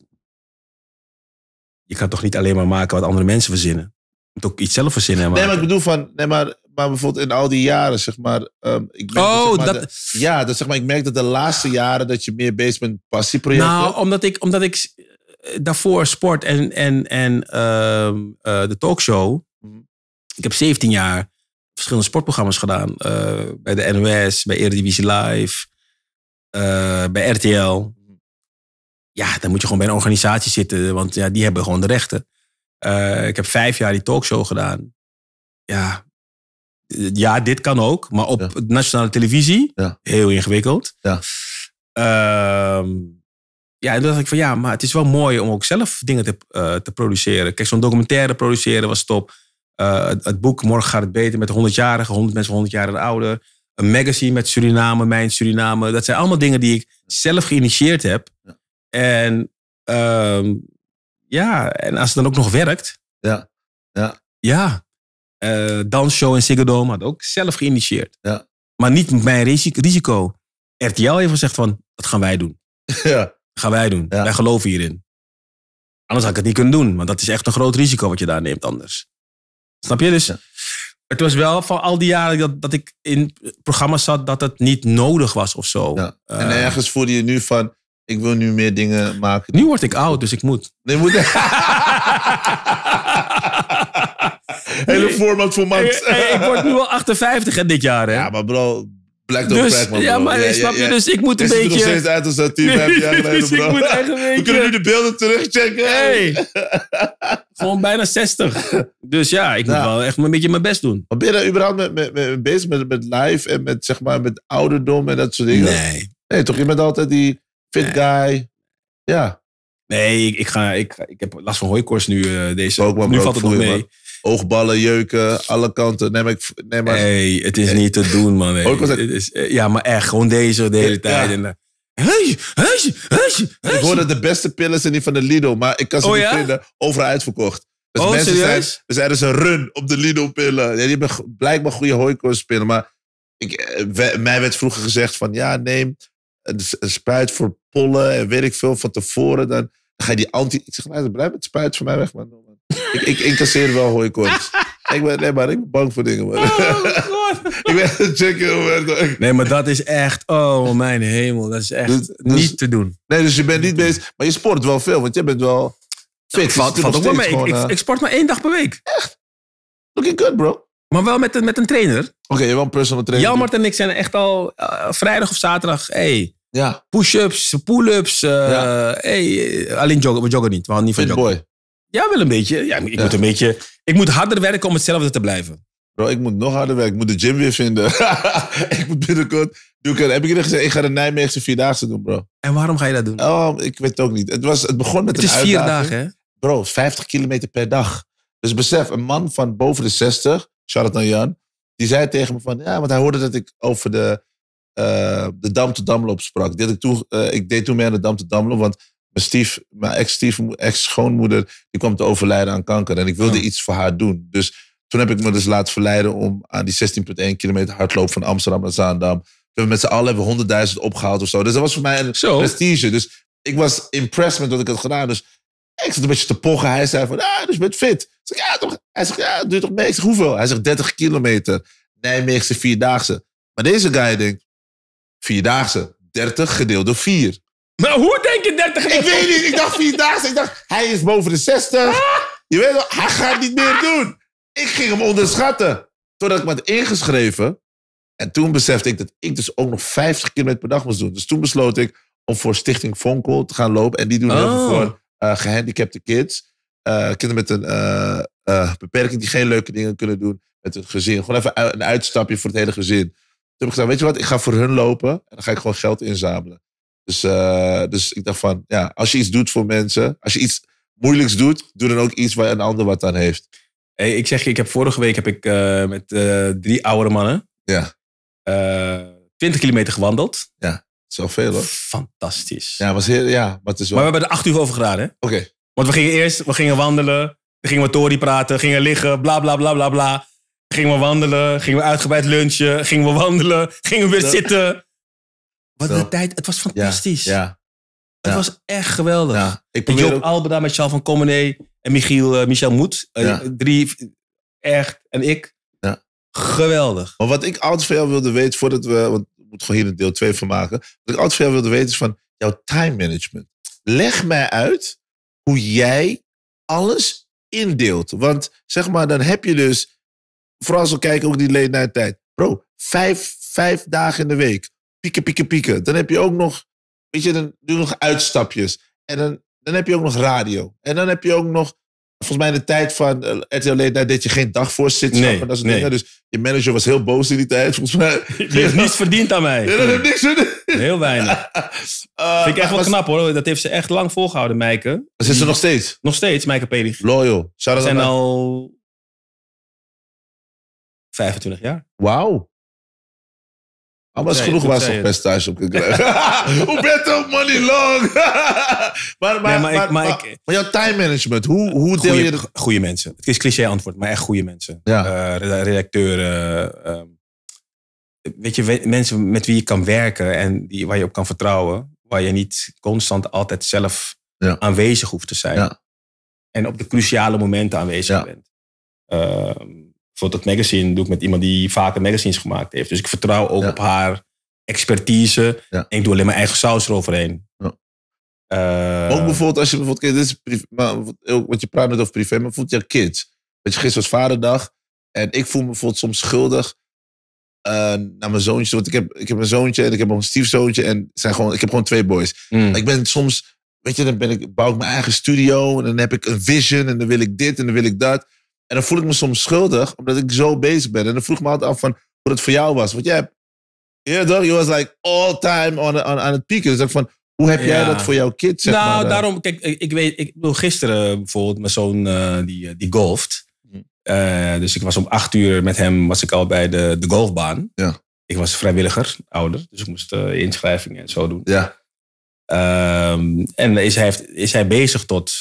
je kan toch niet alleen maar maken wat andere mensen verzinnen? moet ook iets zelf verzinnen. Nee, maar ik bedoel van, nee, maar, maar bijvoorbeeld in al die jaren, zeg maar. Ehm, ik merk oh, dat, De, ja, dat, zeg maar, ik merk dat de laatste jaren dat je meer bezig bent met passieprojecten. Nou, omdat ik, omdat ik eh, daarvoor sport en, en, en ehm, eh, de talkshow. Mhm. Ik heb 17 jaar verschillende sportprogramma's gedaan. Eh, bij de NOS, bij Eredivisie Live, bij RTL. Mhm. Ja, dan moet je gewoon bij een organisatie zitten, want ja, die hebben gewoon de rechten. Eh, ik heb vijf jaar die talkshow gedaan. Ja, ja dit kan ook. Maar op nationale televisie, heel ingewikkeld. Ja. Ehm, ja, en toen dacht ik van ja, maar het is wel mooi om ook zelf dingen te, uh, te produceren. Kijk, zo'n documentaire produceren was top. Eh, het, het, boek Morgen gaat het beter met 100-jarigen, 100 mensen 100 jaar ouder. Een magazine met Suriname, Mijn Suriname. Dat zijn allemaal dingen die ik zelf geïnitieerd heb. En ehm, ja, en als het dan ook nog werkt. Ja. Ja. ja. Uh, eh, dansshow in had ook zelf geïnitieerd. Ja. Maar niet met mijn risico. RTL heeft gezegd van, dat gaan wij doen. Ja. Dat gaan wij doen. Wij geloven hierin. Anders had ik het niet kunnen doen. Want dat is echt een groot risico wat je daar neemt anders. Snap je? Dus het was wel van al die jaren dat, dat ik in programma's zat... dat het niet nodig was of zo. Eh, en ergens voelde je nu van ik wil nu meer dingen maken. Nu word ik oud, dus ik moet. Nee, moet. Hele format voor Max. Hey, hey, ik word nu al 58 en dit jaar, hè? Ja, maar bro, Black Dog dus, Pack, Ja, maar ja, snap ja, Dus ik moet een beetje... Het ziet er nog steeds uit als dat team 15 dus ik moet echt een We kunnen nu de beelden terugchecken. Hey. Gewoon bijna 60. Dus ja, ik moet wel echt een beetje mijn best doen. Maar ben je daar überhaupt met, met, met, bezig met, met live en met, zeg maar, met ouderdom en dat soort dingen? Nee. Nee, toch? Je altijd die Fit guy. Ja. Nee, ik, ga, ik, ik heb last van hooikoorts nu. Uh, deze, nu valt het mee. Oogballen, jeuken, alle kanten. Neem ik, neem maar. Hey, het is niet te doen, man. Hey. is, eh, ja, maar echt, gewoon deze de hele tijd. En, hey, eh, hey, Ik hoorde de beste pillen zijn die van de Lido, maar ik kan ze oh niet vinden. Overal uitverkocht. Dus oh, mensen zijn, dus er is een run op de Lido-pillen. Ja, die hebben blijkbaar goede pillen, maar ik, mij werd vroeger gezegd van ja, neem een spuit voor pollen en weet ik veel van tevoren. Dan, ga je die anti... Ik zeg, nou, blijf het spuit voor mij weg, man. ik, ik incasseer wel hooikoorts. ik ben, nee, maar ik ben bang voor dingen, man. Oh, God. ik ben een man. Nee, maar dat is echt... Oh, mijn hemel. Dat is echt dus- dus- niet te doen. Nee, dus je bent niet bezig... Maar je sport wel veel, want je bent wel fit. Nou, ook wel mee. Ik, eh, ik, sport maar één dag per week. Echt? Looking good, bro. Maar wel met een, met een trainer. Oké, wel een personal trainer. Jalmart en ik zijn echt al eh, vrijdag of zaterdag. Hey, ja. Push-ups, pull-ups. Uh, hey, alleen joggen, we joggen niet. We niet Fit joggen. boy. Ja, wel een beetje. Ja, ik moet een beetje. Ik moet harder werken om hetzelfde te blijven. Bro, ik moet nog harder werken. Ik moet de gym weer vinden. ik moet binnenkort. Doe ik, heb ik nog gezegd, ik ga de Nijmeegse vierdaagse doen, bro. En waarom ga je dat doen? Oh, ik weet het ook niet. Het, was, het begon met het een uitdaging. Het is vier dagen, hè? Bro, 50 kilometer per dag. Dus besef, een man van boven de 60 shout-out Jan. Die zei tegen me van, ja, want hij hoorde dat ik over de, uh, de Dam Damloop sprak. Deed ik, toen, eh, ik deed toen mee aan de Dam Damloop, want mijn, stief, mijn ex-stief, ex-schoonmoeder, die kwam te overlijden aan kanker. En ik wilde oh. iets voor haar doen. Dus toen heb ik me dus laten verleiden om aan die 16,1 kilometer hardloop van Amsterdam naar Zaandam. We hebben met z'n allen hebben 100.000 opgehaald of zo. Dus dat was voor mij een prestige. Dus ik was impressed met wat ik had gedaan. Dus ik zat een beetje te pochen. Hij zei van, ah, dus je bent fit. ja, toch? Hij zegt, ja, doe toch mee? Ik zeg, hoeveel? Hij zegt, 30 kilometer. Nijmeegse Vierdaagse. Maar deze guy denkt, Vierdaagse, 30 gedeeld door 4. Maar hoe denk je 30 Ik weet niet, ik dacht Vierdaagse. Ik dacht, hij is boven de 60. Ah! Je weet wel, hij gaat niet meer doen. Ik ging hem onderschatten. Totdat ik me had ingeschreven. En toen besefte ik dat ik dus ook nog 50 kilometer per dag moest doen. Dus toen besloot ik om voor Stichting Vonkel te gaan lopen. En die doen oh. voor eh, gehandicapte kids. Eh, kinderen met een eh, beperking die geen leuke dingen kunnen doen met hun gezin. Gewoon even een uitstapje voor het hele gezin. Toen heb ik gezegd, weet je wat, ik ga voor hun lopen en dan ga ik gewoon geld inzamelen. Dus, dus ik dacht van, ja, als je iets doet voor mensen, als je iets moeilijks doet, doe dan ook iets waar een ander wat aan heeft. Hey, ik zeg je, ik heb vorige week heb ik, met drie oudere mannen ja. 20 kilometer gewandeld. Ja is veel hoor. Fantastisch. Ja, was heel, ja maar, is wel... maar we hebben er acht uur over gedaan, hè? Oké. Want we gingen eerst, we gingen wandelen, gingen we Tori praten, gingen liggen, bla bla bla bla bla. Gingen we wandelen, gingen we uitgebreid lunchen, gingen we wandelen, gingen we weer zitten. Wat een tijd, het was fantastisch. Ja, ja. Het was echt geweldig. Ja, ik probeer Joop ook... Albeda met Charles van Comené en Michiel, eh, Michel Moet. Eh, ja. Drie, echt, en ik. Geweldig. Maar wat ik altijd veel wilde weten, voordat we... Want moet gewoon hier een deel 2 van maken. Wat ik altijd veel wilde weten is van jouw time management. Leg mij uit hoe jij alles indeelt. Want zeg maar, dan heb je dus, vooral als we kijken ook die naar de tijd. Bro, vijf, vijf dagen in de week. Pieken, pieken, pieken. Dan heb je ook nog, weet je, dan doe je nog uitstapjes. En dan, dan heb je ook nog radio. En dan heb je ook nog volgens mij in de tijd van eh, RTL Late deed je geen dagvoorzitterschap nee, dat nee. Dus je manager was heel boos in die tijd, volgens mij. Je heeft niets verdiend aan mij. Ja, dat heeft niks verdiend. Heel weinig. Eh, Vind ik echt wel knap hoor. Dat heeft ze echt lang volgehouden, Meike. Zit ze nog steeds? Nog steeds, Meike Pelig. Loyal. Shout zijn al 25 jaar. Wauw. Maar is genoeg waar ze een percentage op kunnen krijgen. Hoe money long? maar, maar, maar, maar, jouw time management, hoe, hoe deel je dat? Goede mensen. Het is cliché antwoord, maar echt goede mensen. Eh, redacteuren. Ehm, weet je, mensen met wie je kan werken en die, waar je op kan vertrouwen. Waar je niet constant altijd zelf aanwezig hoeft te zijn. En op de cruciale momenten aanwezig bent. Ehm, voor dat magazine doe ik met iemand die vaker magazines gemaakt heeft. Dus ik vertrouw ook op haar expertise. En ik doe alleen mijn eigen saus eroverheen. Ja. Eh, ook bijvoorbeeld als je bijvoorbeeld, dit privé, maar, wat je praat of over privé, maar voelt je kids. Weet je, gisteren was vaderdag en ik voel me bijvoorbeeld soms schuldig eh, naar mijn zoontje. Want ik heb, ik heb een zoontje en ik heb een stiefzoontje en zijn gewoon, ik heb gewoon twee boys. Hmm. Ik ben soms, weet je, dan ben ik, bouw ik mijn eigen studio en dan heb ik een vision en dan wil ik dit en dan wil ik dat. En dan voel ik me soms schuldig, omdat ik zo bezig ben. En dan vroeg ik me altijd af van hoe het voor jou was. Want jij hebt, je toch, je was like all time on, on, aan het pieken. Dus ik van, hoe heb jij dat voor jouw kind? Zeg nou, eh? daarom, kijk, ik, weet, ik bedoel, gisteren bijvoorbeeld, mijn zoon eh, die, eh, die golft. Hm. dus ik was om acht uur met hem, was ik al bij de, de golfbaan. Ja. Ik was vrijwilliger, ouder, dus ik moest inschrijvingen en zo doen. Ja. Ehm, en is hij, is hij bezig tot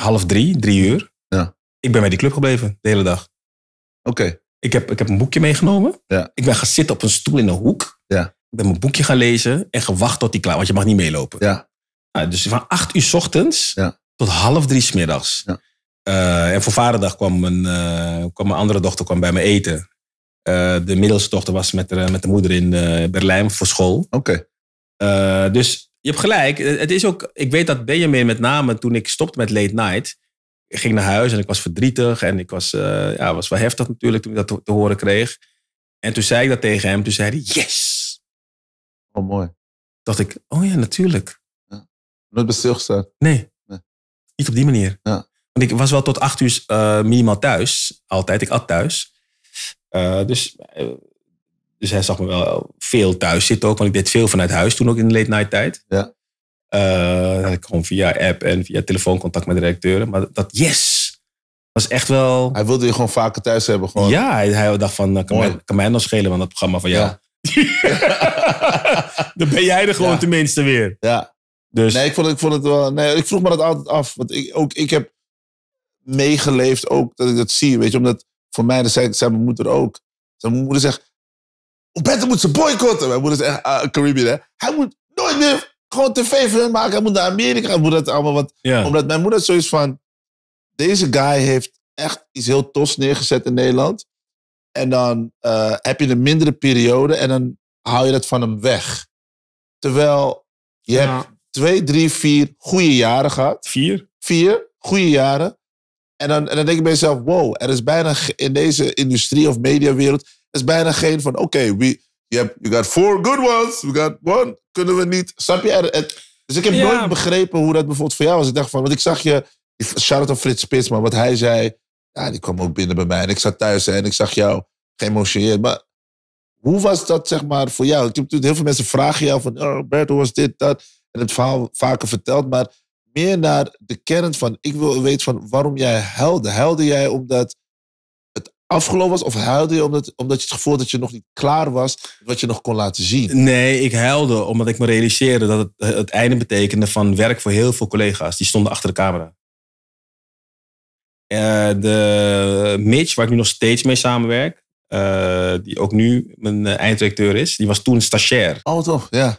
half drie, drie uur ik ben bij die club gebleven de hele dag. Oké. Ik, heb, ik heb een boekje meegenomen. Ja. Ik ben gaan zitten op een stoel in een hoek. Ja. Ik ben mijn boekje gaan lezen en gewacht tot die klaar, want je mag niet meelopen. Ja. Nou, dus van acht uur s ochtends ja. tot half drie s middags. Ja. Eh, en voor vaderdag kwam mijn, eh, kwam mijn andere dochter kwam bij me eten. Eh, de middelste dochter was met, de, met de moeder in Berlijn voor school. Oké. dus je hebt gelijk. Het is ook, ik weet dat Benjamin met name toen ik stopte met Late Night ik ging naar huis en ik was verdrietig. En ik was, eh, ja, was wel heftig natuurlijk toen ik dat te, horen kreeg. En toen zei ik dat tegen hem. Toen zei hij, yes! Oh, mooi. Dacht ik, oh ja, natuurlijk. Ja. Nooit bij Nee. Niet op die manier. Ja. Want ik was wel tot acht uur uh, minimaal thuis. Altijd. Ik at thuis. Eh, dus, dus hij zag me wel veel thuis zitten ook. Want ik deed veel vanuit huis toen ook in de late night tijd. Ja. Uh, gewoon via app en via telefooncontact met de directeuren, Maar dat yes! was echt wel... Hij wilde je gewoon vaker thuis hebben. Gewoon. Ja, hij, dacht van, eh, kan mij, kan mij nog schelen van dat programma van jou. Ja. Dan ben jij er gewoon tenminste weer. Ja. Dus. Nee, ik vond, ik vond het wel... Nee, ik vroeg me dat altijd af. Want ik, ook, ik heb meegeleefd ook dat ik dat zie. Weet je, omdat voor mij, dat zei, zei mijn moeder ook. Mijn moeder zegt, dat moet ze boycotten. Mijn moeder is echt uh, ah, Caribbean, hè. Hij moet nooit meer gewoon tv voor maken. Hij moet naar Amerika. moet dat allemaal. Want, Omdat mijn moeder zoiets van... Deze guy heeft echt iets heel tofs neergezet in Nederland. En dan eh, heb je een mindere periode. En dan haal je dat van hem weg. Terwijl je hebt twee, drie, vier goede jaren gehad. Vier? Vier goede jaren. En dan, en dan denk ik bij jezelf, wow, er is bijna in deze industrie of mediawereld, is bijna geen van, oké, wie je hebt, got four good ones. We got one. Kunnen we niet. Snap je? Er, dus ik heb nooit begrepen hoe dat bijvoorbeeld voor jou was. Ik dacht van, want ik zag je. Shout out Frits Spits, maar wat hij zei. Ja, die kwam ook binnen bij mij. En ik zat thuis en ik zag jou geëmotioneerd. Maar hoe was dat, zeg maar, voor jou? Ik heb natuurlijk heel veel mensen vragen jou van. Oh, Bert, hoe was dit, dat? En het verhaal vaker verteld. Maar meer naar de kern van. Ik wil weten van waarom jij helde. Helde jij omdat afgelopen was? Of huilde je omdat, omdat je het gevoel dat je nog niet klaar was, wat je nog kon laten zien? Nee, ik huilde omdat ik me realiseerde dat het eh, het einde betekende van werk voor heel veel collega's. Die stonden achter de camera. Eh, de Mitch, waar ik nu nog steeds mee samenwerk, eh, die ook nu mijn einddirecteur is, die was toen stagiair. Oh, toch, ja.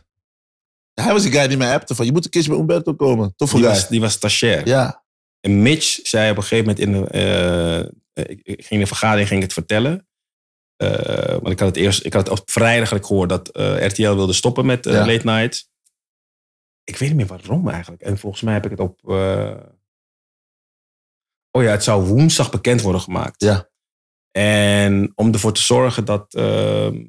Hij was die guy die mij appte van, je moet een keertje bij Umberto komen. Toffe die guy. Was, die was stagiair. Ja. En Mitch zei op een gegeven moment in, de eh, ik, ging in de vergadering ging ik het vertellen. Eh, want ik had het eerst, ik had het op vrijdag gehoord dat eh, RTL wilde stoppen met late night. Ik weet niet meer waarom eigenlijk. En volgens mij heb ik het op. Oh ja, het zou woensdag bekend worden gemaakt. Ja. En om ervoor te zorgen dat, ehm,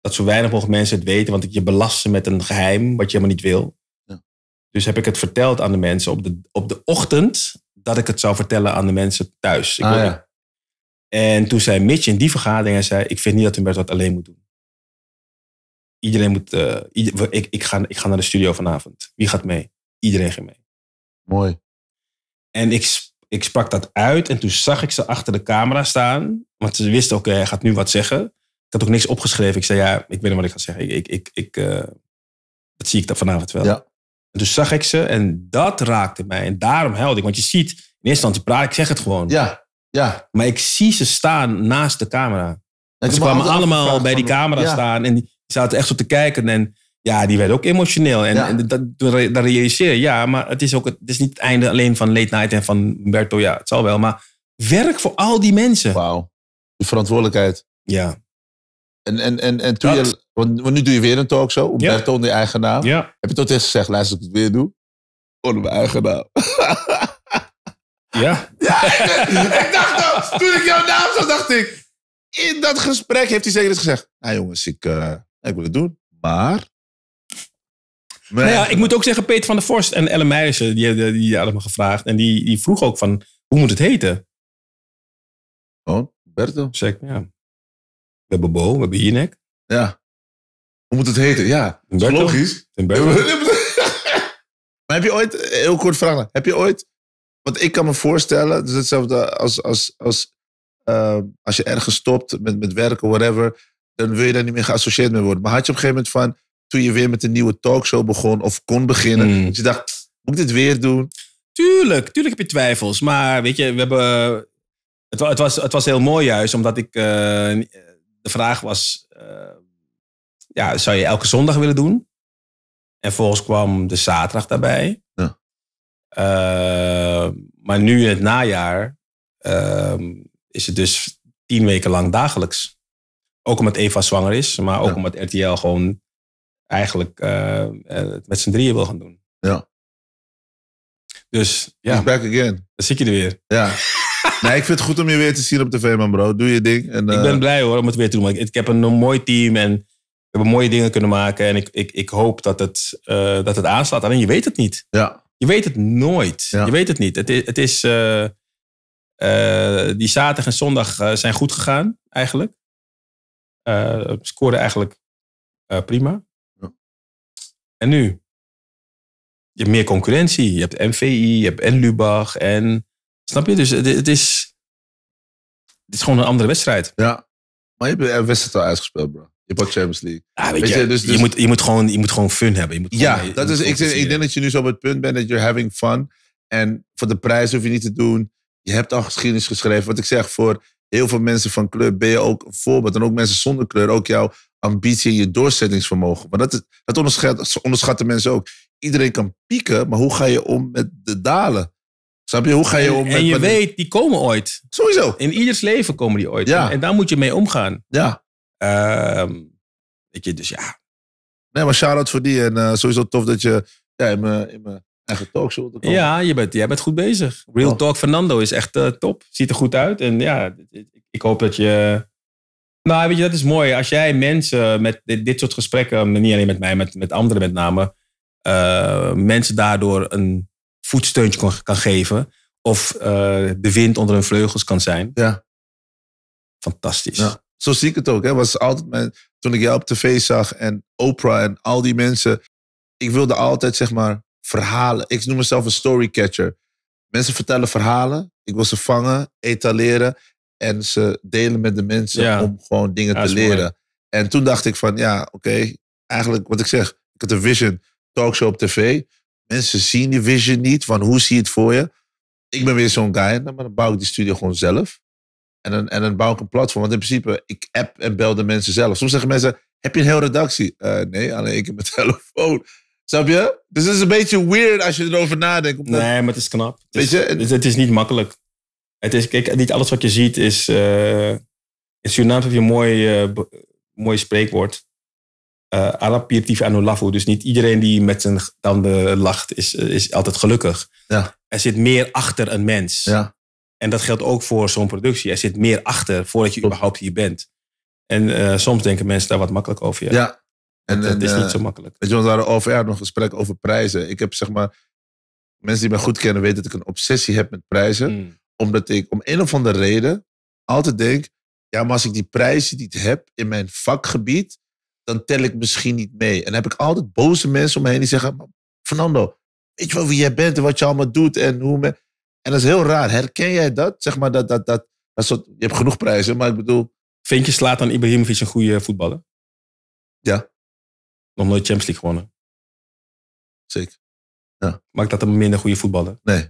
dat zo weinig mogelijk mensen het weten, want je belast ze met een geheim wat je helemaal niet wil. Ja. Dus heb ik het verteld aan de mensen op de, op de ochtend dat ik het zou vertellen aan de mensen thuis. Ik ah, ja en toen zei Mitch in die vergadering, hij zei, ik vind niet dat Humberto dat alleen moet doen. Iedereen moet, eh, ik, ik, ga, ik ga naar de studio vanavond. Wie gaat mee? Iedereen ging mee. Mooi. En ik, ik sprak dat uit en toen zag ik ze achter de camera staan. Want ze wisten, oké, hij gaat nu wat zeggen. Ik had ook niks opgeschreven. Ik zei, ja, ik weet niet wat ik ga zeggen. Ik, ik, ik, eh, dat zie ik dan vanavond wel. Ja. En toen zag ik ze en dat raakte mij. En daarom helde ik. Want je ziet, in eerste instantie praat ik, zeg het gewoon. Ja. Ja. Maar ik zie ze staan naast de camera. ze kwamen allemaal bij die camera staan en die zaten echt zo te kijken. En ja, die werd ook emotioneel. En, dat, dat realiseer je, ja, maar het is, ook, het is niet het einde alleen van Late Night en van Humberto. Ja, het zal wel, maar werk voor al die mensen. Wauw, de verantwoordelijkheid. Ja. En, en, en, en je, want nu doe je weer een talkshow, Humberto ja. onder je eigen naam. Ja. Heb je tot eerst gezegd, luister, ik het weer doe, onder mijn eigen naam. Ja? Ja, ik, dacht dat. Toen ik jouw naam zag, dacht ik... In dat gesprek heeft hij zeker eens gezegd... Nou jongens, ik, uh, ik wil het doen, maar... Maar nou ja, ik moet ook zeggen, Peter van der Vorst en Ellen Meijersen, die, die, die hadden me gevraagd. En die, die vroeg ook van, hoe moet het heten? Oh, Berto. Zeg, ja. We hebben Bo, we hebben Jinek. Ja. Hoe moet het heten? Ja, logisch. maar heb je ooit, heel kort vragen heb je ooit want ik kan me voorstellen, het is hetzelfde als, als, als, eh, als je ergens stopt met, met werken, whatever, dan wil je daar niet meer geassocieerd mee worden. Maar had je op een gegeven moment van, toen je weer met een nieuwe talkshow begon of kon beginnen, hmm. je dacht, moet ik dit weer doen? Tuurlijk, tuurlijk heb je twijfels. Maar weet je, we hebben. Eh, het, was, het was heel mooi juist, omdat ik. Eh, de vraag was: ja, zou je elke zondag willen doen? En volgens kwam de zaterdag daarbij. Ehm, maar nu in het najaar ehm, is het dus tien weken lang dagelijks. Ook omdat Eva zwanger is, maar ook omdat RTL gewoon eigenlijk ehm, eh, het met z'n drieën wil gaan doen. Ja. Dus ja. back again. Dan zit je er weer. Ja. nee, ik vind het goed om je weer te zien op tv, man bro. Doe je ding. En, ik ben eh, blij hoor om het weer te doen. Ik, heb een mooi team en we hebben mooie dingen kunnen maken. En ik, ik, ik hoop dat het, eh, dat het aanslaat. Alleen je weet het niet. Ja. Je weet het nooit. Je weet het niet. Het is, het is eh, eh, die zaterdag en zondag eh, zijn goed gegaan, eigenlijk. scoren eigenlijk prima. Ja. En nu? Je hebt meer concurrentie. Je hebt MVI, je hebt en Lubach. En, snap je? Dus het, het, is, het is gewoon een andere wedstrijd. Ja, maar je hebt de wedstrijd al uitgespeeld, bro. Je pakt Champions League. Ah, je, je, dus, je, dus- moet, je, moet gewoon, je moet gewoon fun hebben. Je moet ja, dat is, ik, ik denk dat je nu zo op het punt bent dat you're having fun. En voor de prijs hoef je niet te doen. Je hebt al geschiedenis geschreven. Wat ik zeg, voor heel veel mensen van kleur ben je ook een voorbeeld. En ook mensen zonder kleur, ook jouw ambitie en je doorzettingsvermogen. Maar dat, is, dat onderschatten mensen ook. Iedereen kan pieken, maar hoe ga je om met de dalen? Snap je? Hoe ga je om en, met... En je weet, die komen ooit. Sowieso. In ieders leven komen die ooit. Ja. En, en daar moet je mee omgaan. Ja weet ehm, dus ja. Nee, maar shout-out voor die. En eh, sowieso tof dat je ja, in mijn eigen talkshow te komen. Ja, je bent, jij bent goed bezig. Real Talk Fernando is echt eh, top. Ziet er goed uit. En ja, ik hoop dat je... Nou, weet je, dat is mooi. Als jij mensen met dit, dit soort gesprekken, niet alleen met mij, met, met anderen met name, eh, mensen daardoor een voetsteuntje kan, kan geven. Of de wind onder hun vleugels kan zijn. Ja. Fantastisch. Ja zo zie ik het ook. Hè. Was altijd mijn, toen ik jou op tv zag en Oprah en al die mensen. Ik wilde altijd zeg maar verhalen. Ik noem mezelf een storycatcher. Mensen vertellen verhalen. Ik wil ze vangen, etaleren. En ze delen met de mensen om gewoon dingen te leren. En toen dacht ik van ja, oké. eigenlijk wat ik zeg. Ik had een vision talkshow op tv. Mensen zien die vision niet. Van hoe zie je het voor je? Ik ben weer zo'n guy. Nou, dan bouw ik die studio gewoon zelf en dan, en bouw ik een platform. Want in principe, ik app en bel de mensen zelf. Soms zeggen mensen, heb je een heel redactie? Eh, nee, alleen ik heb mijn telefoon. Snap je? Dus het is een beetje weird als je erover nadenkt. Nee, maar het is knap. Het is, Weet je? Het, is niet makkelijk. Het is, kijk, niet alles wat je ziet is... Uh, eh, in Suriname heb je een mooi, eh, mooi spreekwoord. Uh, Dus niet iedereen die met zijn tanden lacht is, is altijd gelukkig. Ja. Er zit meer achter een mens. Ja. En dat geldt ook voor zo'n productie. Er zit meer achter voordat je überhaupt hier bent. En eh, soms denken mensen daar wat makkelijk over. Ja, En, dat is niet eh, zo makkelijk. Weet je, we hadden over nog een gesprek over prijzen. Ik heb zeg maar, mensen die mij goed kennen weten dat ik een obsessie heb met prijzen. Hmm. Omdat ik om een of andere reden altijd denk, ja, maar als ik die prijzen niet heb in mijn vakgebied, dan tel ik misschien niet mee. En dan heb ik altijd boze mensen om me heen die zeggen, Fernando, weet je wel wie jij bent en wat je allemaal doet en hoe... En dat is heel raar. Herken jij dat? Zeg maar dat, dat, dat, dat soort, je hebt genoeg prijzen, maar ik bedoel... Vind je slaat aan Ibrahimovic een goede voetballer? Ja. Nog nooit Champions League gewonnen. Zeker. Ja. Maakt dat een minder goede voetballer? Nee.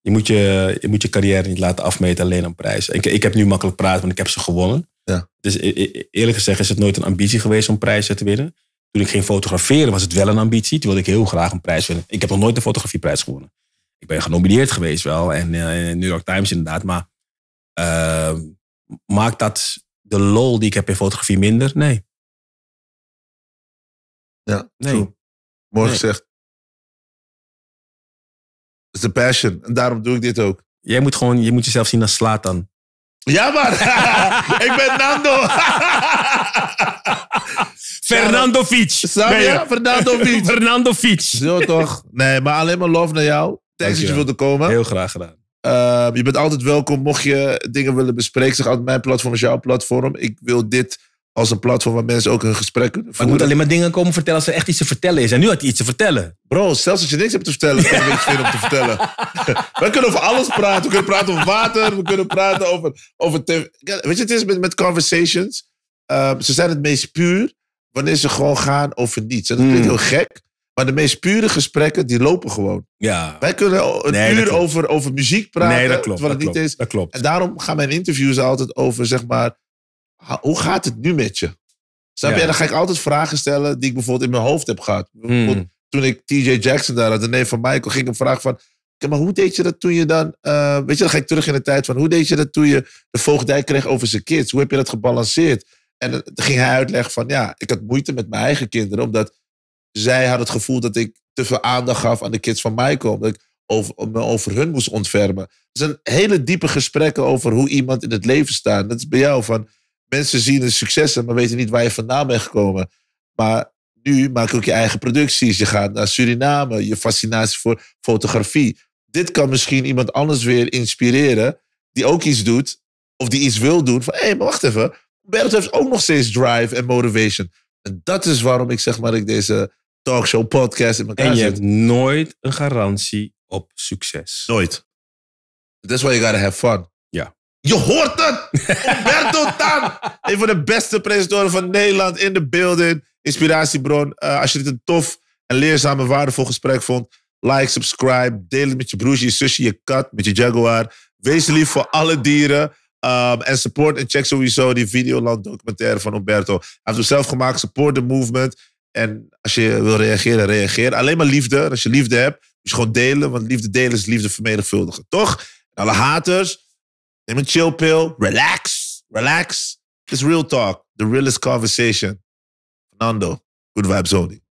Je moet je, je moet je carrière niet laten afmeten alleen aan prijzen. Ik, ik heb nu makkelijk praten, want ik heb ze gewonnen. Ja. Dus e, e, eerlijk gezegd is het nooit een ambitie geweest om prijzen te winnen. Toen ik ging fotograferen was het wel een ambitie. Toen wilde ik heel graag een prijs winnen. Ik heb nog nooit een fotografieprijs gewonnen. Ik ben genomineerd geweest wel. En eh, New York Times inderdaad. Maar ehm, maakt dat de lol die ik heb in fotografie minder? Nee. Ja, nee. Mooi gezegd. Het is passion. En daarom doe ik dit ook. Jij moet gewoon, je moet jezelf zien als slaat dan. Ja, maar ik ben Nando. Fernando Fiets. Fernando Fiets. Fernando Fiets. Zo toch? Nee, maar alleen maar love naar jou. Thanks dat je wilde komen. Heel graag gedaan. Ehm, je bent altijd welkom. Mocht je dingen willen bespreken, zeg aan mijn platform is jouw platform. Ik wil dit als een platform waar mensen ook een gesprek kunnen voeren. Maar moet alleen maar dingen komen vertellen als er echt iets te vertellen is. En nu had hij iets te vertellen. Bro, zelfs als je niks hebt te vertellen, heb je niks meer om te vertellen. we kunnen over alles praten. We kunnen praten over water. We kunnen praten over, over Weet je, het is met, met conversations. Ehm, ze zijn het meest puur wanneer ze gewoon gaan over niets. En dat klinkt hmm. heel gek. Maar de meest pure gesprekken, die lopen gewoon. Ja. Wij kunnen een uur over, over muziek praten. Nee, dat klopt. Dat, het klopt niet is. dat klopt. En daarom gaan mijn interviews altijd over, zeg maar hoe gaat het nu met je? Snap je? dan ga ik altijd vragen stellen die ik bijvoorbeeld in mijn hoofd heb gehad. Hmm. Toen ik TJ Jackson daar had, de neef van Michael, ging ik hem vragen van... Maar hoe deed je dat toen je dan... Eh, weet je, dan ga ik terug in de tijd van... Hoe deed je dat toen je de voogdij kreeg over zijn kids? Hoe heb je dat gebalanceerd? En dan ging hij uitleggen van... Ja, ik had moeite met mijn eigen kinderen. Omdat zij had het gevoel dat ik te veel aandacht gaf aan de kids van Michael. Omdat ik over, me over hun moest ontfermen. Het dus zijn hele diepe gesprekken over hoe iemand in het leven staat. Dat is bij jou van mensen zien de successen, maar weten niet waar je vandaan bent gekomen. Maar nu maak je ook je eigen producties. Je gaat naar Suriname, je fascinatie voor fotografie. Dit kan misschien iemand anders weer inspireren, die ook iets doet, of die iets wil doen. Van hé, hey, maar wacht even. Bert heeft ook nog steeds drive en motivation. En dat is waarom ik zeg maar ik deze talkshow podcast in elkaar En je hebt nooit een garantie op succes. Nooit. That's why you gotta have fun. Je hoort het! Umberto Tan! Een van de beste presentatoren van Nederland in de building. Inspiratiebron. Eh, als je dit een tof en leerzaam en waardevol gesprek vond, like, subscribe. Deel het met je broertje, je zusje, je kat, met je jaguar. Wees lief voor alle dieren. Ehm, en support en check sowieso die Videoland documentaire van Umberto. Hij heeft hem zelf gemaakt. Support the movement. En als je wil reageren, reageer. Alleen maar liefde. Als je liefde hebt, moet je gewoon delen. Want liefde delen is liefde vermenigvuldigen. Toch? En alle haters Name a chill pill. Relax. Relax. It's real talk. The realest conversation. Fernando, good vibes only.